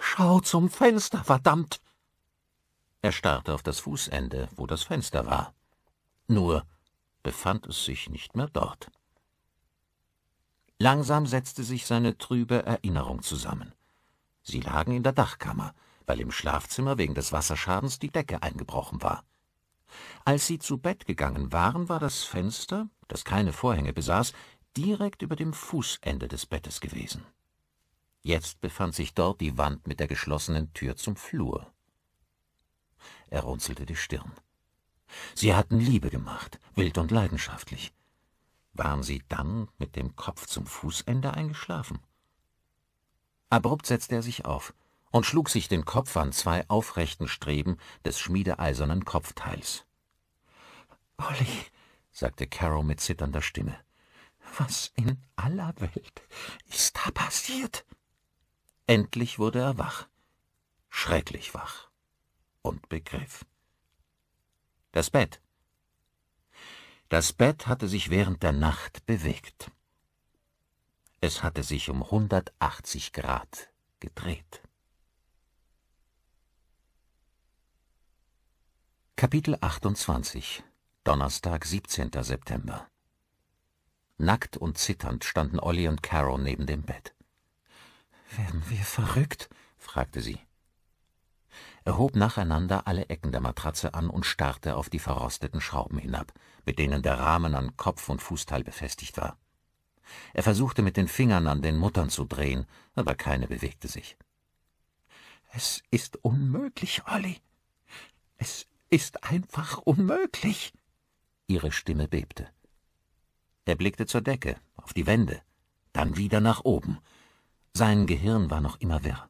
Schau zum Fenster, verdammt! Er starrte auf das Fußende, wo das Fenster war. Nur befand es sich nicht mehr dort. Langsam setzte sich seine trübe Erinnerung zusammen. Sie lagen in der Dachkammer, weil im Schlafzimmer wegen des Wasserschadens die Decke eingebrochen war. Als sie zu Bett gegangen waren, war das Fenster, das keine Vorhänge besaß, direkt über dem Fußende des Bettes gewesen. Jetzt befand sich dort die Wand mit der geschlossenen Tür zum Flur. Er runzelte die Stirn. Sie hatten Liebe gemacht, wild und leidenschaftlich waren sie dann mit dem Kopf zum Fußende eingeschlafen. Abrupt setzte er sich auf und schlug sich den Kopf an zwei aufrechten Streben des schmiedeeisernen Kopfteils. Olli, sagte Carol mit zitternder Stimme, was in aller Welt ist da passiert? Endlich wurde er wach, schrecklich wach, und begriff. Das Bett, das Bett hatte sich während der Nacht bewegt. Es hatte sich um 180 Grad gedreht. Kapitel 28 Donnerstag, 17. September Nackt und zitternd standen Olli und Carol neben dem Bett. Werden wir verrückt? fragte sie. Er hob nacheinander alle Ecken der Matratze an und starrte auf die verrosteten Schrauben hinab, mit denen der Rahmen an Kopf und Fußteil befestigt war. Er versuchte mit den Fingern an den Muttern zu drehen, aber keine bewegte sich. Es ist unmöglich, Olli. Es ist einfach unmöglich. Ihre Stimme bebte. Er blickte zur Decke, auf die Wände, dann wieder nach oben. Sein Gehirn war noch immer wirr.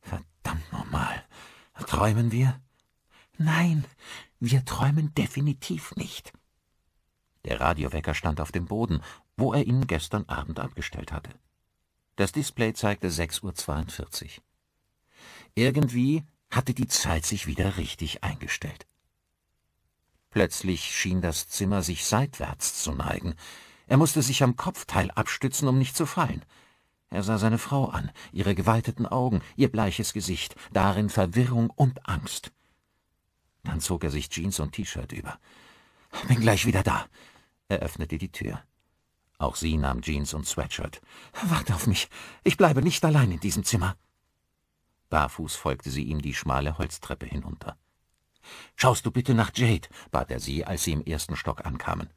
Verdammt nochmal. Träumen wir? Nein, wir träumen definitiv nicht. Der Radiowecker stand auf dem Boden, wo er ihn gestern Abend abgestellt hatte. Das Display zeigte 6.42 Uhr. Irgendwie hatte die Zeit sich wieder richtig eingestellt. Plötzlich schien das Zimmer sich seitwärts zu neigen. Er musste sich am Kopfteil abstützen, um nicht zu fallen. Er sah seine Frau an, ihre geweiteten Augen, ihr bleiches Gesicht, darin Verwirrung und Angst. Dann zog er sich Jeans und T-Shirt über. Bin gleich wieder da. Er öffnete die Tür. Auch sie nahm Jeans und Sweatshirt. Warte auf mich. Ich bleibe nicht allein in diesem Zimmer. Barfuß folgte sie ihm die schmale Holztreppe hinunter. Schaust du bitte nach Jade, bat er sie, als sie im ersten Stock ankamen.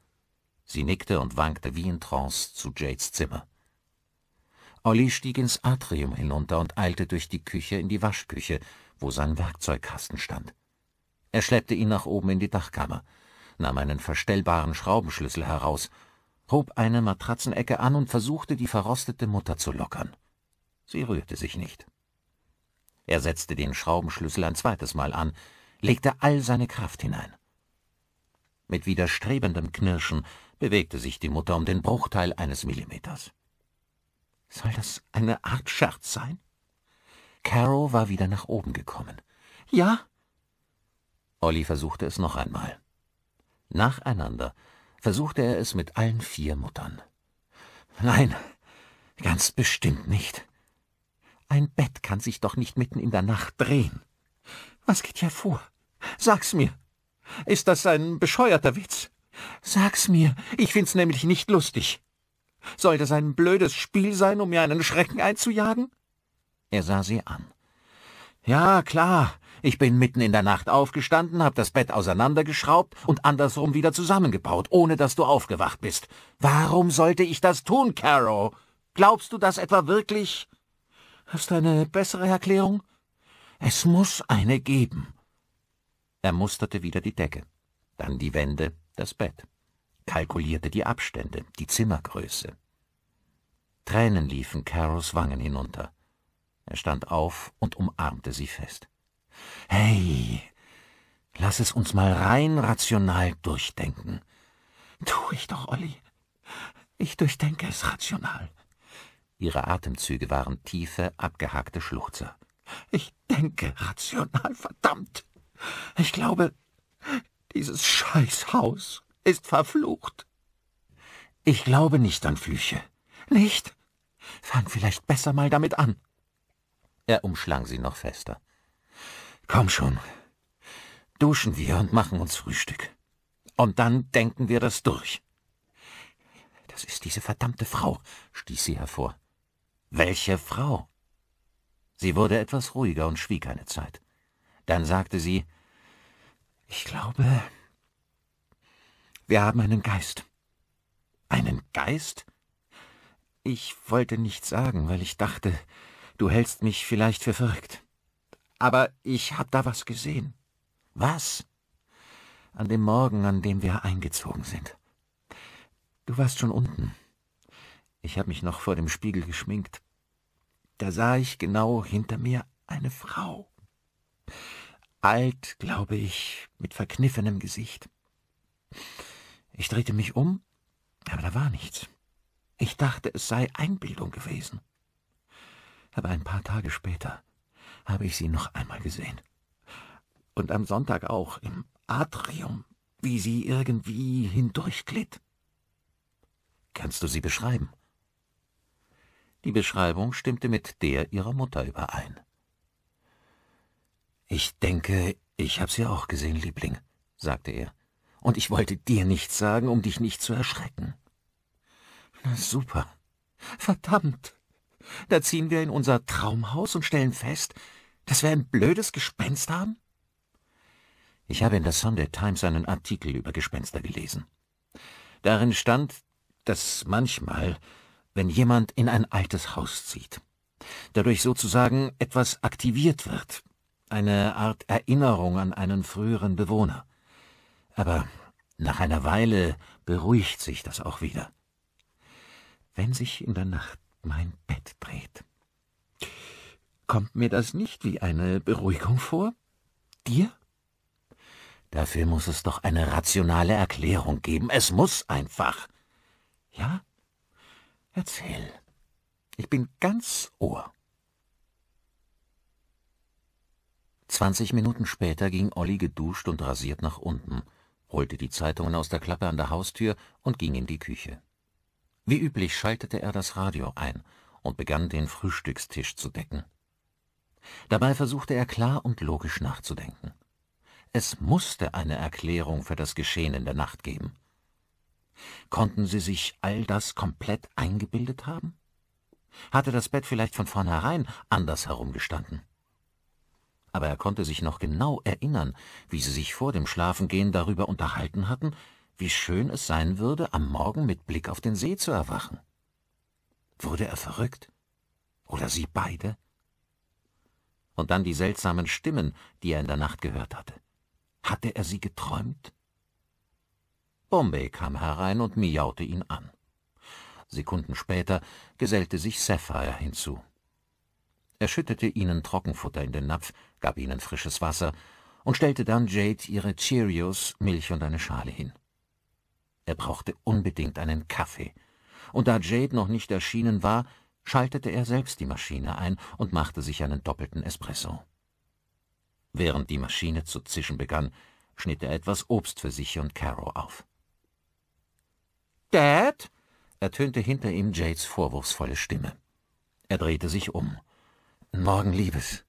Sie nickte und wankte wie in Trance zu Jades Zimmer. Olli stieg ins Atrium hinunter und eilte durch die Küche in die Waschküche, wo sein Werkzeugkasten stand. Er schleppte ihn nach oben in die Dachkammer, nahm einen verstellbaren Schraubenschlüssel heraus, hob eine Matratzenecke an und versuchte, die verrostete Mutter zu lockern. Sie rührte sich nicht. Er setzte den Schraubenschlüssel ein zweites Mal an, legte all seine Kraft hinein. Mit widerstrebendem Knirschen bewegte sich die Mutter um den Bruchteil eines Millimeters. Soll das eine Art Scherz sein? Caro war wieder nach oben gekommen. Ja? Olli versuchte es noch einmal. Nacheinander versuchte er es mit allen vier Muttern. Nein, ganz bestimmt nicht. Ein Bett kann sich doch nicht mitten in der Nacht drehen. Was geht hier vor? Sag's mir. Ist das ein bescheuerter Witz? Sag's mir, ich find's nämlich nicht lustig. Soll das ein blödes Spiel sein, um mir einen Schrecken einzujagen? Er sah sie an. Ja, klar. Ich bin mitten in der Nacht aufgestanden, hab das Bett auseinandergeschraubt und andersrum wieder zusammengebaut, ohne dass du aufgewacht bist. Warum sollte ich das tun, Caro? Glaubst du das etwa wirklich? Hast du eine bessere Erklärung? Es muss eine geben. Er musterte wieder die Decke, dann die Wände, das Bett kalkulierte die Abstände, die Zimmergröße. Tränen liefen Caros Wangen hinunter. Er stand auf und umarmte sie fest. Hey, lass es uns mal rein rational durchdenken. Tu ich doch, Olli. Ich durchdenke es rational. Ihre Atemzüge waren tiefe, abgehackte Schluchzer. Ich denke rational, verdammt. Ich glaube, dieses Scheißhaus ist verflucht. Ich glaube nicht an Flüche. Nicht? Fang vielleicht besser mal damit an. Er umschlang sie noch fester. Komm schon. Duschen wir und machen uns Frühstück. Und dann denken wir das durch. Das ist diese verdammte Frau, stieß sie hervor. Welche Frau? Sie wurde etwas ruhiger und schwieg eine Zeit. Dann sagte sie Ich glaube, wir haben einen Geist. Einen Geist? Ich wollte nichts sagen, weil ich dachte, du hältst mich vielleicht für verrückt. Aber ich hab da was gesehen. Was? An dem Morgen, an dem wir eingezogen sind. Du warst schon unten. Ich habe mich noch vor dem Spiegel geschminkt. Da sah ich genau hinter mir eine Frau. Alt, glaube ich, mit verkniffenem Gesicht. Ich drehte mich um, aber da war nichts. Ich dachte, es sei Einbildung gewesen. Aber ein paar Tage später habe ich sie noch einmal gesehen. Und am Sonntag auch, im Atrium, wie sie irgendwie hindurchglitt. Kannst du sie beschreiben? Die Beschreibung stimmte mit der ihrer Mutter überein. Ich denke, ich habe sie auch gesehen, Liebling, sagte er und ich wollte dir nichts sagen, um dich nicht zu erschrecken. Na super. Verdammt. Da ziehen wir in unser Traumhaus und stellen fest, dass wir ein blödes Gespenst haben? Ich habe in der Sunday Times einen Artikel über Gespenster gelesen. Darin stand, dass manchmal, wenn jemand in ein altes Haus zieht, dadurch sozusagen etwas aktiviert wird, eine Art Erinnerung an einen früheren Bewohner aber nach einer Weile beruhigt sich das auch wieder. Wenn sich in der Nacht mein Bett dreht, kommt mir das nicht wie eine Beruhigung vor? Dir? Dafür muss es doch eine rationale Erklärung geben. Es muss einfach. Ja? Erzähl. Ich bin ganz Ohr. 20 Minuten später ging Olli geduscht und rasiert nach unten holte die Zeitungen aus der Klappe an der Haustür und ging in die Küche. Wie üblich schaltete er das Radio ein und begann den Frühstückstisch zu decken. Dabei versuchte er klar und logisch nachzudenken. Es musste eine Erklärung für das Geschehen in der Nacht geben. Konnten sie sich all das komplett eingebildet haben? Hatte das Bett vielleicht von vornherein anders herumgestanden? aber er konnte sich noch genau erinnern, wie sie sich vor dem Schlafengehen darüber unterhalten hatten, wie schön es sein würde, am Morgen mit Blick auf den See zu erwachen. Wurde er verrückt? Oder sie beide? Und dann die seltsamen Stimmen, die er in der Nacht gehört hatte. Hatte er sie geträumt? Bombay kam herein und miaute ihn an. Sekunden später gesellte sich Sapphire hinzu. Er schüttete ihnen Trockenfutter in den Napf, gab ihnen frisches Wasser und stellte dann Jade ihre Cheerios, Milch und eine Schale hin. Er brauchte unbedingt einen Kaffee. Und da Jade noch nicht erschienen war, schaltete er selbst die Maschine ein und machte sich einen doppelten Espresso. Während die Maschine zu zischen begann, schnitt er etwas Obst für sich und Caro auf. Dad? ertönte hinter ihm Jades vorwurfsvolle Stimme. Er drehte sich um. Morgen, Liebes.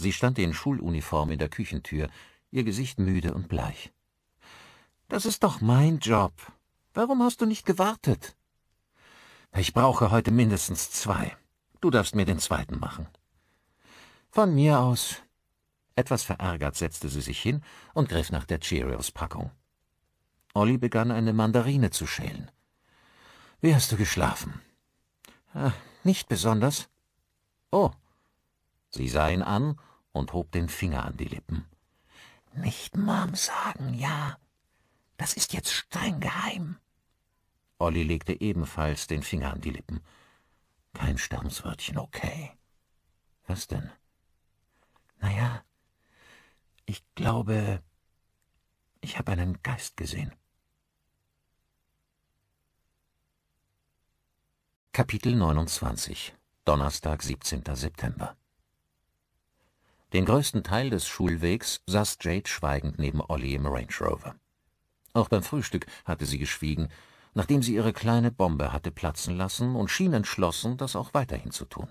Sie stand in Schuluniform in der Küchentür, ihr Gesicht müde und bleich. Das ist doch mein Job. Warum hast du nicht gewartet? Ich brauche heute mindestens zwei. Du darfst mir den zweiten machen. Von mir aus. Etwas verärgert setzte sie sich hin und griff nach der Cheerios-Packung. Olli begann eine Mandarine zu schälen. Wie hast du geschlafen? Ach, nicht besonders. Oh. Sie sah ihn an und hob den Finger an die Lippen. Nicht Mom sagen, ja. Das ist jetzt streng geheim. Olli legte ebenfalls den Finger an die Lippen. Kein Sternswörtchen, okay. Was denn? Naja, ich glaube, ich habe einen Geist gesehen. Kapitel 29 Donnerstag, 17. September den größten Teil des Schulwegs saß Jade schweigend neben Olli im Range Rover. Auch beim Frühstück hatte sie geschwiegen, nachdem sie ihre kleine Bombe hatte platzen lassen und schien entschlossen, das auch weiterhin zu tun.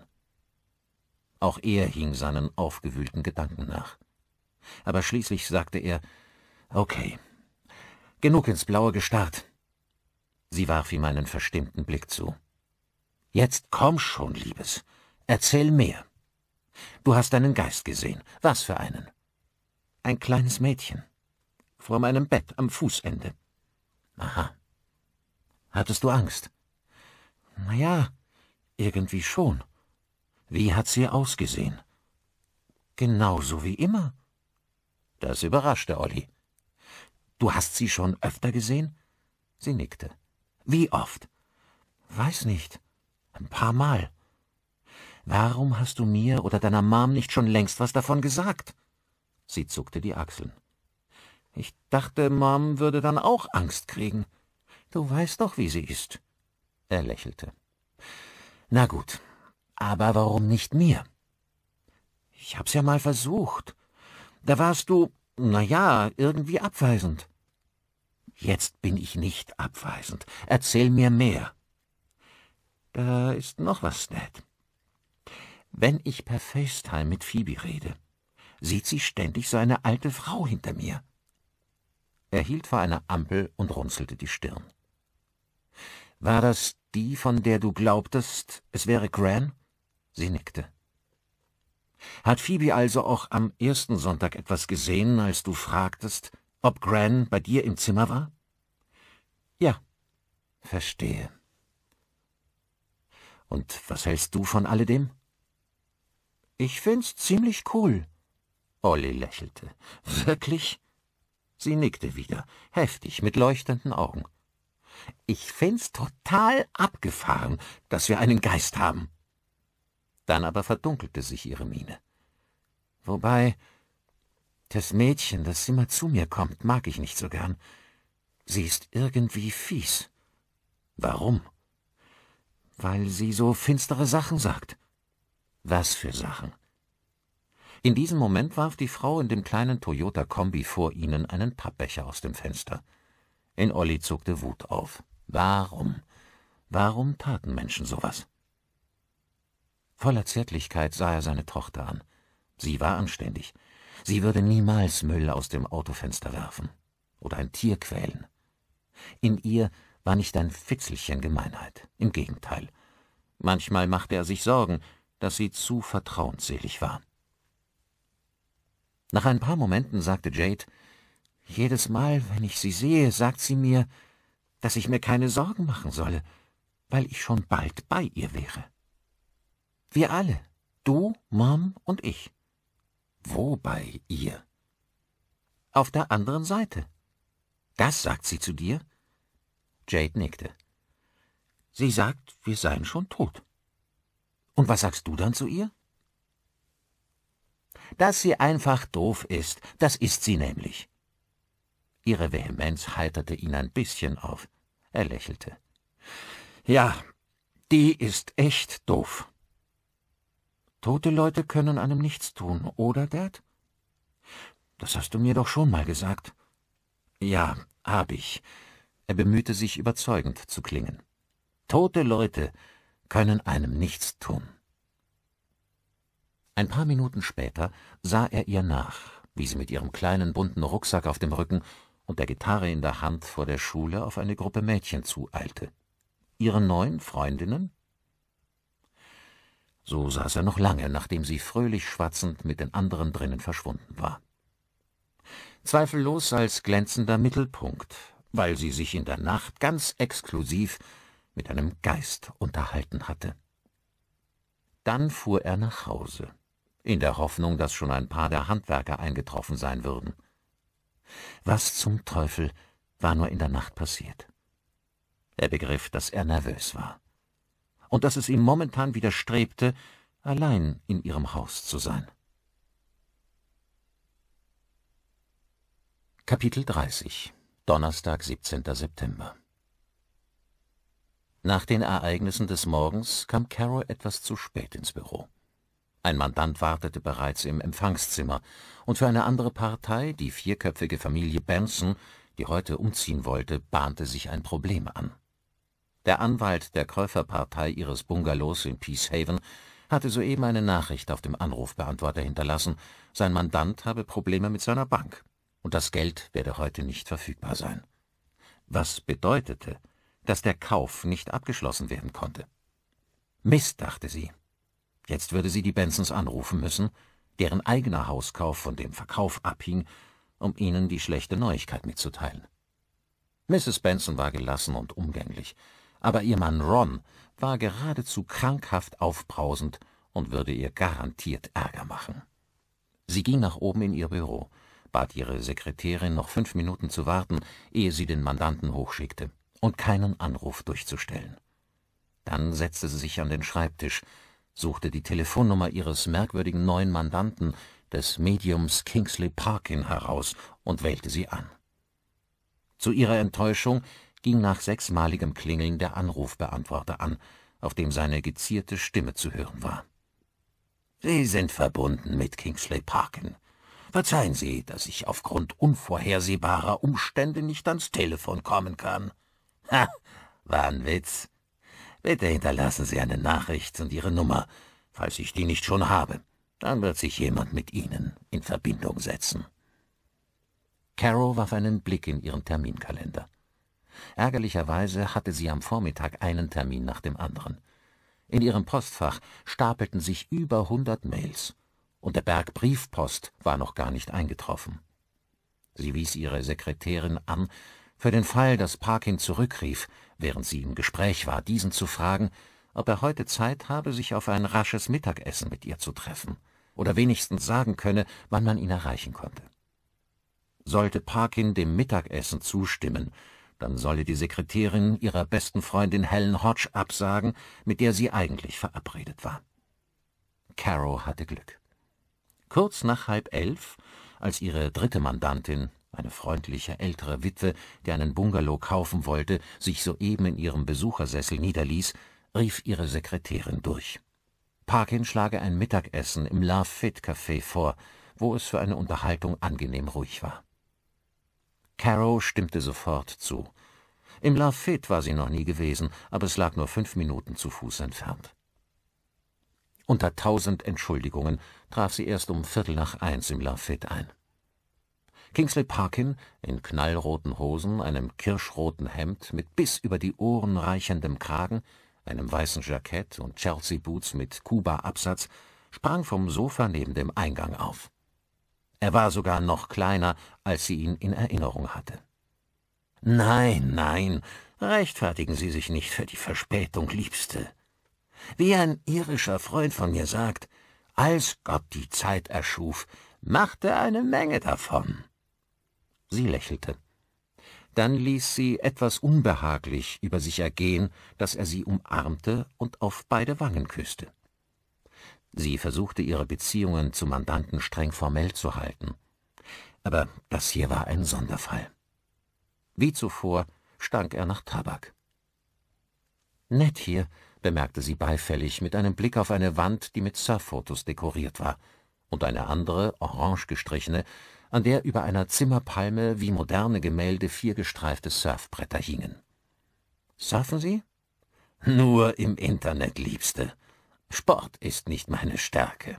Auch er hing seinen aufgewühlten Gedanken nach. Aber schließlich sagte er, Okay, genug ins Blaue gestarrt. Sie warf ihm einen verstimmten Blick zu. Jetzt komm schon, Liebes, erzähl mehr. Du hast einen Geist gesehen. Was für einen? Ein kleines Mädchen. Vor meinem Bett am Fußende. Aha. Hattest du Angst? Na ja, irgendwie schon. Wie hat sie ausgesehen? Genauso wie immer. Das überraschte Olli. Du hast sie schon öfter gesehen? Sie nickte. Wie oft? Weiß nicht. Ein paar Mal. Warum hast du mir oder deiner Mom nicht schon längst was davon gesagt? Sie zuckte die Achseln. Ich dachte, Mom würde dann auch Angst kriegen. Du weißt doch, wie sie ist. Er lächelte. Na gut, aber warum nicht mir? Ich hab's ja mal versucht. Da warst du, na ja, irgendwie abweisend. Jetzt bin ich nicht abweisend. Erzähl mir mehr. Da ist noch was, Ned wenn ich per FaceTime mit Phoebe rede, sieht sie ständig seine alte Frau hinter mir. Er hielt vor einer Ampel und runzelte die Stirn. War das die, von der du glaubtest, es wäre Gran? Sie nickte. Hat Phoebe also auch am ersten Sonntag etwas gesehen, als du fragtest, ob Gran bei dir im Zimmer war? Ja, verstehe. Und was hältst du von alledem? Ich find's ziemlich cool. Olli lächelte. Wirklich? Sie nickte wieder, heftig, mit leuchtenden Augen. Ich find's total abgefahren, dass wir einen Geist haben. Dann aber verdunkelte sich ihre Miene. Wobei, das Mädchen, das immer zu mir kommt, mag ich nicht so gern. Sie ist irgendwie fies. Warum? Weil sie so finstere Sachen sagt. Was für Sachen? In diesem Moment warf die Frau in dem kleinen Toyota-Kombi vor ihnen einen Pappbecher aus dem Fenster. In Olli zuckte Wut auf. Warum? Warum taten Menschen sowas? Voller Zärtlichkeit sah er seine Tochter an. Sie war anständig. Sie würde niemals Müll aus dem Autofenster werfen oder ein Tier quälen. In ihr war nicht ein Fitzelchen Gemeinheit, im Gegenteil. Manchmal machte er sich Sorgen, dass sie zu vertrauensselig waren. Nach ein paar Momenten sagte Jade, jedes Mal, wenn ich sie sehe, sagt sie mir, dass ich mir keine Sorgen machen solle, weil ich schon bald bei ihr wäre. Wir alle, du, Mom und ich. Wo bei ihr? Auf der anderen Seite. Das sagt sie zu dir? Jade nickte. Sie sagt, wir seien schon tot. Und was sagst du dann zu ihr? Dass sie einfach doof ist, das ist sie nämlich. Ihre Vehemenz heiterte ihn ein bisschen auf. Er lächelte. Ja, die ist echt doof. Tote Leute können einem nichts tun, oder, Dad? Das hast du mir doch schon mal gesagt. Ja, hab ich. Er bemühte sich überzeugend zu klingen. Tote Leute können einem nichts tun. Ein paar Minuten später sah er ihr nach, wie sie mit ihrem kleinen bunten Rucksack auf dem Rücken und der Gitarre in der Hand vor der Schule auf eine Gruppe Mädchen zueilte. Ihre neuen Freundinnen? So saß er noch lange, nachdem sie fröhlich schwatzend mit den anderen drinnen verschwunden war. Zweifellos als glänzender Mittelpunkt, weil sie sich in der Nacht ganz exklusiv mit einem Geist unterhalten hatte. Dann fuhr er nach Hause, in der Hoffnung, dass schon ein paar der Handwerker eingetroffen sein würden. Was zum Teufel war nur in der Nacht passiert? Er begriff, dass er nervös war und dass es ihm momentan widerstrebte, allein in ihrem Haus zu sein. Kapitel 30 Donnerstag, 17. September nach den Ereignissen des Morgens kam Carol etwas zu spät ins Büro. Ein Mandant wartete bereits im Empfangszimmer, und für eine andere Partei, die vierköpfige Familie Benson, die heute umziehen wollte, bahnte sich ein Problem an. Der Anwalt der Käuferpartei ihres Bungalows in Peace Haven hatte soeben eine Nachricht auf dem Anrufbeantworter hinterlassen, sein Mandant habe Probleme mit seiner Bank, und das Geld werde heute nicht verfügbar sein. Was bedeutete, dass der Kauf nicht abgeschlossen werden konnte. Mist, dachte sie. Jetzt würde sie die Bensons anrufen müssen, deren eigener Hauskauf von dem Verkauf abhing, um ihnen die schlechte Neuigkeit mitzuteilen. Mrs. Benson war gelassen und umgänglich, aber ihr Mann Ron war geradezu krankhaft aufbrausend und würde ihr garantiert Ärger machen. Sie ging nach oben in ihr Büro, bat ihre Sekretärin, noch fünf Minuten zu warten, ehe sie den Mandanten hochschickte und keinen Anruf durchzustellen. Dann setzte sie sich an den Schreibtisch, suchte die Telefonnummer ihres merkwürdigen neuen Mandanten, des Mediums Kingsley Parkin, heraus und wählte sie an. Zu ihrer Enttäuschung ging nach sechsmaligem Klingeln der Anrufbeantworter an, auf dem seine gezierte Stimme zu hören war. Sie sind verbunden mit Kingsley Parkin. Verzeihen Sie, dass ich aufgrund unvorhersehbarer Umstände nicht ans Telefon kommen kann. Ha, war ein Witz. Bitte hinterlassen Sie eine Nachricht und Ihre Nummer, falls ich die nicht schon habe. Dann wird sich jemand mit Ihnen in Verbindung setzen. Carol warf einen Blick in ihren Terminkalender. Ärgerlicherweise hatte sie am Vormittag einen Termin nach dem anderen. In ihrem Postfach stapelten sich über hundert Mails, und der Berg Briefpost war noch gar nicht eingetroffen. Sie wies ihre Sekretärin an, für den Fall, dass Parkin zurückrief, während sie im Gespräch war, diesen zu fragen, ob er heute Zeit habe, sich auf ein rasches Mittagessen mit ihr zu treffen, oder wenigstens sagen könne, wann man ihn erreichen konnte. Sollte Parkin dem Mittagessen zustimmen, dann solle die Sekretärin ihrer besten Freundin Helen Hodge absagen, mit der sie eigentlich verabredet war. Caro hatte Glück. Kurz nach halb elf, als ihre dritte Mandantin eine freundliche ältere Witwe, die einen Bungalow kaufen wollte, sich soeben in ihrem Besuchersessel niederließ, rief ihre Sekretärin durch. Parkin schlage ein Mittagessen im La Fit Café vor, wo es für eine Unterhaltung angenehm ruhig war. Caro stimmte sofort zu. Im La Fit war sie noch nie gewesen, aber es lag nur fünf Minuten zu Fuß entfernt. Unter tausend Entschuldigungen traf sie erst um Viertel nach eins im La Fit ein. Kingsley Parkin, in knallroten Hosen, einem kirschroten Hemd mit bis über die Ohren reichendem Kragen, einem weißen Jackett und Chelsea-Boots mit Kuba-Absatz, sprang vom Sofa neben dem Eingang auf. Er war sogar noch kleiner, als sie ihn in Erinnerung hatte. Nein, nein, rechtfertigen Sie sich nicht für die Verspätung, Liebste. Wie ein irischer Freund von mir sagt, als Gott die Zeit erschuf, machte eine Menge davon. Sie lächelte. Dann ließ sie etwas unbehaglich über sich ergehen, dass er sie umarmte und auf beide Wangen küßte. Sie versuchte, ihre Beziehungen zu Mandanten streng formell zu halten. Aber das hier war ein Sonderfall. Wie zuvor stank er nach Tabak. Nett hier, bemerkte sie beifällig mit einem Blick auf eine Wand, die mit Surffotos dekoriert war, und eine andere, orange gestrichene, an der über einer Zimmerpalme wie moderne Gemälde vier gestreifte Surfbretter hingen. Surfen Sie? Nur im Internet, Liebste. Sport ist nicht meine Stärke.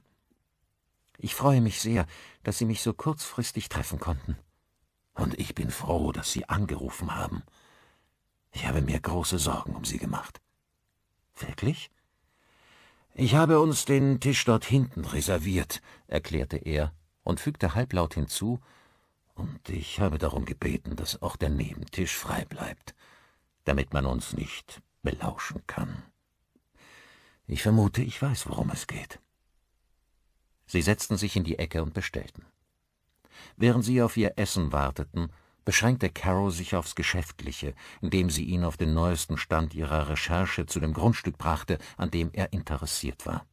Ich freue mich sehr, dass Sie mich so kurzfristig treffen konnten. Und ich bin froh, dass Sie angerufen haben. Ich habe mir große Sorgen um Sie gemacht. Wirklich? Ich habe uns den Tisch dort hinten reserviert, erklärte er und fügte halblaut hinzu Und ich habe darum gebeten, dass auch der Nebentisch frei bleibt, damit man uns nicht belauschen kann. Ich vermute, ich weiß, worum es geht. Sie setzten sich in die Ecke und bestellten. Während sie auf ihr Essen warteten, beschränkte Caro sich aufs Geschäftliche, indem sie ihn auf den neuesten Stand ihrer Recherche zu dem Grundstück brachte, an dem er interessiert war.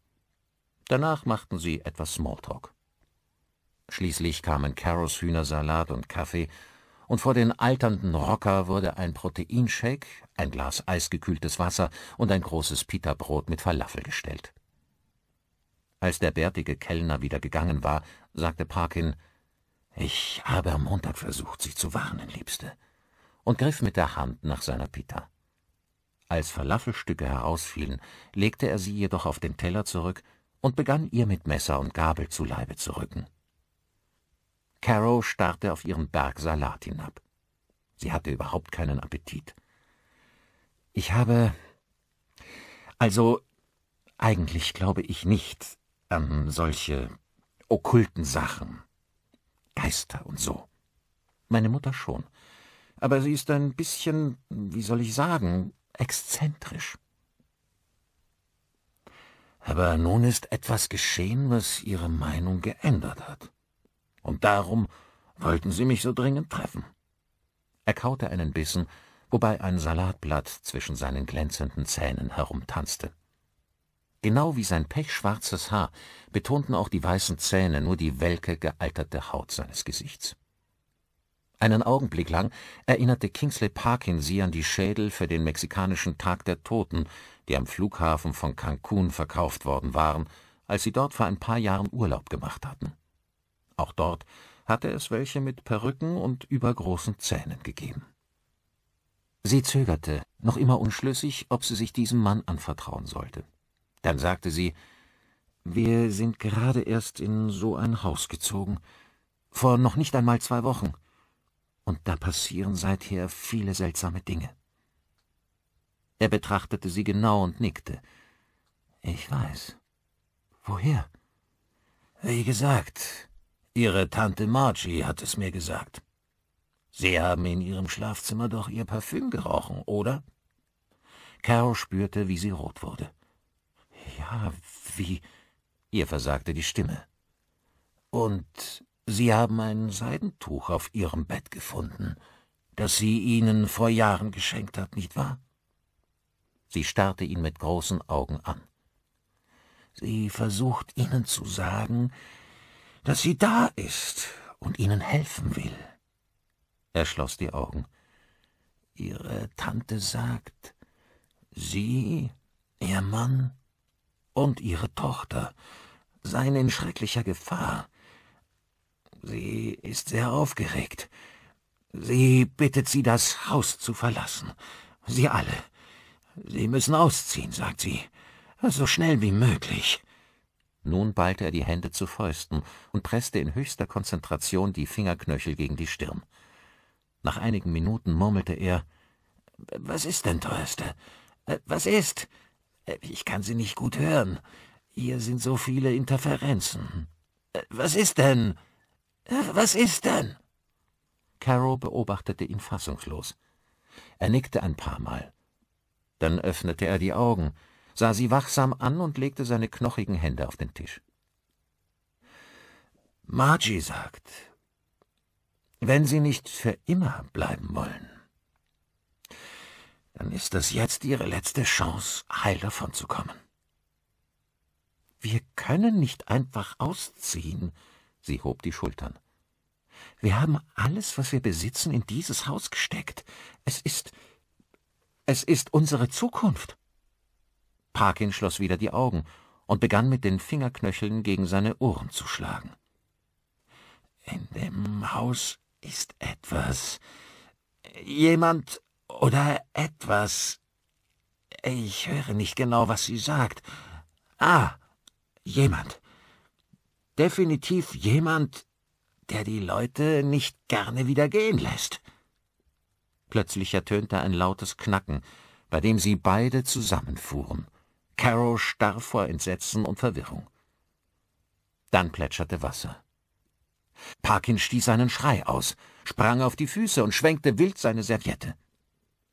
Danach machten sie etwas Smalltalk. Schließlich kamen Carrols Hühnersalat und Kaffee, und vor den alternden Rocker wurde ein Proteinshake, ein Glas eisgekühltes Wasser und ein großes Pita-Brot mit Falafel gestellt. Als der bärtige Kellner wieder gegangen war, sagte Parkin, »Ich habe am Montag versucht, Sie zu warnen, Liebste«, und griff mit der Hand nach seiner Pita. Als Falafelstücke herausfielen, legte er sie jedoch auf den Teller zurück und begann ihr mit Messer und Gabel zu Leibe zu rücken. Carrow starrte auf ihren Berg Salat hinab. Sie hatte überhaupt keinen Appetit. Ich habe. Also, eigentlich glaube ich nicht an solche okkulten Sachen. Geister und so. Meine Mutter schon. Aber sie ist ein bisschen, wie soll ich sagen, exzentrisch. Aber nun ist etwas geschehen, was ihre Meinung geändert hat und darum wollten Sie mich so dringend treffen. Er kaute einen Bissen, wobei ein Salatblatt zwischen seinen glänzenden Zähnen herumtanzte. Genau wie sein pechschwarzes Haar betonten auch die weißen Zähne nur die welke, gealterte Haut seines Gesichts. Einen Augenblick lang erinnerte Kingsley Parkin sie an die Schädel für den mexikanischen Tag der Toten, die am Flughafen von Cancun verkauft worden waren, als sie dort vor ein paar Jahren Urlaub gemacht hatten. Auch dort hatte es welche mit Perücken und übergroßen Zähnen gegeben. Sie zögerte, noch immer unschlüssig, ob sie sich diesem Mann anvertrauen sollte. Dann sagte sie, »Wir sind gerade erst in so ein Haus gezogen, vor noch nicht einmal zwei Wochen, und da passieren seither viele seltsame Dinge.« Er betrachtete sie genau und nickte. »Ich weiß. Woher?« »Wie gesagt, Ihre Tante Margie hat es mir gesagt. Sie haben in Ihrem Schlafzimmer doch Ihr Parfüm gerochen, oder? Carol spürte, wie sie rot wurde. Ja, wie? Ihr versagte die Stimme. Und Sie haben ein Seidentuch auf Ihrem Bett gefunden, das sie Ihnen vor Jahren geschenkt hat, nicht wahr? Sie starrte ihn mit großen Augen an. Sie versucht Ihnen zu sagen, dass sie da ist und ihnen helfen will. Er schloss die Augen. Ihre Tante sagt, sie, ihr Mann und ihre Tochter seien in schrecklicher Gefahr. Sie ist sehr aufgeregt. Sie bittet sie, das Haus zu verlassen. Sie alle. Sie müssen ausziehen, sagt sie. So schnell wie möglich. Nun ballte er die Hände zu Fäusten und presste in höchster Konzentration die Fingerknöchel gegen die Stirn. Nach einigen Minuten murmelte er Was ist denn, Teuerste? Äh, was ist? Äh, ich kann Sie nicht gut hören. Hier sind so viele Interferenzen. Äh, was ist denn? Was ist denn? Caro beobachtete ihn fassungslos. Er nickte ein paar Mal. Dann öffnete er die Augen sah sie wachsam an und legte seine knochigen Hände auf den Tisch. Margie sagt, wenn Sie nicht für immer bleiben wollen, dann ist das jetzt Ihre letzte Chance, heil davonzukommen. Wir können nicht einfach ausziehen, sie hob die Schultern. Wir haben alles, was wir besitzen, in dieses Haus gesteckt. Es ist, es ist unsere Zukunft. Parkin schloss wieder die Augen und begann mit den Fingerknöcheln gegen seine Ohren zu schlagen. In dem Haus ist etwas. Jemand oder etwas. Ich höre nicht genau, was sie sagt. Ah, jemand. Definitiv jemand, der die Leute nicht gerne wieder gehen lässt. Plötzlich ertönte ein lautes Knacken, bei dem sie beide zusammenfuhren. Caro starr vor Entsetzen und Verwirrung. Dann plätscherte Wasser. Parkin stieß einen Schrei aus, sprang auf die Füße und schwenkte wild seine Serviette.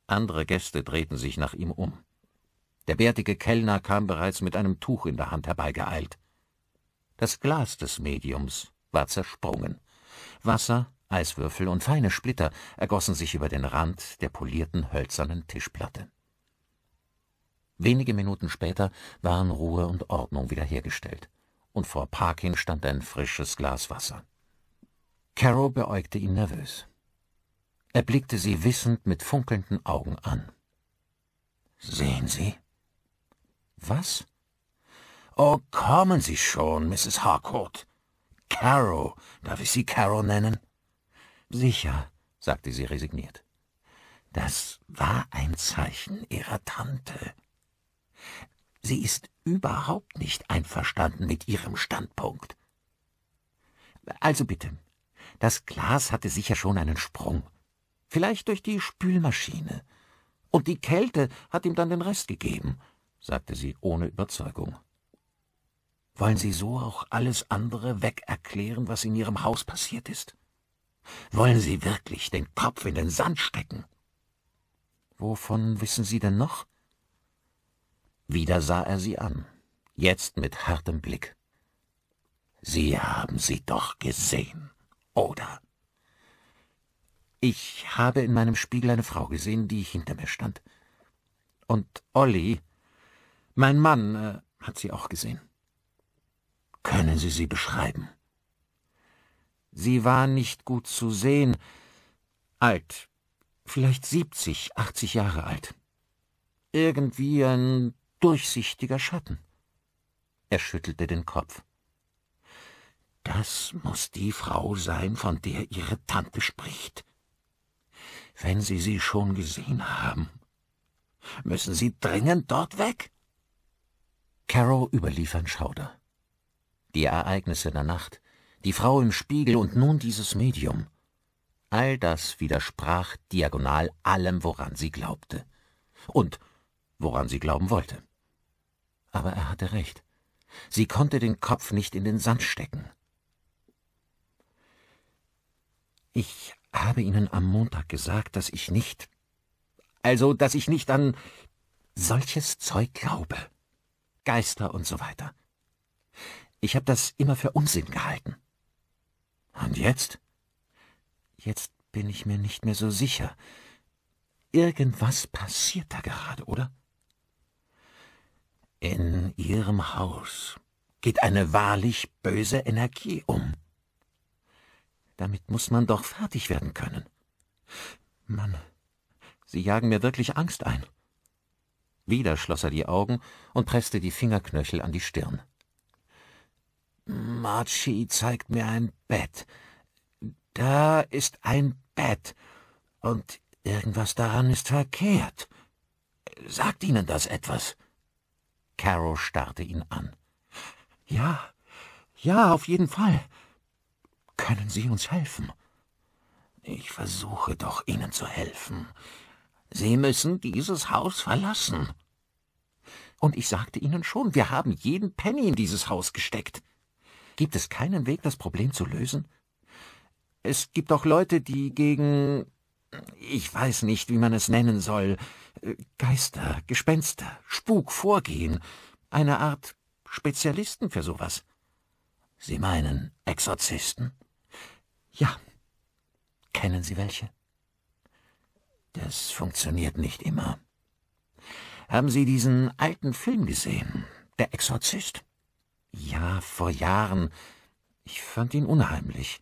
Andere Gäste drehten sich nach ihm um. Der bärtige Kellner kam bereits mit einem Tuch in der Hand herbeigeeilt. Das Glas des Mediums war zersprungen. Wasser, Eiswürfel und feine Splitter ergossen sich über den Rand der polierten hölzernen Tischplatte. Wenige Minuten später waren Ruhe und Ordnung wiederhergestellt, und vor Parkin stand ein frisches Glas Wasser. Carol beäugte ihn nervös. Er blickte sie wissend mit funkelnden Augen an. Sehen Sie? Was? Oh, kommen Sie schon, Mrs. Harcourt. Carol, darf ich Sie Carol nennen? Sicher, sagte sie resigniert. Das war ein Zeichen ihrer Tante. Sie ist überhaupt nicht einverstanden mit Ihrem Standpunkt. Also bitte, das Glas hatte sicher schon einen Sprung, vielleicht durch die Spülmaschine, und die Kälte hat ihm dann den Rest gegeben, sagte sie ohne Überzeugung. Wollen Sie so auch alles andere wegerklären, was in Ihrem Haus passiert ist? Wollen Sie wirklich den Kopf in den Sand stecken? Wovon wissen Sie denn noch? Wieder sah er sie an, jetzt mit hartem Blick. Sie haben sie doch gesehen, oder? Ich habe in meinem Spiegel eine Frau gesehen, die hinter mir stand. Und Olli, mein Mann, äh, hat sie auch gesehen. Können Sie sie beschreiben? Sie war nicht gut zu sehen, alt, vielleicht siebzig, achtzig Jahre alt. Irgendwie ein durchsichtiger Schatten. Er schüttelte den Kopf. Das muß die Frau sein, von der ihre Tante spricht. Wenn Sie sie schon gesehen haben, müssen Sie dringend dort weg. Caro überlief ein Schauder. Die Ereignisse der Nacht, die Frau im Spiegel und nun dieses Medium. All das widersprach diagonal allem, woran sie glaubte und woran sie glauben wollte. Aber er hatte recht. Sie konnte den Kopf nicht in den Sand stecken. Ich habe Ihnen am Montag gesagt, dass ich nicht. Also, dass ich nicht an solches Zeug glaube. Geister und so weiter. Ich habe das immer für Unsinn gehalten. Und jetzt? Jetzt bin ich mir nicht mehr so sicher. Irgendwas passiert da gerade, oder? In ihrem Haus geht eine wahrlich böse Energie um. Damit muss man doch fertig werden können. Mann, Sie jagen mir wirklich Angst ein. Wieder schloss er die Augen und presste die Fingerknöchel an die Stirn. Marchi zeigt mir ein Bett. Da ist ein Bett. Und irgendwas daran ist verkehrt. Sagt Ihnen das etwas? Carol starrte ihn an. Ja, ja, auf jeden Fall. Können Sie uns helfen? Ich versuche doch, Ihnen zu helfen. Sie müssen dieses Haus verlassen. Und ich sagte Ihnen schon, wir haben jeden Penny in dieses Haus gesteckt. Gibt es keinen Weg, das Problem zu lösen? Es gibt auch Leute, die gegen ich weiß nicht, wie man es nennen soll, Geister, Gespenster, Spuk vorgehen. Eine Art Spezialisten für sowas. Sie meinen Exorzisten? Ja. Kennen Sie welche? Das funktioniert nicht immer. Haben Sie diesen alten Film gesehen? Der Exorzist? Ja, vor Jahren. Ich fand ihn unheimlich,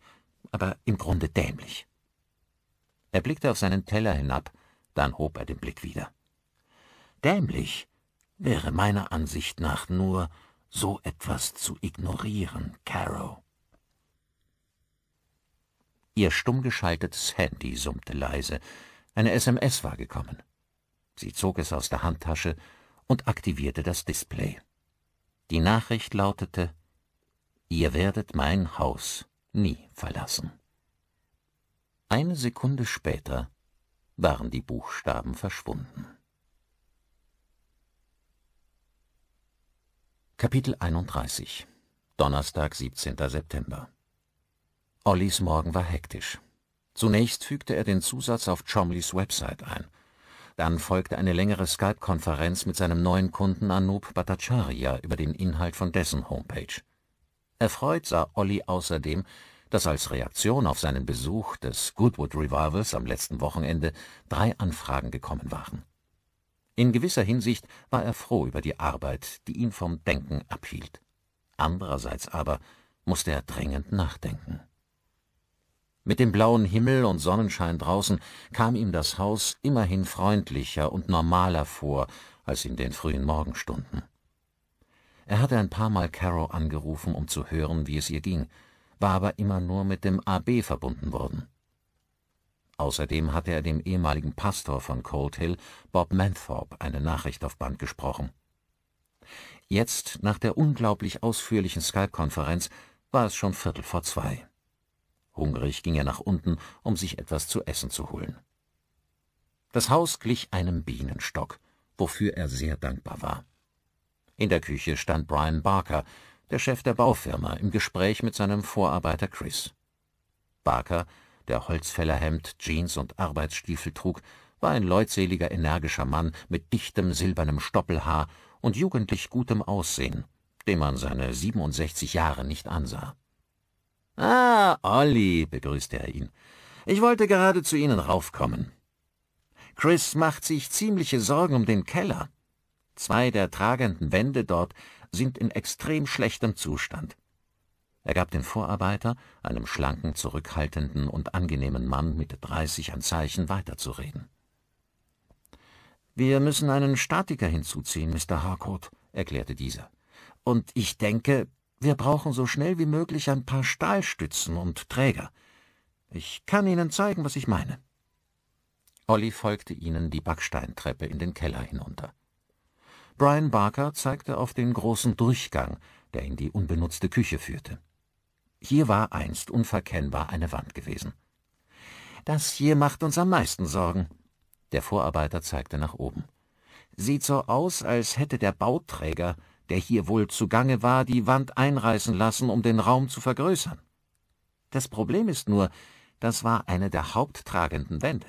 aber im Grunde dämlich. Er blickte auf seinen Teller hinab, dann hob er den Blick wieder. Dämlich wäre meiner Ansicht nach nur, so etwas zu ignorieren, Caro. Ihr stumm geschaltetes Handy summte leise. Eine SMS war gekommen. Sie zog es aus der Handtasche und aktivierte das Display. Die Nachricht lautete Ihr werdet mein Haus nie verlassen. Eine Sekunde später waren die Buchstaben verschwunden. Kapitel 31 Donnerstag, 17. September Ollis Morgen war hektisch. Zunächst fügte er den Zusatz auf Chomleys Website ein. Dann folgte eine längere Skype-Konferenz mit seinem neuen Kunden Anup Bhattacharya über den Inhalt von dessen Homepage. Erfreut sah Olli außerdem, dass als Reaktion auf seinen Besuch des Goodwood Revivals am letzten Wochenende drei Anfragen gekommen waren. In gewisser Hinsicht war er froh über die Arbeit, die ihn vom Denken abhielt. Andererseits aber musste er dringend nachdenken. Mit dem blauen Himmel und Sonnenschein draußen kam ihm das Haus immerhin freundlicher und normaler vor als in den frühen Morgenstunden. Er hatte ein paar Mal Caro angerufen, um zu hören, wie es ihr ging, war aber immer nur mit dem AB verbunden worden. Außerdem hatte er dem ehemaligen Pastor von Cold Hill, Bob Manthorpe, eine Nachricht auf Band gesprochen. Jetzt, nach der unglaublich ausführlichen Skype-Konferenz, war es schon Viertel vor zwei. Hungrig ging er nach unten, um sich etwas zu essen zu holen. Das Haus glich einem Bienenstock, wofür er sehr dankbar war. In der Küche stand Brian Barker, der Chef der Baufirma, im Gespräch mit seinem Vorarbeiter Chris. Barker, der Holzfällerhemd, Jeans und Arbeitsstiefel trug, war ein leutseliger, energischer Mann mit dichtem silbernem Stoppelhaar und jugendlich gutem Aussehen, dem man seine 67 Jahre nicht ansah. Ah, Olli, begrüßte er ihn. Ich wollte gerade zu Ihnen raufkommen. Chris macht sich ziemliche Sorgen um den Keller. Zwei der tragenden Wände dort sind in extrem schlechtem Zustand. Er gab den Vorarbeiter, einem schlanken, zurückhaltenden und angenehmen Mann mit dreißig, ein Zeichen, weiterzureden. »Wir müssen einen Statiker hinzuziehen, Mr. Harcourt«, erklärte dieser. »Und ich denke, wir brauchen so schnell wie möglich ein paar Stahlstützen und Träger. Ich kann Ihnen zeigen, was ich meine.« Olli folgte ihnen die Backsteintreppe in den Keller hinunter. Brian Barker zeigte auf den großen Durchgang, der in die unbenutzte Küche führte. Hier war einst unverkennbar eine Wand gewesen. Das hier macht uns am meisten Sorgen. Der Vorarbeiter zeigte nach oben. Sieht so aus, als hätte der Bauträger, der hier wohl zugange war, die Wand einreißen lassen, um den Raum zu vergrößern. Das Problem ist nur, das war eine der haupttragenden Wände.